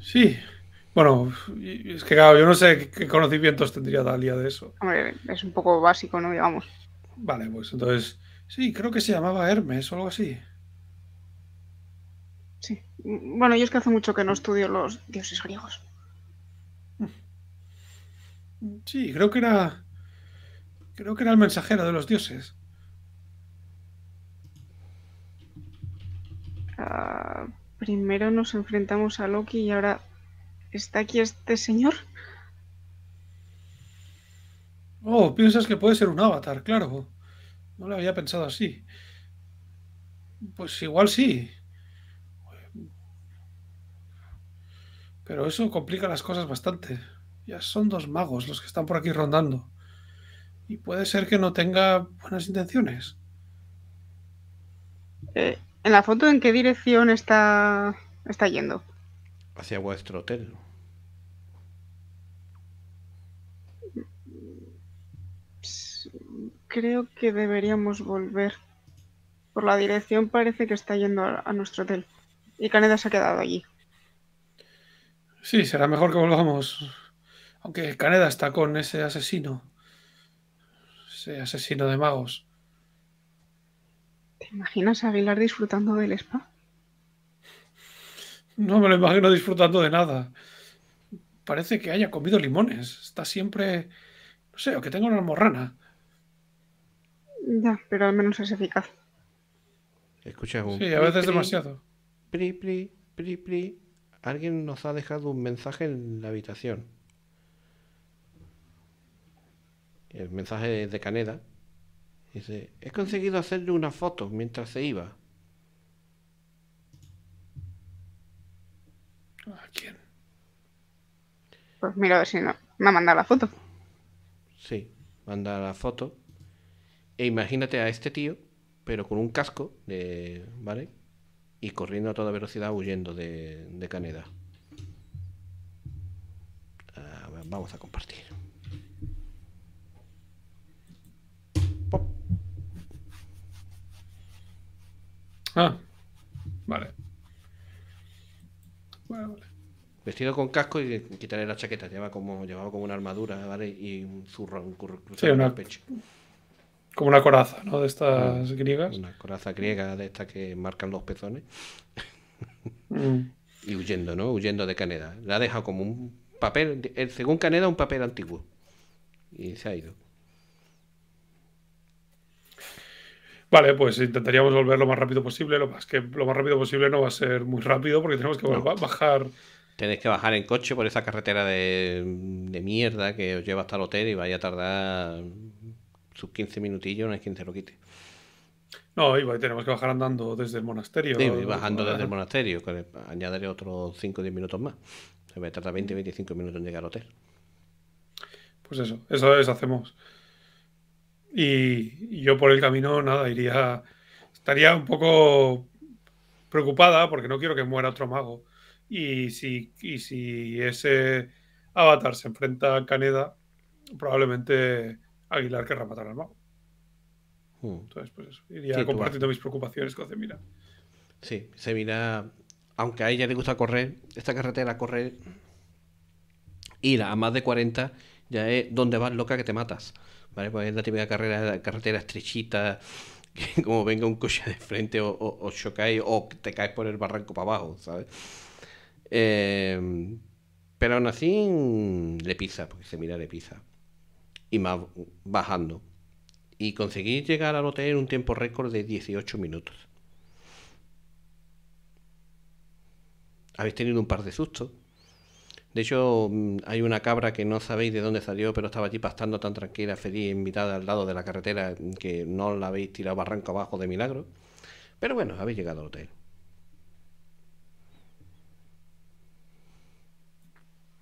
Sí. Bueno, es que claro, yo no sé qué conocimientos tendría Dalia de eso. Hombre, es un poco básico, ¿no? Digamos. Vale, pues entonces. Sí, creo que se llamaba Hermes o algo así. Sí. Bueno, yo es que hace mucho que no estudio los dioses griegos. Sí, creo que era. Creo que era el mensajero de los dioses. primero nos enfrentamos a Loki y ahora está aquí este señor. Oh, piensas que puede ser un avatar, claro. No lo había pensado así. Pues igual sí. Pero eso complica las cosas bastante. Ya son dos magos los que están por aquí rondando. Y puede ser que no tenga buenas intenciones. Eh, ¿En la foto en qué dirección está, está yendo? Hacia vuestro hotel. Creo que deberíamos volver. Por la dirección parece que está yendo a, a nuestro hotel. Y Caneda se ha quedado allí. Sí, será mejor que volvamos. Aunque Caneda está con ese asesino. Ese asesino de magos. ¿Te imaginas a Aguilar disfrutando del spa? No me lo imagino disfrutando de nada. Parece que haya comido limones. Está siempre, no sé, o que tenga una morrana. Ya, pero al menos es eficaz. Escucha un. Sí, a veces demasiado. Pri, pri, Alguien nos ha dejado un mensaje en la habitación. El mensaje es de Caneda, Dice, he conseguido hacerle una foto mientras se iba. ¿A ah, quién? Pues mira a ver si no. Me ha mandado la foto. Sí, manda la foto. E imagínate a este tío, pero con un casco, de, ¿vale? Y corriendo a toda velocidad huyendo de, Caneda. Ah, vamos a compartir. Ah, vale. Vestido con casco y quitaré la chaqueta. Lleva como, llevaba como una armadura, ¿vale? Y un zurro, un curro sí, el pecho. Como una coraza, ¿no? De estas griegas. Una coraza griega de estas que marcan los pezones. Mm. y huyendo, ¿no? Huyendo de Caneda. La ha dejado como un papel, eh, según Caneda, un papel antiguo. Y se ha ido. Vale, pues intentaríamos volver lo más rápido posible. Lo más que lo más rápido posible no va a ser muy rápido porque tenemos que bajar. Tenéis que bajar en coche por esa carretera de, mierda que os lleva hasta el hotel y vaya a tardar sus 15 minutillos, no es quien se lo quite. No, y tenemos que bajar andando desde el monasterio. Sí, bajando desde el monasterio, añadiré otros 5 o 10 minutos más. Se va a tardar 20 25 minutos en llegar al hotel. Pues eso, eso es, hacemos. Y, yo por el camino, nada, iría. Estaría un poco preocupada porque no quiero que muera otro mago. Y si, si ese avatar se enfrenta a Caneda, probablemente Aguilar querrá matar al mago. Hmm. Entonces, pues eso, iría compartiendo mis preocupaciones con Semina. Sí, Semina, aunque a ella le gusta correr, esta carretera, correr, ir a más de 40, ya es donde vas loca que te matas. ¿vale? Pues es la típica carrera, carretera estrechita, que como venga un coche de frente o, chocáis o te caes por el barranco para abajo, ¿sabes? Eh, pero aún así le pisa, porque se mira le pisa. Y más bajando. Y conseguí llegar al hotel en un tiempo récord de 18 minutos. Habéis tenido un par de sustos. De hecho, mm, hay una cabra que no sabéis de dónde salió, pero estaba allí pastando tan tranquila, feliz, invitada al lado de la carretera, mm, que no la habéis tirado barranco abajo de milagro. Pero bueno, habéis llegado al hotel.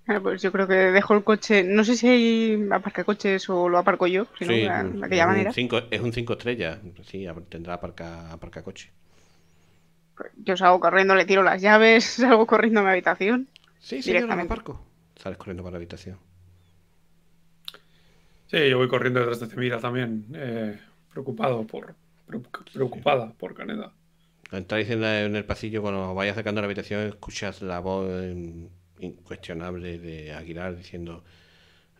Ah, pues yo creo que dejo el coche. No sé si hay aparcacoches o lo aparco yo, sí, de aquella manera. es un 5 estrellas, sí, tendrá aparca, aparcacoche. Pues yo salgo corriendo, le tiro las llaves, salgo corriendo a mi habitación. Sí, sí, me Sales corriendo para la habitación. Sí, yo voy corriendo detrás de Cemira también, eh, preocupado por, preocupada por Caneda. Entráis en, en, el pasillo, cuando vais acercando a la habitación, escuchas la voz incuestionable de Aguilar diciendo: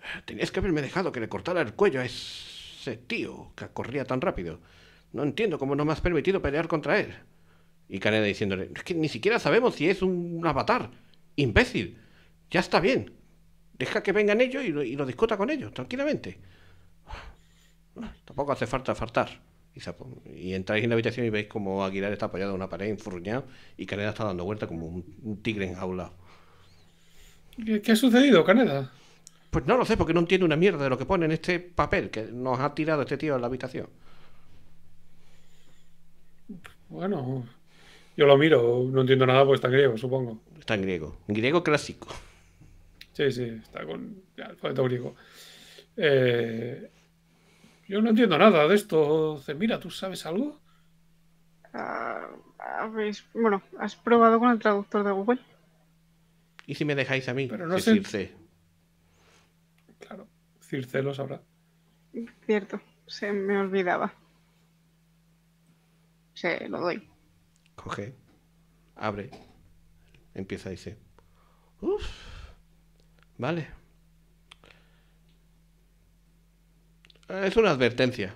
ah, Tenías que haberme dejado que le cortara el cuello a ese tío que corría tan rápido. No entiendo cómo no me has permitido pelear contra él. Y Caneda diciéndole: Es que ni siquiera sabemos si es un avatar imbécil, ya está bien. Deja que vengan ellos y lo, discuta con ellos, tranquilamente. Ah, tampoco hace falta faltar. Y, entráis en la habitación y veis como Aguilar está apoyado en una pared, enfurruñado, y Caneda está dando vuelta como un, tigre enjaulado. ¿Qué, ¿Qué ha sucedido, Caneda? Pues no lo sé, porque no entiendo una mierda de lo que pone en este papel que nos ha tirado este tío en la habitación. Bueno, yo lo miro, no entiendo nada porque está en griego, supongo. Está en griego, griego clásico. Sí, sí, está con alfabeto griego. Eh, yo no entiendo nada de esto. Mira, ¿tú sabes algo? Ah, bueno, ¿has probado con el traductor de Google? ¿Y si me dejáis a mí? Pero no Circe. Claro, Circe lo sabrá. Cierto, se me olvidaba. Se lo doy coge, abre, empieza y dice, uff, vale. Es una advertencia.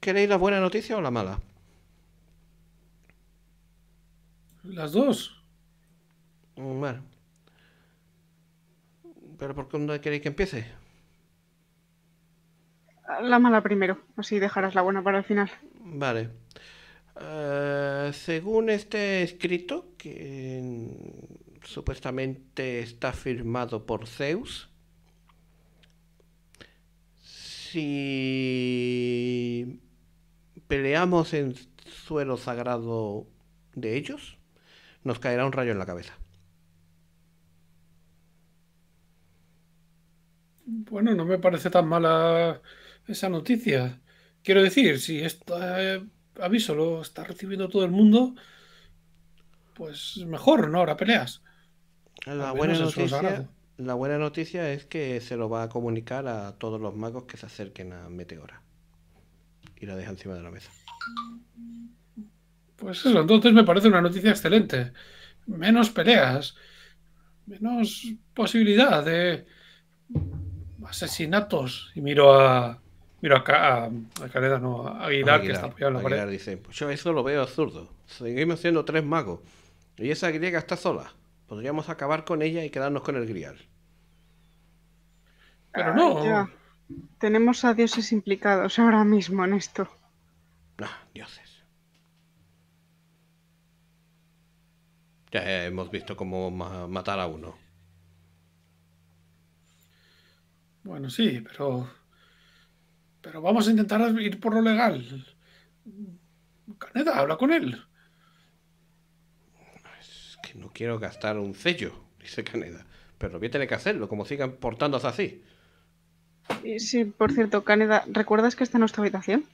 ¿Queréis la buena noticia o la mala? Las dos. Bueno. ¿Pero por qué no queréis que empiece? la mala primero, así dejarás la buena para el final. Vale. Eh, según este escrito, que supuestamente está firmado por Zeus, si peleamos en suelo sagrado de ellos, nos caerá un rayo en la cabeza. Bueno, no me parece tan mala esa noticia. Quiero decir, si este aviso lo está recibiendo todo el mundo, pues mejor, ¿no? habrá peleas. La buena, noticia, la buena noticia es que se lo va a comunicar a todos los magos que se acerquen a Meteora. Y la deja encima de la mesa. Pues eso, entonces me parece una noticia excelente. Menos peleas, menos posibilidad de asesinatos. Y miro a, Mira, acá a, a Aguilar, que está apoyado en la Aguilar dice, pues yo eso lo veo absurdo. Seguimos siendo tres magos. Y esa griega está sola. Podríamos acabar con ella y quedarnos con el grial. Pero ah, no. Tenemos a dioses implicados ahora mismo en esto. Ah, dioses. Ya hemos visto cómo matar a uno. Bueno, sí, pero pero vamos a intentar ir por lo legal. Caneda, habla con él. Es que no quiero gastar un sello, dice Caneda. Pero voy a tener que hacerlo, como sigan portándose así. Sí, por cierto, Caneda, ¿recuerdas que está en nuestra habitación?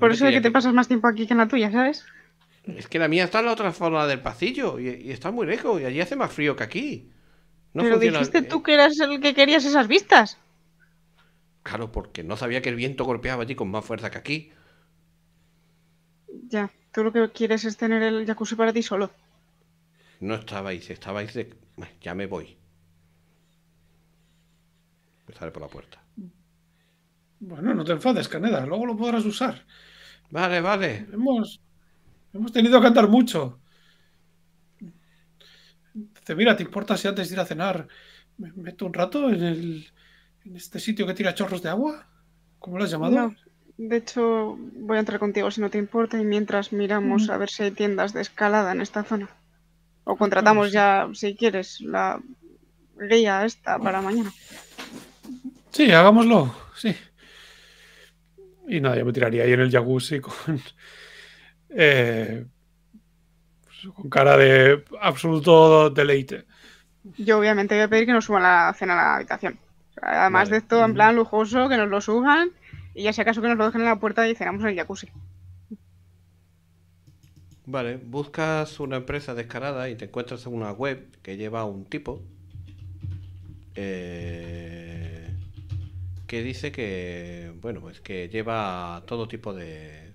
por eso es que te pasas más tiempo aquí que en la tuya, ¿sabes? Es que la mía está en la otra forma del pasillo y, está muy lejos y allí hace más frío que aquí. No Pero dijiste tú que eras el que querías esas vistas. Claro, porque no sabía que el viento golpeaba allí con más fuerza que aquí. Ya, tú lo que quieres es tener el jacuzzi para ti solo. No estabais, estabais de... Ya me voy. Empezaré por la puerta. Bueno, no te enfades, Caneda, luego lo podrás usar. Vale, vale. Hemos, hemos tenido que andar mucho. Dice, mira, ¿te importa si antes de ir a cenar me meto un rato en el, en este sitio que tira chorros de agua? ¿Cómo lo has llamado? De hecho, voy a entrar contigo si no te importa y mientras miramos mm. a ver si hay tiendas de escalada en esta zona. O contratamos mm. ya, si quieres, la guía esta para mañana. Sí, hagámoslo, sí. Y nada, yo me tiraría ahí en el jacuzzi con, eh, pues, con cara de absoluto deleite. Yo obviamente voy a pedir que nos suban la cena a la habitación. Además de esto, en plan lujoso, que nos lo suban y ya si acaso que nos lo dejen en la puerta y cenamos el jacuzzi. Vale, buscas una empresa descarada y te encuentras en una web que lleva un tipo eh, que dice que, bueno, pues que lleva todo tipo de,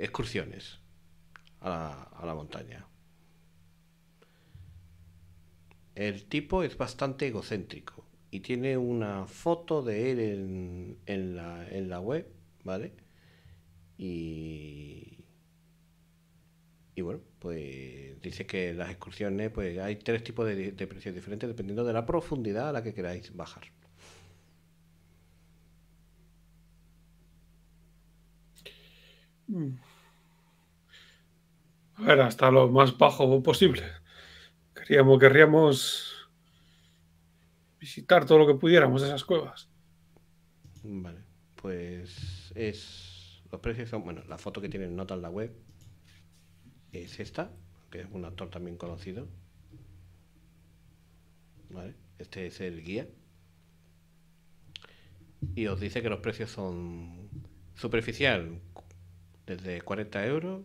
excursiones a la montaña. El tipo es bastante egocéntrico y tiene una foto de él en, en, la, en la web, ¿vale? Y, bueno, pues dice que las excursiones, pues hay tres tipos de, precios diferentes dependiendo de la profundidad a la que queráis bajar. Mm. A ver, hasta lo más bajo posible. Queríamos, querríamos visitar todo lo que pudiéramos de esas cuevas. Vale, pues es. Los precios son. Bueno, la foto que tienen nota en la web es esta, que es un actor también conocido. Vale, este es el guía. Y os dice que los precios son superficial, desde 40 euros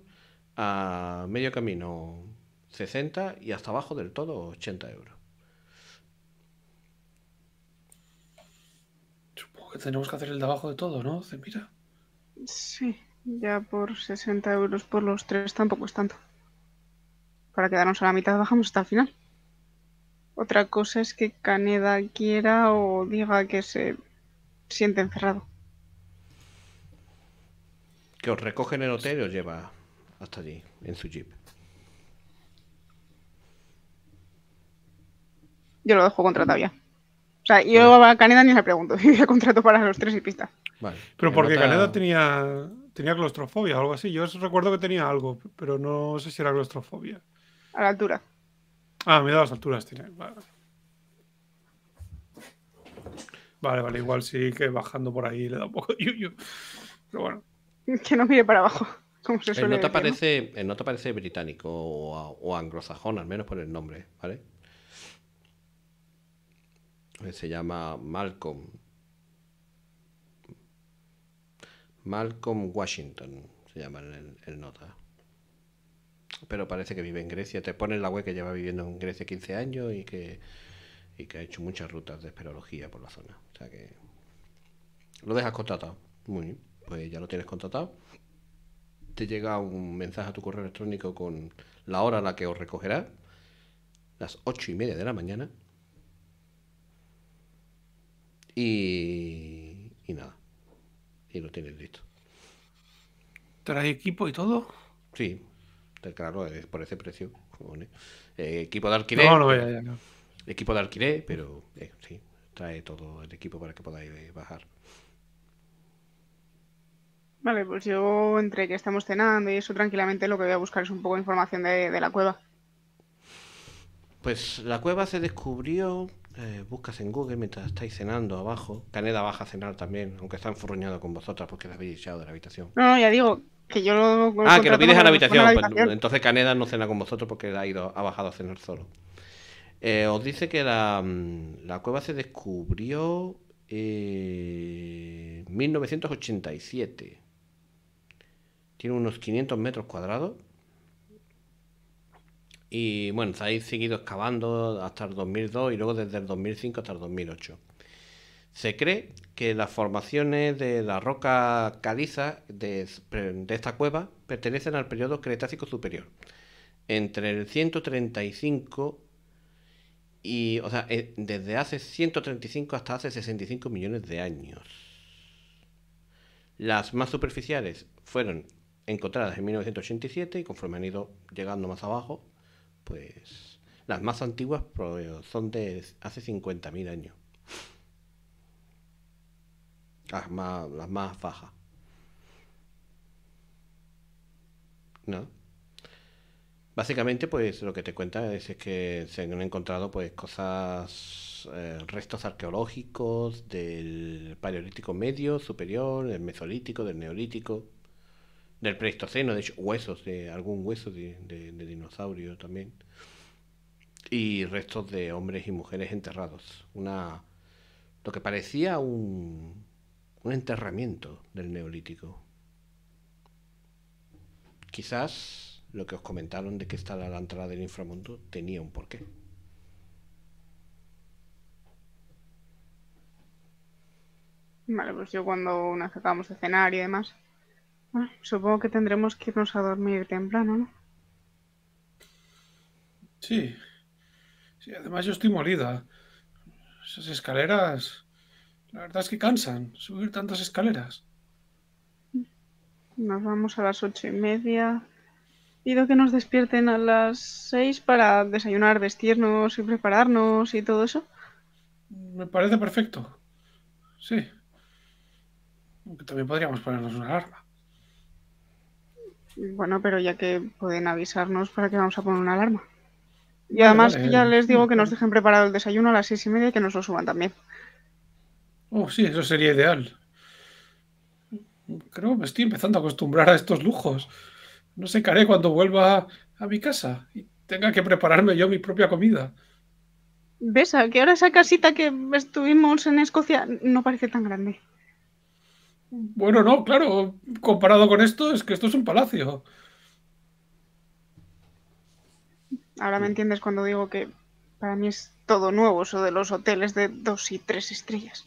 a medio camino 60 y hasta abajo del todo 80 euros. tenemos que hacer el trabajo de todo, ¿no? Mira. Sí, ya por 60 euros por los tres tampoco es tanto. Para quedarnos a la mitad bajamos hasta el final. Otra cosa es que Caneda quiera o diga que se siente encerrado. Que os recogen en el hotel y os lleva hasta allí, en su jeep. Yo lo dejo contratado ya. O sea, yo a Caneda ni la pregunto si había contrato para los tres y pistas. Vale. Pero porque Caneda tenía, tenía claustrofobia o algo así. Yo recuerdo que tenía algo, pero no sé si era claustrofobia. A la altura. Ah, me da las alturas, tiene. Vale. vale, igual sí que bajando por ahí le da un poco de yuyu. Pero bueno. Que no mire para abajo. parece, ¿no? te parece británico o anglosajón, al menos por el nombre, ¿vale? Eh, se llama Malcolm. Malcolm Washington se llama el, el nota. Pero parece que vive en Grecia. Te pone en la web que lleva viviendo en Grecia 15 años y que, y que ha hecho muchas rutas de esperología por la zona. O sea que lo dejas contratado. Muy bien, pues ya lo tienes contratado. Te llega un mensaje a tu correo electrónico con la hora a la que os recogerá, las ocho y media de la mañana y, nada. Y lo tienes listo. ¿Trae equipo y todo? Sí, claro, es por ese precio. Eh, equipo de alquiler. No, no, voy a Equipo de alquiler, pero eh, sí, trae todo el equipo para que podáis eh, bajar. Vale, pues yo entre que estamos cenando y eso tranquilamente lo que voy a buscar es un poco de información de, de la cueva. Pues la cueva se descubrió eh, buscas en Google mientras estáis cenando abajo. Caneda baja a cenar también, aunque está enfurruñado con vosotras porque la habéis echado de la habitación. No, ya digo, que yo lo. ah, que lo pides a la pues, habitación. entonces Caneda no cena con vosotros porque ha, ido, ha bajado a cenar solo. Eh, os dice que la, mm, cueva se descubrió eh, en 1987. Tiene unos 500 metros cuadrados. Y bueno, se ha seguido excavando hasta el 2002 y luego desde el 2005 hasta el 2008. Se cree que las formaciones de la roca caliza de, de esta cueva pertenecen al periodo Cretácico Superior, entre el 135 y, o sea, eh, desde hace 135 hasta hace 65 millones de años. Las más superficiales fueron encontradas en 1987 y conforme han ido llegando más abajo, pues las más antiguas pues, son de hace 50.000 años. Las más, las más bajas. ¿No? Básicamente, pues lo que te cuenta es, que se han encontrado pues cosas, eh, restos arqueológicos del Paleolítico Medio, Superior, del Mesolítico, del Neolítico del Pleistoceno, de hecho, huesos, de algún hueso de, dinosaurio también. Y restos de hombres y mujeres enterrados. Una, lo que parecía un, un enterramiento del neolítico. Quizás lo que os comentaron de que está la entrada del inframundo tenía un porqué. Vale, pues yo cuando nos acabamos de cenar y demás, supongo que tendremos que irnos a dormir temprano, ¿no? Sí. Sí, además yo estoy molida. Esas escaleras... La verdad es que cansan subir tantas escaleras. Nos vamos a las ocho y media. Pido que nos despierten a las seis para desayunar, vestirnos y prepararnos y todo eso. Me parece perfecto. Sí. Aunque también podríamos ponernos una alarma. Bueno, pero ya que pueden avisarnos para que vamos a poner una alarma. Y además ya les digo que nos dejen preparado el desayuno a las seis y media y que nos lo suban también. Oh, sí, eso sería ideal. Creo que me estoy empezando a acostumbrar a estos lujos. No sé qué haré cuando vuelva a mi casa y tenga que prepararme yo mi propia comida. Besa Que ahora esa casita que estuvimos en Escocia no parece tan grande. Bueno, no, claro, comparado con esto, es que esto es un palacio. Ahora me entiendes cuando digo que para mí es todo nuevo eso de los hoteles de dos y tres estrellas.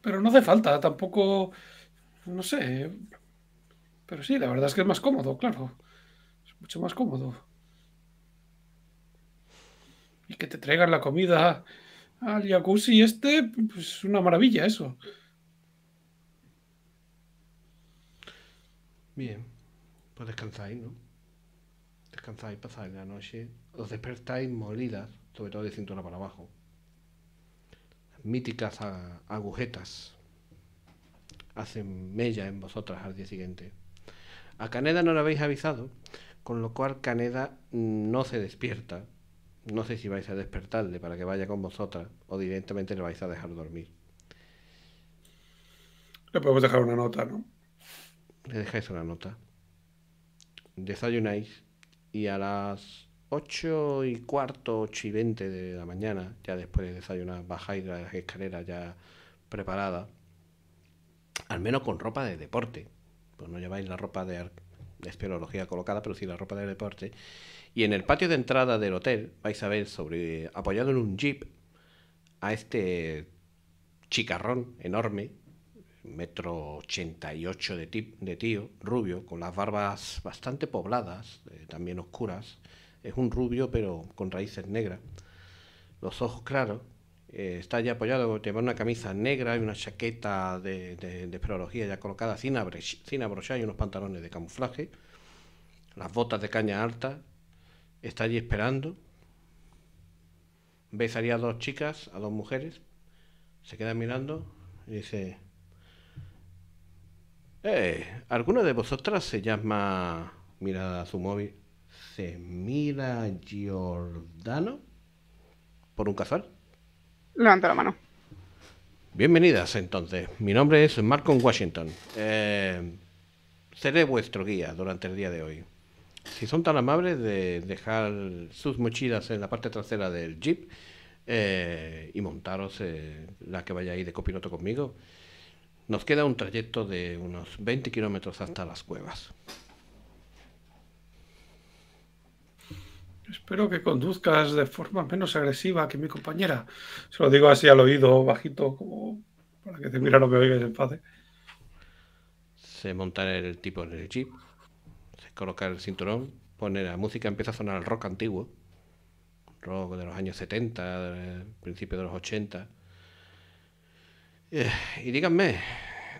Pero no hace falta, tampoco, no sé. Pero sí, la verdad es que es más cómodo, claro. Es mucho más cómodo. Y que te traigan la comida al jacuzzi este, pues una maravilla eso. Bien, pues descansáis, ¿no? Descansáis, pasáis la noche, os despertáis molidas, sobre todo de cintura para abajo. Míticas agujetas hacen mella en vosotras al día siguiente. A Caneda no le habéis avisado, con lo cual Caneda no se despierta no sé si vais a despertarle para que vaya con vosotras o directamente le vais a dejar dormir. Le podemos dejar una nota, ¿no? Le dejáis una nota. Desayunáis y a las 8 y cuarto, 8 y 20 de la mañana, ya después de desayunar, bajáis las escaleras ya preparada, al menos con ropa de deporte. Pues no lleváis la ropa de, de espeleología colocada, pero sí la ropa de deporte. Y en el patio de entrada del hotel vais a ver sobre apoyado en un jeep a este chicarrón enorme, metro ochenta y ocho de tío, rubio, con las barbas bastante pobladas, eh, también oscuras. Es un rubio pero con raíces negras. Los ojos claros. Eh, está ya apoyado, lleva una camisa negra y una chaqueta de, de, ya colocada sin, abrochar y unos pantalones de camuflaje. Las botas de caña alta, está allí esperando. Ves a dos chicas, a dos mujeres, se queda mirando y dice, eh, ¿alguna de vosotras se llama, mira a su móvil, se mira Giordano? ¿Por un casual? Levanta la mano. Bienvenidas entonces, mi nombre es marco Washington. Eh, seré vuestro guía durante el día de hoy si son tan amables de dejar sus mochilas en la parte trasera del jeep eh, y montaros eh, la que vaya ahí de copiloto conmigo, nos queda un trayecto de unos 20 kilómetros hasta las cuevas. Espero que conduzcas de forma menos agresiva que mi compañera. Se lo digo así al oído, bajito, como para que te mira lo que oigas en paz. Se montará el tipo en el jeep colocar el cinturón, poner la música, empieza a sonar el rock antiguo, rock de los años 70, principios de los 80. Eh, y díganme,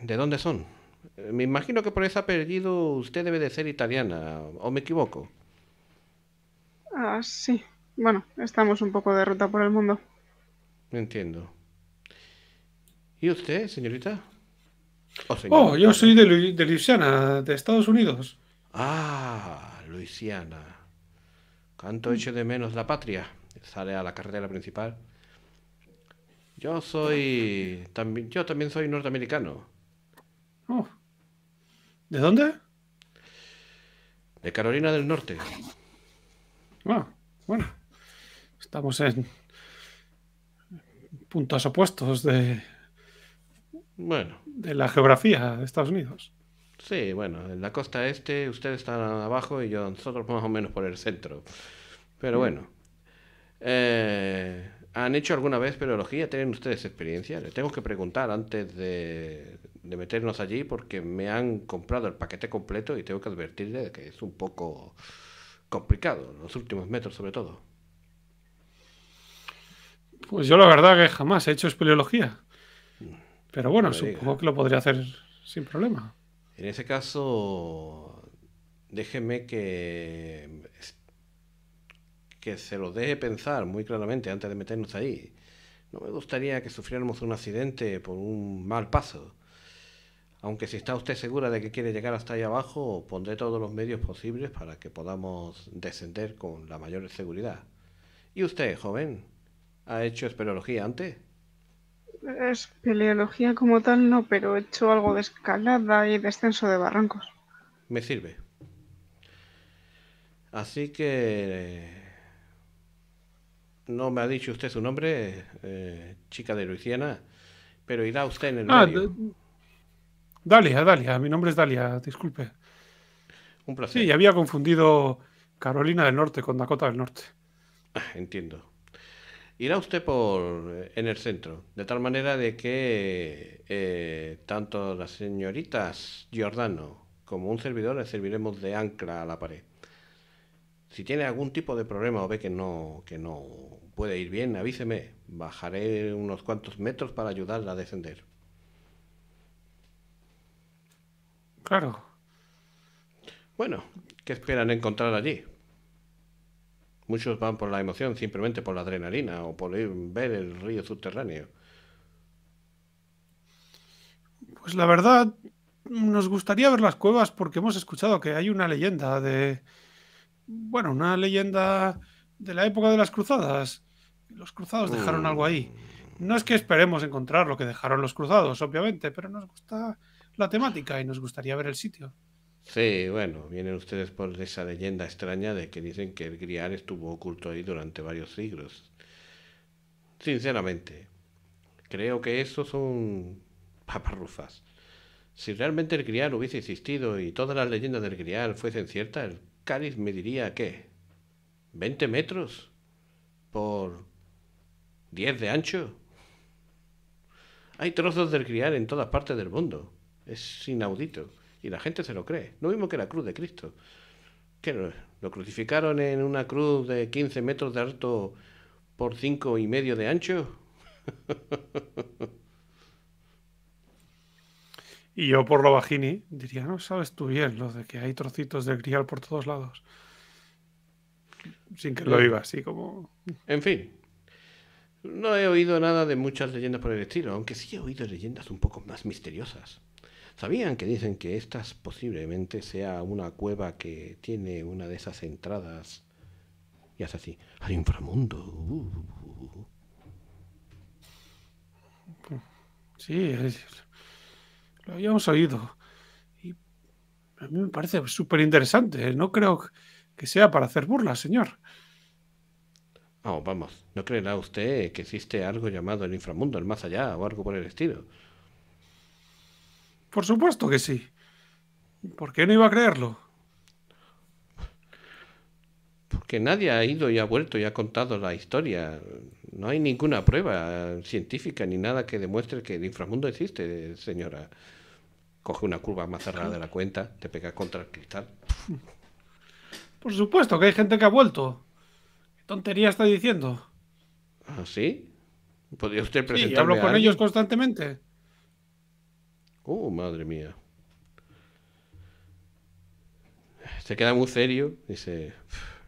¿de dónde son? Eh, me imagino que por ese apellido usted debe de ser italiana, ¿o me equivoco? Ah, sí. Bueno, estamos un poco de ruta por el mundo. Entiendo. ¿Y usted, señorita? Oh, yo soy de, de Luisiana, de Estados Unidos. Ah, Luisiana. Canto hecho de menos la patria. Sale a la carretera principal. Yo soy. También, yo también soy norteamericano. Oh. ¿De dónde? De Carolina del Norte. Ah, bueno. Estamos en puntos opuestos de. Bueno. De la geografía de Estados Unidos. Sí, bueno, en la costa este ustedes están abajo y yo, nosotros más o menos por el centro. Pero bueno. Eh, ¿Han hecho alguna vez espeleología? ¿Tienen ustedes experiencia? Le tengo que preguntar antes de, de, meternos allí porque me han comprado el paquete completo y tengo que advertirle que es un poco complicado, los últimos metros sobre todo. Pues yo la verdad que jamás he hecho espeleología. Mm. Pero bueno, supongo que lo podría hacer sin problema. En ese caso, déjeme que, que se lo deje pensar muy claramente antes de meternos ahí. No me gustaría que sufriéramos un accidente por un mal paso. Aunque si está usted segura de que quiere llegar hasta ahí abajo, pondré todos los medios posibles para que podamos descender con la mayor seguridad. ¿Y usted, joven? ¿Ha hecho esperología antes? Es peleología como tal no, pero he hecho algo de escalada y descenso de barrancos. Me sirve. Así que... No me ha dicho usted su nombre, eh, chica de Luisiana, pero irá usted en el ah, Dalia, Dalia, mi nombre es Dalia, disculpe. Un placer. Sí, había confundido Carolina del Norte con Dakota del Norte. Ah, entiendo irá usted por eh, en el centro, de tal manera de que eh, tanto las señoritas Giordano como un servidor le serviremos de ancla a la pared. Si tiene algún tipo de problema o ve que no, que no puede ir bien, avíseme. Bajaré unos cuantos metros para ayudarla a descender. Claro. Bueno, ¿qué esperan encontrar allí? Muchos van por la emoción, simplemente por la adrenalina o por ir, ver el río subterráneo. Pues la verdad, nos gustaría ver las cuevas porque hemos escuchado que hay una leyenda de... Bueno, una leyenda de la época de las cruzadas. Los cruzados dejaron algo ahí. Mm. No es que esperemos encontrar lo que dejaron los cruzados, obviamente, pero nos gusta la temática y nos gustaría ver el sitio. Sí, bueno, vienen ustedes por esa leyenda extraña de que dicen que el grial estuvo oculto ahí durante varios siglos. Sinceramente, creo que eso son paparrufas. Si realmente el grial hubiese existido y todas las leyendas del grial fuesen ciertas, el cáliz me diría que 20 metros por 10 de ancho. Hay trozos del grial en todas partes del mundo. Es inaudito. Y la gente se lo cree. Lo mismo que la cruz de Cristo. Que lo, crucificaron en una cruz de 15 metros de alto por 5 y medio de ancho. y yo por lo bajini diría, no sabes tú bien lo de que hay trocitos de grial por todos lados. Sin que lo iba, así como... En fin, no he oído nada de muchas leyendas por el estilo, aunque sí he oído leyendas un poco más misteriosas. ¿Sabían que dicen que esta posiblemente sea una cueva que tiene una de esas entradas? Y hace así, al inframundo. Sí, lo habíamos oído. Y a mí me parece súper interesante. No creo que sea para hacer burlas, señor. Vamos, ah, vamos, ¿no creerá usted que existe algo llamado el inframundo, el más allá o algo por el estilo? Por supuesto que sí. ¿Por qué no iba a creerlo? Porque nadie ha ido y ha vuelto y ha contado la historia. No hay ninguna prueba científica ni nada que demuestre que el inframundo existe, señora. Coge una curva más cerrada de la cuenta, te pega contra el cristal. Por supuesto que hay gente que ha vuelto. ¿Qué tontería está diciendo? ¿Ah, sí? ¿Podría usted presentarlo. con ellos constantemente. Oh, madre mía. Se queda muy serio. Dice,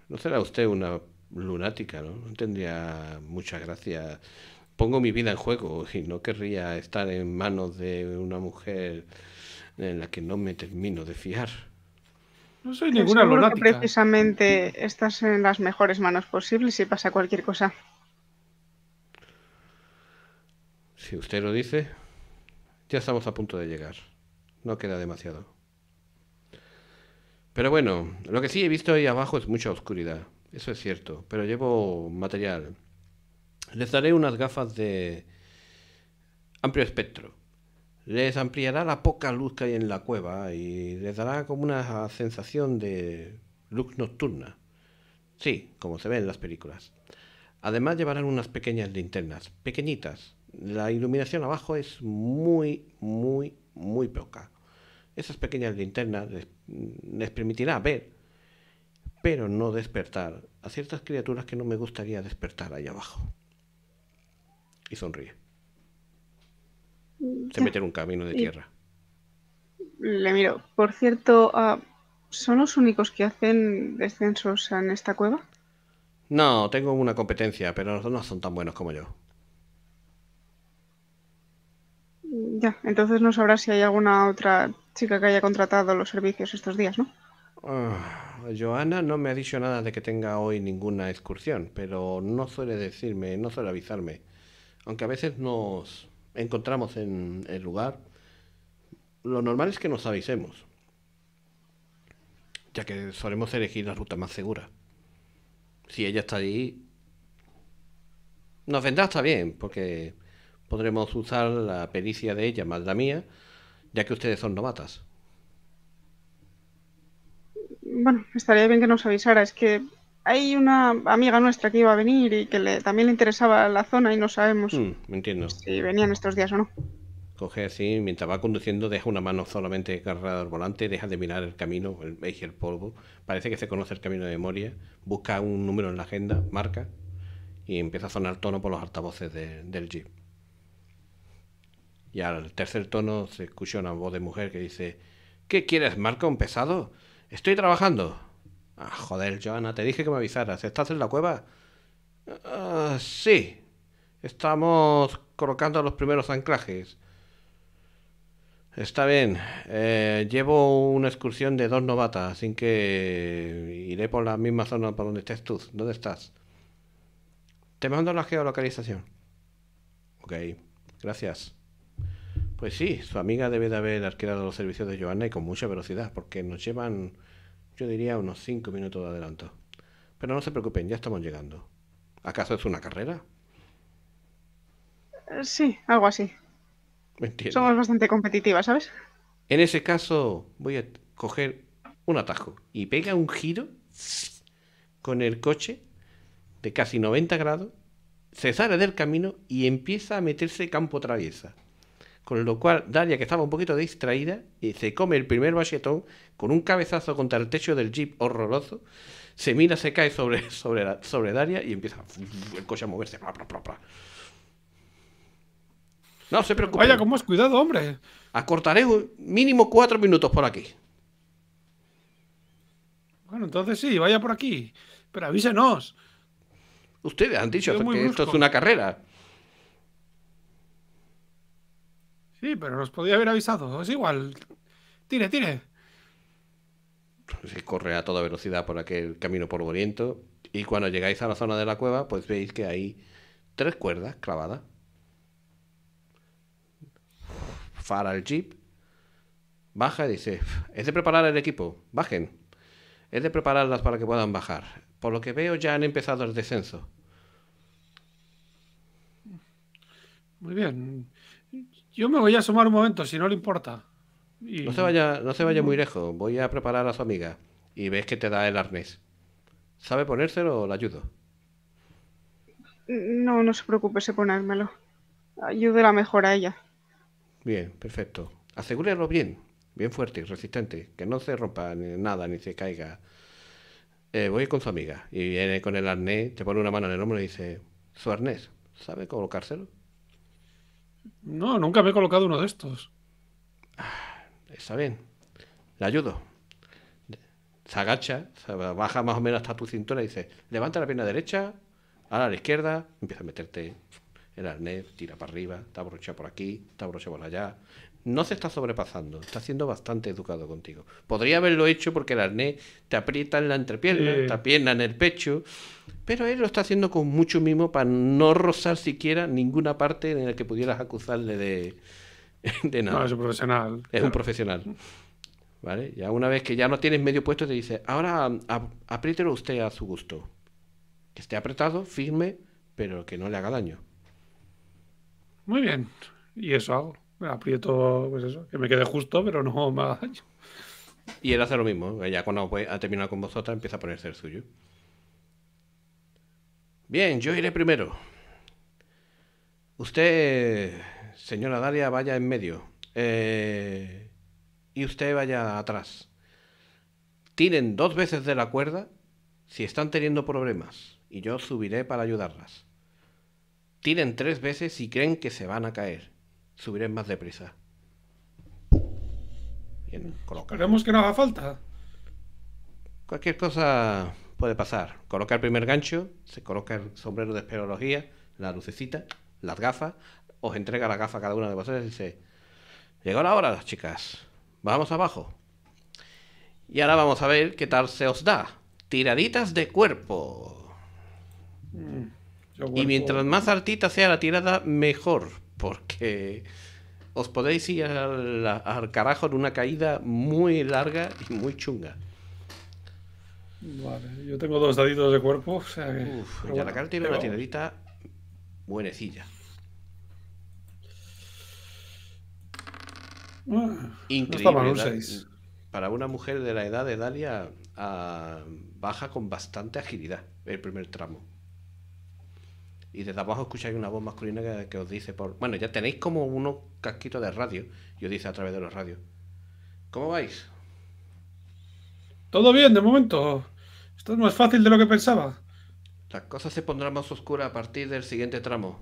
no será usted una lunática, ¿no? No tendría mucha gracia. Pongo mi vida en juego y no querría estar en manos de una mujer en la que no me termino de fiar. No soy ninguna lunática. precisamente estás en las mejores manos posibles si pasa cualquier cosa. Si usted lo dice. Ya estamos a punto de llegar. No queda demasiado. Pero bueno, lo que sí he visto ahí abajo es mucha oscuridad. Eso es cierto. Pero llevo material. Les daré unas gafas de amplio espectro. Les ampliará la poca luz que hay en la cueva y les dará como una sensación de luz nocturna. Sí, como se ve en las películas. Además llevarán unas pequeñas linternas, pequeñitas, la iluminación abajo es muy, muy, muy poca. Esas pequeñas linternas les, permitirá ver, pero no despertar a ciertas criaturas que no me gustaría despertar ahí abajo. Y sonríe. Se mete en un camino de tierra. Le miro. Por cierto, ah, ¿son los únicos que hacen descensos en esta cueva? No, tengo una competencia, pero no son tan buenos como yo. Ya, entonces no sabrá si hay alguna otra chica que haya contratado los servicios estos días, ¿no? Ah, Joana no me ha dicho nada de que tenga hoy ninguna excursión, pero no suele decirme, no suele avisarme. Aunque a veces nos encontramos en el lugar, lo normal es que nos avisemos, ya que solemos elegir la ruta más segura. Si ella está allí, nos vendrá hasta bien, porque podremos usar la pericia de ella más la mía, ya que ustedes son novatas. Bueno, estaría bien que nos avisara. Es que hay una amiga nuestra que iba a venir y que le, también le interesaba la zona y no sabemos mm, entiendo. si venían estos días o no. Coge así, mientras va conduciendo, deja una mano solamente agarrada al volante, deja de mirar el camino el, el polvo. Parece que se conoce el camino de memoria, busca un número en la agenda, marca y empieza a sonar tono por los altavoces del jeep. Y al tercer tono se escucha una voz de mujer que dice, ¿qué quieres, Marco? ¿Un pesado? Estoy trabajando. Ah, joder, Joana, te dije que me avisaras. ¿Estás en la cueva? Ah, sí. Estamos colocando los primeros anclajes. Está bien. Eh, llevo una excursión de dos novatas, así que iré por la misma zona por donde estés tú. ¿Dónde estás? Te mando la geolocalización. Ok, gracias. Pues sí, su amiga debe de haber alquilado los servicios de Johanna y con mucha velocidad, porque nos llevan, yo diría, unos 5 minutos de adelanto. Pero no se preocupen, ya estamos llegando. ¿Acaso es una carrera? Eh, sí, algo así. Somos bastante competitivas, ¿sabes? En ese caso, voy a coger un atajo y pega un giro con el coche de casi 90 grados, se sale del camino y empieza a meterse campo traviesa con lo cual Daria, que estaba un poquito distraída, y se come el primer bachetón con un cabezazo contra el techo del jeep horroroso, se mira, se cae sobre, sobre, sobre Daria y empieza el coche a moverse. no se preocupe. Vaya, con más cuidado, hombre. Acortaré mínimo cuatro minutos por aquí. Bueno, entonces sí, vaya por aquí. Pero avísenos. Ustedes han dicho que esto es una carrera. Sí, pero nos podía haber avisado. Es igual. Tire, tire. Se corre a toda velocidad por aquel camino polvoriento. Y cuando llegáis a la zona de la cueva, pues veis que hay tres cuerdas clavadas. Fara el jeep. Baja y dice, es de preparar el equipo. Bajen. Es de prepararlas para que puedan bajar. Por lo que veo ya han empezado el descenso. Muy bien. Yo me voy a sumar un momento, si no le importa. No, se vaya, no se vaya muy lejos. Voy a preparar a su amiga. Y ves que te da el arnés. ¿Sabe ponérselo o la ayudo? Mm, no, no se preocupe, Se ponérmelo. Ayúdela mejor a ella. Bien, perfecto. Asegúrelo bien, bien fuerte y resistente, que no se rompa ni nada ni se caiga. Eh, voy con su amiga y viene con el arnés, te pone una mano en el hombro y dice, su arnés, ¿sabe colocárselo? No, nunca me he colocado uno de estos. Ah, está bien. Le ayudo. Se agacha, baja más o menos hasta tu cintura y dice, levanta la pierna derecha, ahora a la izquierda, empieza a meterte el arnés, tira para arriba, está abrocha por aquí, está abrocha por allá, no se está sobrepasando, está siendo bastante educado contigo. Podría haberlo hecho porque el arnés te aprieta en la entrepierna, te pierna en el pecho, pero él lo está haciendo con mucho mimo para no rozar siquiera ninguna parte en la que pudieras acusarle de, de nada. No, es un profesional. Es un profesional. ¿Vale? Ya una vez que ya no tienes medio puesto, te dice, ahora mm, aprietelo usted a su gusto. Que esté apretado, firme, pero que no le haga daño. Muy bien. Y eso hago aprieto, pues eso, que me quede justo, pero no más daño. Y él hace lo mismo, ¿eh? ya cuando ha terminado con vosotras empieza a ponerse el suyo. Bien, yo iré primero. Usted, señora Dalia, vaya en medio. Eh, y usted vaya atrás. Tiren dos veces de la cuerda si están teniendo problemas. Y yo subiré para ayudarlas. Tiren tres veces si creen que se van a caer subiré más deprisa. Bien, que no haga falta. Cualquier cosa puede pasar. Coloca el primer gancho, se coloca el sombrero de esperología, la lucecita, las gafas, os entrega la gafa a cada una de vosotros y dice, llegó la hora, chicas, vamos abajo. Y ahora vamos a ver qué tal se os da. Tiraditas de cuerpo. Mm, y mientras más altita sea la tirada, mejor, porque os podéis ir al, carajo en una caída muy larga y muy chunga. Vale, yo tengo dos daditos de cuerpo, o sea que... Uf, ya la cara tiene una tiradita buenecilla. Ah, Increíble. para una mujer de la edad de Dalia ah, baja con bastante agilidad el primer tramo y desde abajo escucháis una voz masculina que, os dice por... Bueno, ya tenéis como unos casquitos de radio y os dice a través de los radios. ¿Cómo vais? Todo bien, de momento. Esto es más fácil de lo que pensaba. Las cosas se pondrán más oscuras a partir del siguiente tramo.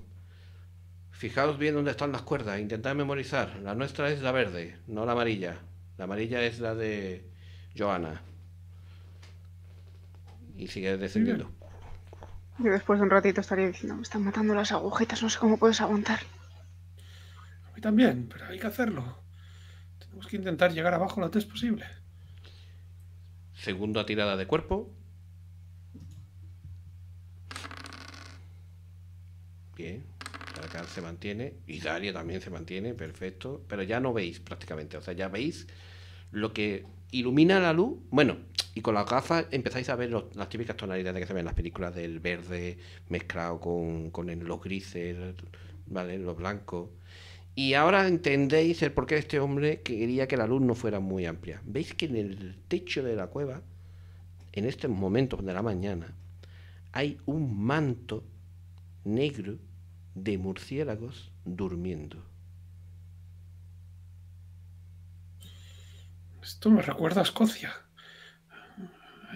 Fijaos bien dónde están las cuerdas, intentad memorizar. La nuestra es la verde, no la amarilla. La amarilla es la de Joana. Y sigue descendiendo. Yo después de un ratito estaría diciendo, me están matando las agujetas, no sé cómo puedes aguantar. A mí también, pero hay que hacerlo. Tenemos que intentar llegar abajo lo antes posible. Segunda tirada de cuerpo. Bien, Tarkan se mantiene y Dario también se mantiene, perfecto. Pero ya no veis prácticamente, o sea, ya veis lo que ilumina la luz. Bueno, y con las gafas empezáis a ver las típicas tonalidades que se ven en las películas del verde mezclado con, los grises, ¿vale? los blancos. Y ahora entendéis el porqué de este hombre quería que la luz no fuera muy amplia. Veis que en el techo de la cueva, en este momento de la mañana, hay un manto negro de murciélagos durmiendo. Esto me recuerda a Escocia.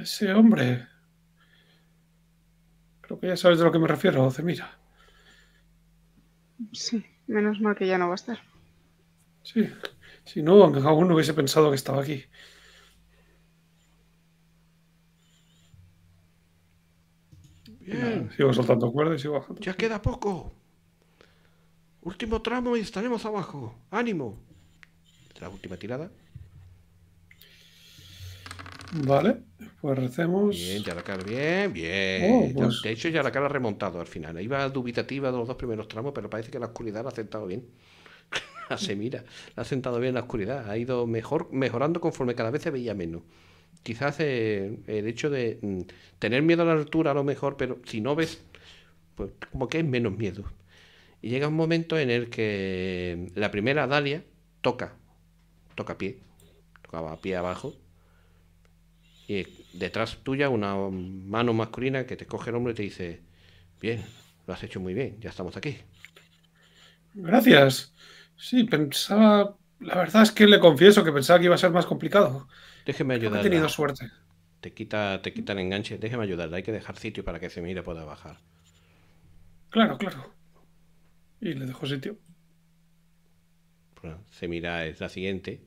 Ese hombre. Creo que ya sabes de lo que me refiero, mira? Sí, menos mal que ya no va a estar. Sí, si no, aún no hubiese pensado que estaba aquí. Bien. sigo soltando cuerdas y sigo bajando. Ya queda poco. Último tramo y estaremos abajo. ¡Ánimo! La última tirada. Vale, pues recemos. Bien, cara bien, bien. Oh, pues. De hecho, De hecho, cara ha remontado al final. Iba dubitativa los dos primeros tramos, pero parece que la oscuridad la ha sentado bien. Ah, se mira, la ha sentado bien la oscuridad. Ha ido mejor, mejorando conforme cada vez se veía menos. Quizás eh, el hecho de mm, tener miedo a la altura, a lo mejor, pero si no ves, pues como que hay menos miedo. Y llega un momento en el que eh, la primera Dalia toca, toca pie, tocaba pie abajo y detrás tuya una mano masculina que te coge el hombre y te dice, bien, lo has hecho muy bien, ya estamos aquí. Gracias. Sí, pensaba, la verdad es que le confieso que pensaba que iba a ser más complicado. Déjeme ayudar. He tenido suerte. Te quita, te quita el enganche, déjeme ayudarle, hay que dejar sitio para que Semira pueda bajar. Claro, claro. Y le dejo sitio. Bueno, Semira es la siguiente,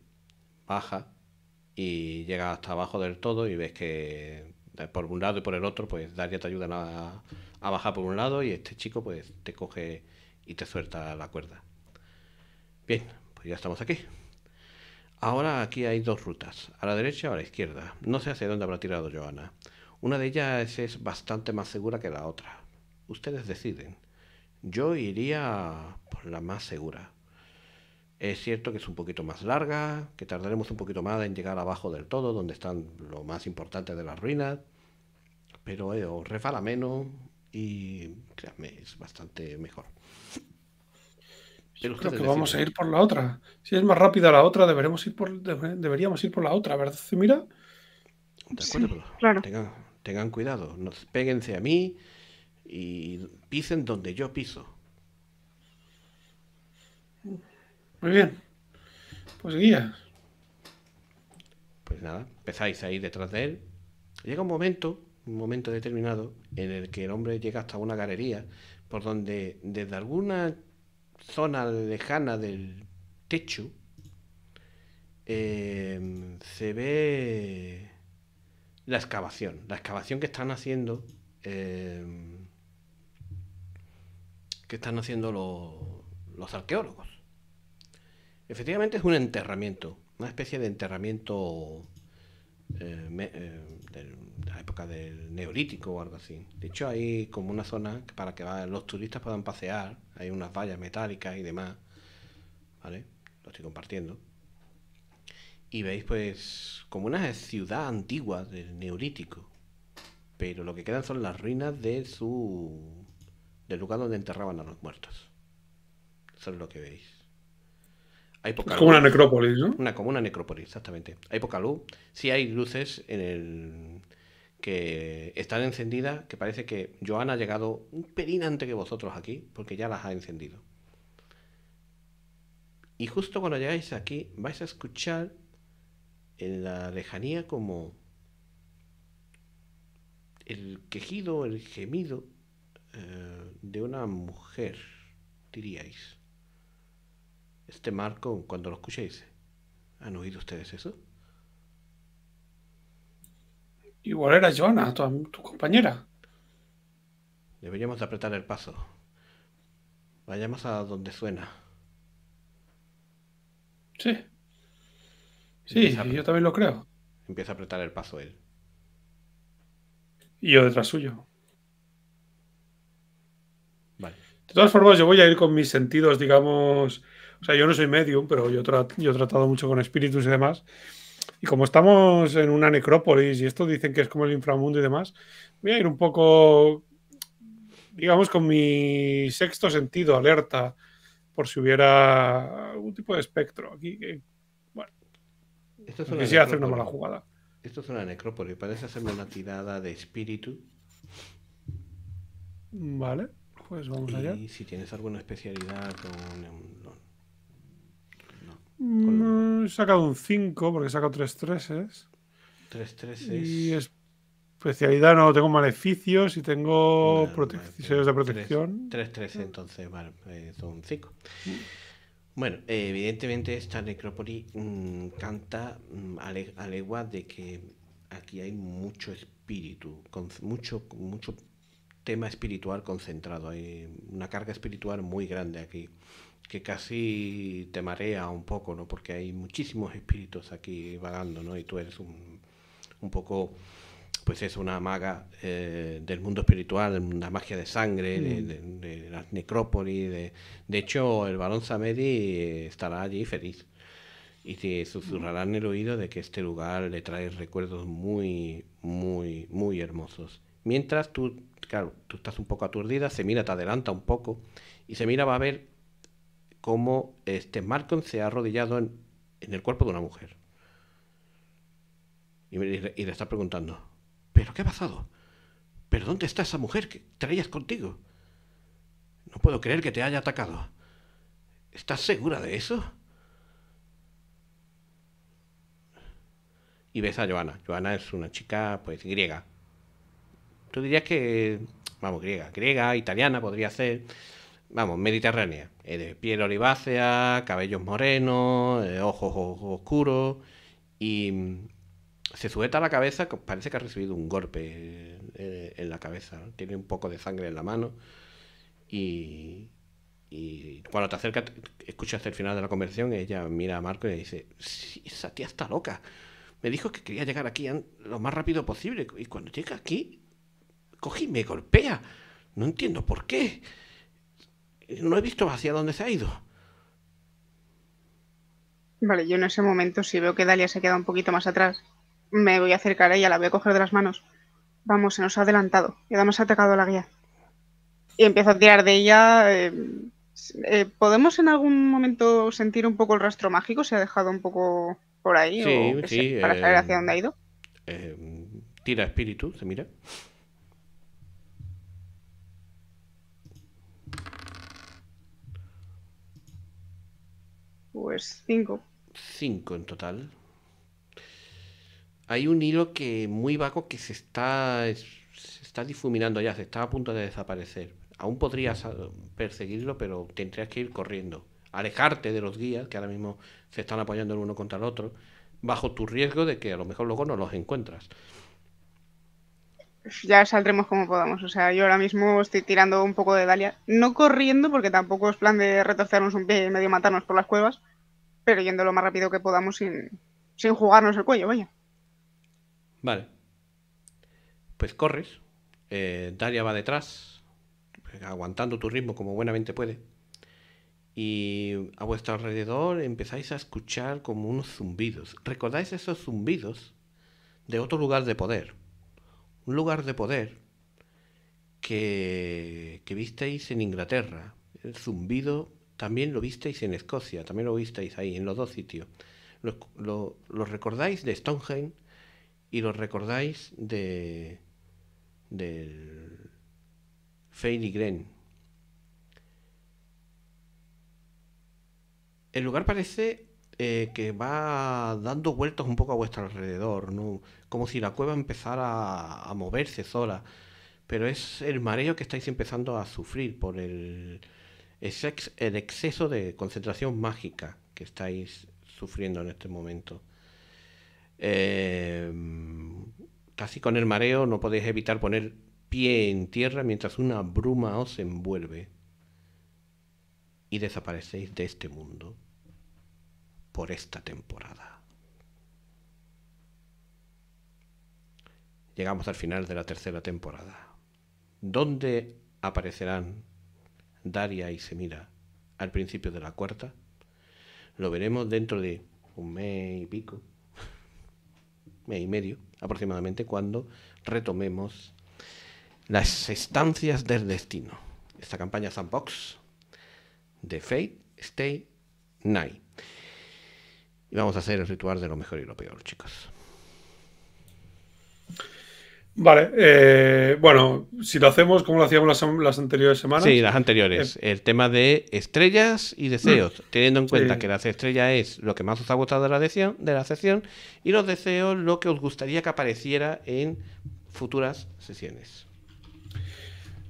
baja y llegas hasta abajo del todo y ves que por un lado y por el otro, pues Daria te ayuda a, a bajar por un lado y este chico pues te coge y te suelta la cuerda. Bien, pues ya estamos aquí. Ahora aquí hay dos rutas, a la derecha o a la izquierda. No sé hacia dónde habrá tirado Joana. Una de ellas es bastante más segura que la otra. Ustedes deciden. Yo iría por la más segura. Es cierto que es un poquito más larga, que tardaremos un poquito más en llegar abajo del todo, donde están lo más importante de las ruinas, pero eh, refala menos y créanme, es bastante mejor. Creo que vamos a ir por la otra. Si es más rápida la otra, deberemos ir deberíamos ir por la otra, ¿verdad, Mira? De acuerdo, tengan, cuidado, no, péguense a mí y pisen donde yo piso. Muy bien. Pues guía Pues nada, empezáis a ir detrás de él. Llega un momento, un momento determinado, en el que el hombre llega hasta una galería por donde desde alguna zona lejana del techo em, se ve la excavación. La excavación que están haciendo. Em, que están haciendo los arqueólogos. Efectivamente es un enterramiento, una especie de enterramiento eh, eh, de la época del neolítico o algo así. De hecho hay como una zona para que los turistas puedan pasear, hay unas vallas metálicas y demás, ¿vale? Lo estoy compartiendo. Y veis pues como una ciudad antigua del neolítico, pero lo que quedan son las ruinas de su del lugar donde enterraban a los muertos. Eso es lo que veis. Hay como una necrópolis, ¿no? Una, como una necrópolis, exactamente. Hay poca luz. Sí hay luces en el que están encendidas, que parece que Joana ha llegado un pelín antes que vosotros aquí, porque ya las ha encendido. Y justo cuando llegáis aquí, vais a escuchar en la lejanía como el quejido, el gemido eh, de una mujer, diríais. Este marco, cuando lo escuchéis, ¿han oído ustedes eso? Igual era Joana, tu, compañera. Deberíamos apretar el paso. Vayamos a donde suena. Sí. Sí, yo también lo creo. Empieza a apretar el paso él. Y yo detrás suyo. Vale. De todas formas, yo voy a ir con mis sentidos, digamos, o sea, yo no soy medium, pero yo, he tratado mucho con espíritus y demás. Y como estamos en una necrópolis y esto dicen que es como el inframundo y demás, voy a ir un poco, digamos, con mi sexto sentido alerta por si hubiera algún tipo de espectro aquí. Que, bueno, esto es quisiera hacer una mala jugada. Esto es una necrópolis, parece hacerme una tirada de espíritu. Vale, pues vamos allá. Y si tienes alguna especialidad con he sacado un 5 porque he sacado 3 treses. 3 treses. Y especialidad no, tengo maleficios y tengo seres de protección. 3 3 ah. entonces, vale, eh, son 5. Bueno, evidentemente esta necrópolis mm, canta mm, legua de que aquí hay mucho espíritu, con, mucho, mucho tema espiritual concentrado, hay una carga espiritual muy grande aquí que casi te marea un poco, ¿no? Porque hay muchísimos espíritus aquí vagando, ¿no? Y tú eres un, un poco, pues es una maga eh, del mundo espiritual, de la magia de sangre, de, mm. las necrópolis. De, hecho, el varón Samedi eh, estará allí feliz. Y te susurrará en el oído de que este lugar le trae recuerdos muy, muy, muy hermosos. Mientras tú, claro, tú estás un poco aturdida, se mira, te adelanta un poco y se mira, va a ver cómo este Malcolm se ha arrodillado en, el cuerpo de una mujer. Y, le está preguntando, ¿pero qué ha pasado? ¿Pero dónde está esa mujer que traías contigo? No puedo creer que te haya atacado. ¿Estás segura de eso? Y ves a Joana. Joana es una chica, pues, griega. Tú dirías que, vamos, griega, griega, italiana podría ser vamos, mediterránea. Eh, de piel olivácea, cabellos morenos, eh, ojos, oscuros. Y mm, se sujeta la cabeza, parece que ha recibido un golpe eh, en la cabeza. Tiene un poco de sangre en la mano. Y, cuando te acercas, escuchas el final de la conversación, ella mira a Marco y dice, sí, esa tía está loca. Me dijo que quería llegar aquí lo más rápido posible. Y cuando llega aquí, coge y me golpea. No entiendo por qué no he visto hacia dónde se ha ido. Vale, yo en ese momento, si veo que Dalia se queda un poquito más atrás, me voy a acercar a ella, la voy a coger de las manos. Vamos, se nos ha adelantado. Ya ha atacado a la guía. Y empiezo a tirar de ella. Eh, eh, ¿Podemos en algún momento sentir un poco el rastro mágico? ¿Se ha dejado un poco por ahí? Sí, sí, para saber hacia eh, dónde ha ido. tira espíritu, se mira. Pues cinco. Cinco en total. Hay un hilo que muy vago que se está, se está difuminando ya, se está a punto de desaparecer. Aún podrías perseguirlo, pero tendrías que ir corriendo. Alejarte de los guías, que ahora mismo se están apoyando el uno contra el otro, bajo tu riesgo de que a lo mejor luego no los encuentras ya saldremos como podamos. O sea, yo ahora mismo estoy tirando un poco de Dalia. No corriendo, porque tampoco es plan de retorcernos un pie y medio matarnos por las cuevas yendo lo más rápido que podamos sin, jugarnos el cuello, vaya. Vale. Pues corres. Eh, Daria va detrás, aguantando tu ritmo como buenamente puede. Y a vuestro alrededor empezáis a escuchar como unos zumbidos. ¿Recordáis esos zumbidos de otro lugar de poder? Un lugar de poder que, que visteis en Inglaterra. El zumbido también lo visteis en Escocia, también lo visteis ahí, en los dos sitios. Lo, recordáis de Stonehenge y lo recordáis de del Gren. El lugar parece eh, que va dando vueltas un poco a vuestro alrededor, ¿no? como si la cueva empezara a moverse sola. Pero es el mareo que estáis empezando a sufrir por el, es el exceso de concentración mágica que estáis sufriendo en este momento. Eh, casi con el mareo no podéis evitar poner pie en tierra mientras una bruma os envuelve y desaparecéis de este mundo por esta temporada. Llegamos al final de la tercera temporada, ¿dónde aparecerán Daria y Semira al principio de la cuarta. Lo veremos dentro de un mes y pico, mes y medio aproximadamente, cuando retomemos las estancias del destino. Esta campaña Sandbox de Fate Stay Night. Y vamos a hacer el ritual de lo mejor y lo peor, chicos. Vale, eh, bueno, si lo hacemos como lo hacíamos las, las anteriores semanas. Sí, las anteriores. Eh, el tema de estrellas y deseos, mm, teniendo en cuenta que las estrellas es lo que más os ha gustado de la, sesión de la sesión y los deseos lo que os gustaría que apareciera en futuras sesiones.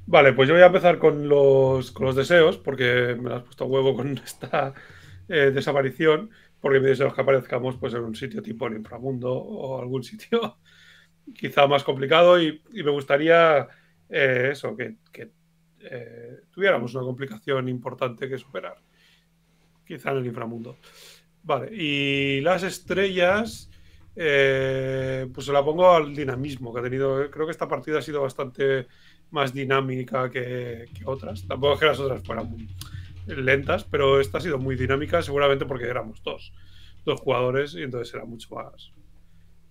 Vale, pues yo voy a empezar con los, deseos, porque me las has puesto a huevo con esta eh, desaparición, porque me dice que aparezcamos pues, en un sitio tipo en inframundo o algún sitio quizá más complicado y, me gustaría eh, eso, que, eh, tuviéramos una complicación importante que superar, quizá en el inframundo. Vale, y las estrellas, eh, pues se la pongo al dinamismo que ha tenido. Creo que esta partida ha sido bastante más dinámica que, otras. Tampoco que las otras fueran lentas, pero esta ha sido muy dinámica, seguramente porque éramos dos, dos jugadores y entonces era mucho más,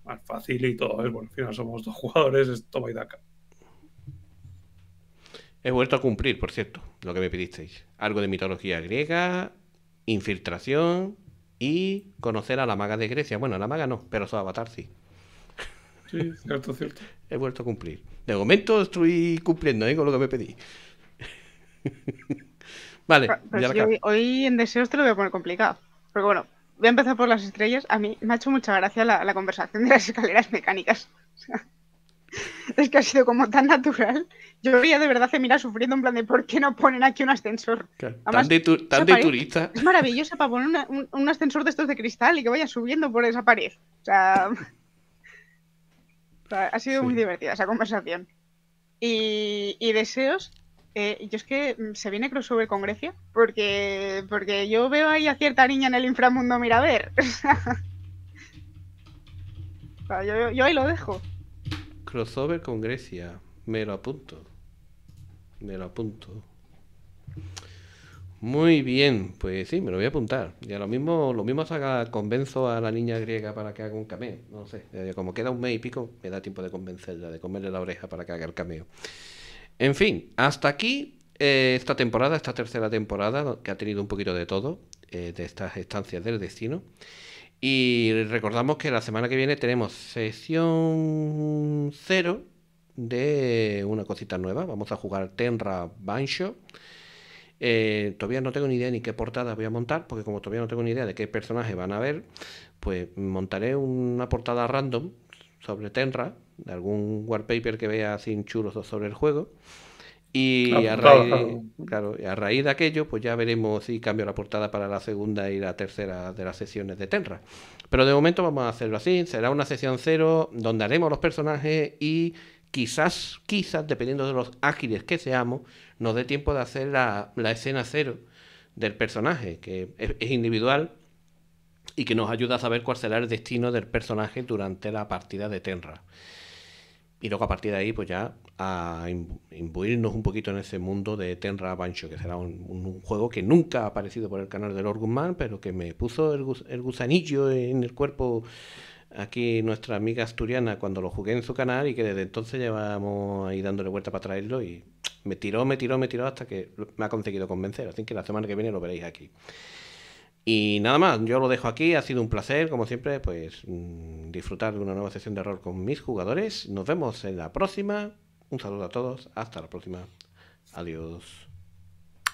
más fácil y todo. Bueno, ¿eh? al final somos dos jugadores, esto toma y daca. He vuelto a cumplir, por cierto, lo que me pidisteis. Algo de mitología griega, infiltración y conocer a la maga de Grecia. Bueno, la maga no, pero su avatar sí. Sí, cierto, cierto. He vuelto a cumplir. De momento estoy cumpliendo ¿eh? con lo que me pedí. vale, hoy, en deseos te lo voy a poner complicado. Pero bueno, voy a empezar por las estrellas. A mí me ha hecho mucha gracia la, conversación de las escaleras mecánicas. es que ha sido como tan natural. Yo veía de verdad mira sufriendo en plan de ¿por qué no ponen aquí un ascensor? tan de, turista. Es maravillosa para poner un, ascensor de estos de cristal y que vaya subiendo por esa pared. O sea, ha sido muy divertida esa conversación. y, deseos, eh, yo es que mm, se viene crossover con Grecia, porque, porque yo veo ahí a cierta niña en el inframundo mira a ver yo, ahí lo dejo. Crossover con Grecia, me lo apunto. Me lo apunto. Muy bien, pues sí, me lo voy a apuntar. Ya lo mismo, lo mismo haga, convenzo a la niña griega para que haga un cameo. No sé, como queda un mes y pico, me da tiempo de convencerla, de comerle la oreja para que haga el cameo. En fin, hasta aquí eh, esta temporada, esta tercera temporada, que ha tenido un poquito de todo, eh, de estas estancias del destino. Y recordamos que la semana que viene tenemos sesión cero de una cosita nueva. Vamos a jugar Tenra Bancho. Eh, todavía no tengo ni idea ni qué portada voy a montar, porque como todavía no tengo ni idea de qué personaje van a ver, pues montaré una portada random sobre Tenra de algún wallpaper que vea sin chulos sobre el juego. Ah, pues, y a, raíz, de aquello, pues ya veremos si cambio la portada para la segunda y la tercera de las sesiones de Tenra. Pero de momento vamos a hacerlo así. Será una sesión cero donde haremos los personajes y quizás, quizás, dependiendo de los ágiles que seamos, nos dé tiempo de hacer la, escena cero del personaje, que es individual y que nos ayuda a saber cuál será el destino del personaje durante la partida de Tenra. Y luego a partir de ahí, pues ya a imbuirnos un poquito en ese mundo de Tenra Bancho, que será un, juego que nunca ha aparecido por el canal de Lord Guzmán, pero que me puso el, el gusanillo en el cuerpo aquí nuestra amiga asturiana cuando lo jugué en su canal y que desde entonces llevamos ahí dándole vuelta para traerlo y me tiró, me tiró, me tiró hasta que me ha conseguido convencer. Así que la semana que viene lo veréis aquí. Y nada más, yo lo dejo aquí, ha sido un placer, como siempre, pues mm, disfrutar de una nueva sesión de rol con mis jugadores. Nos vemos en la próxima. Un saludo a todos, hasta la próxima. Adiós.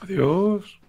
Adiós.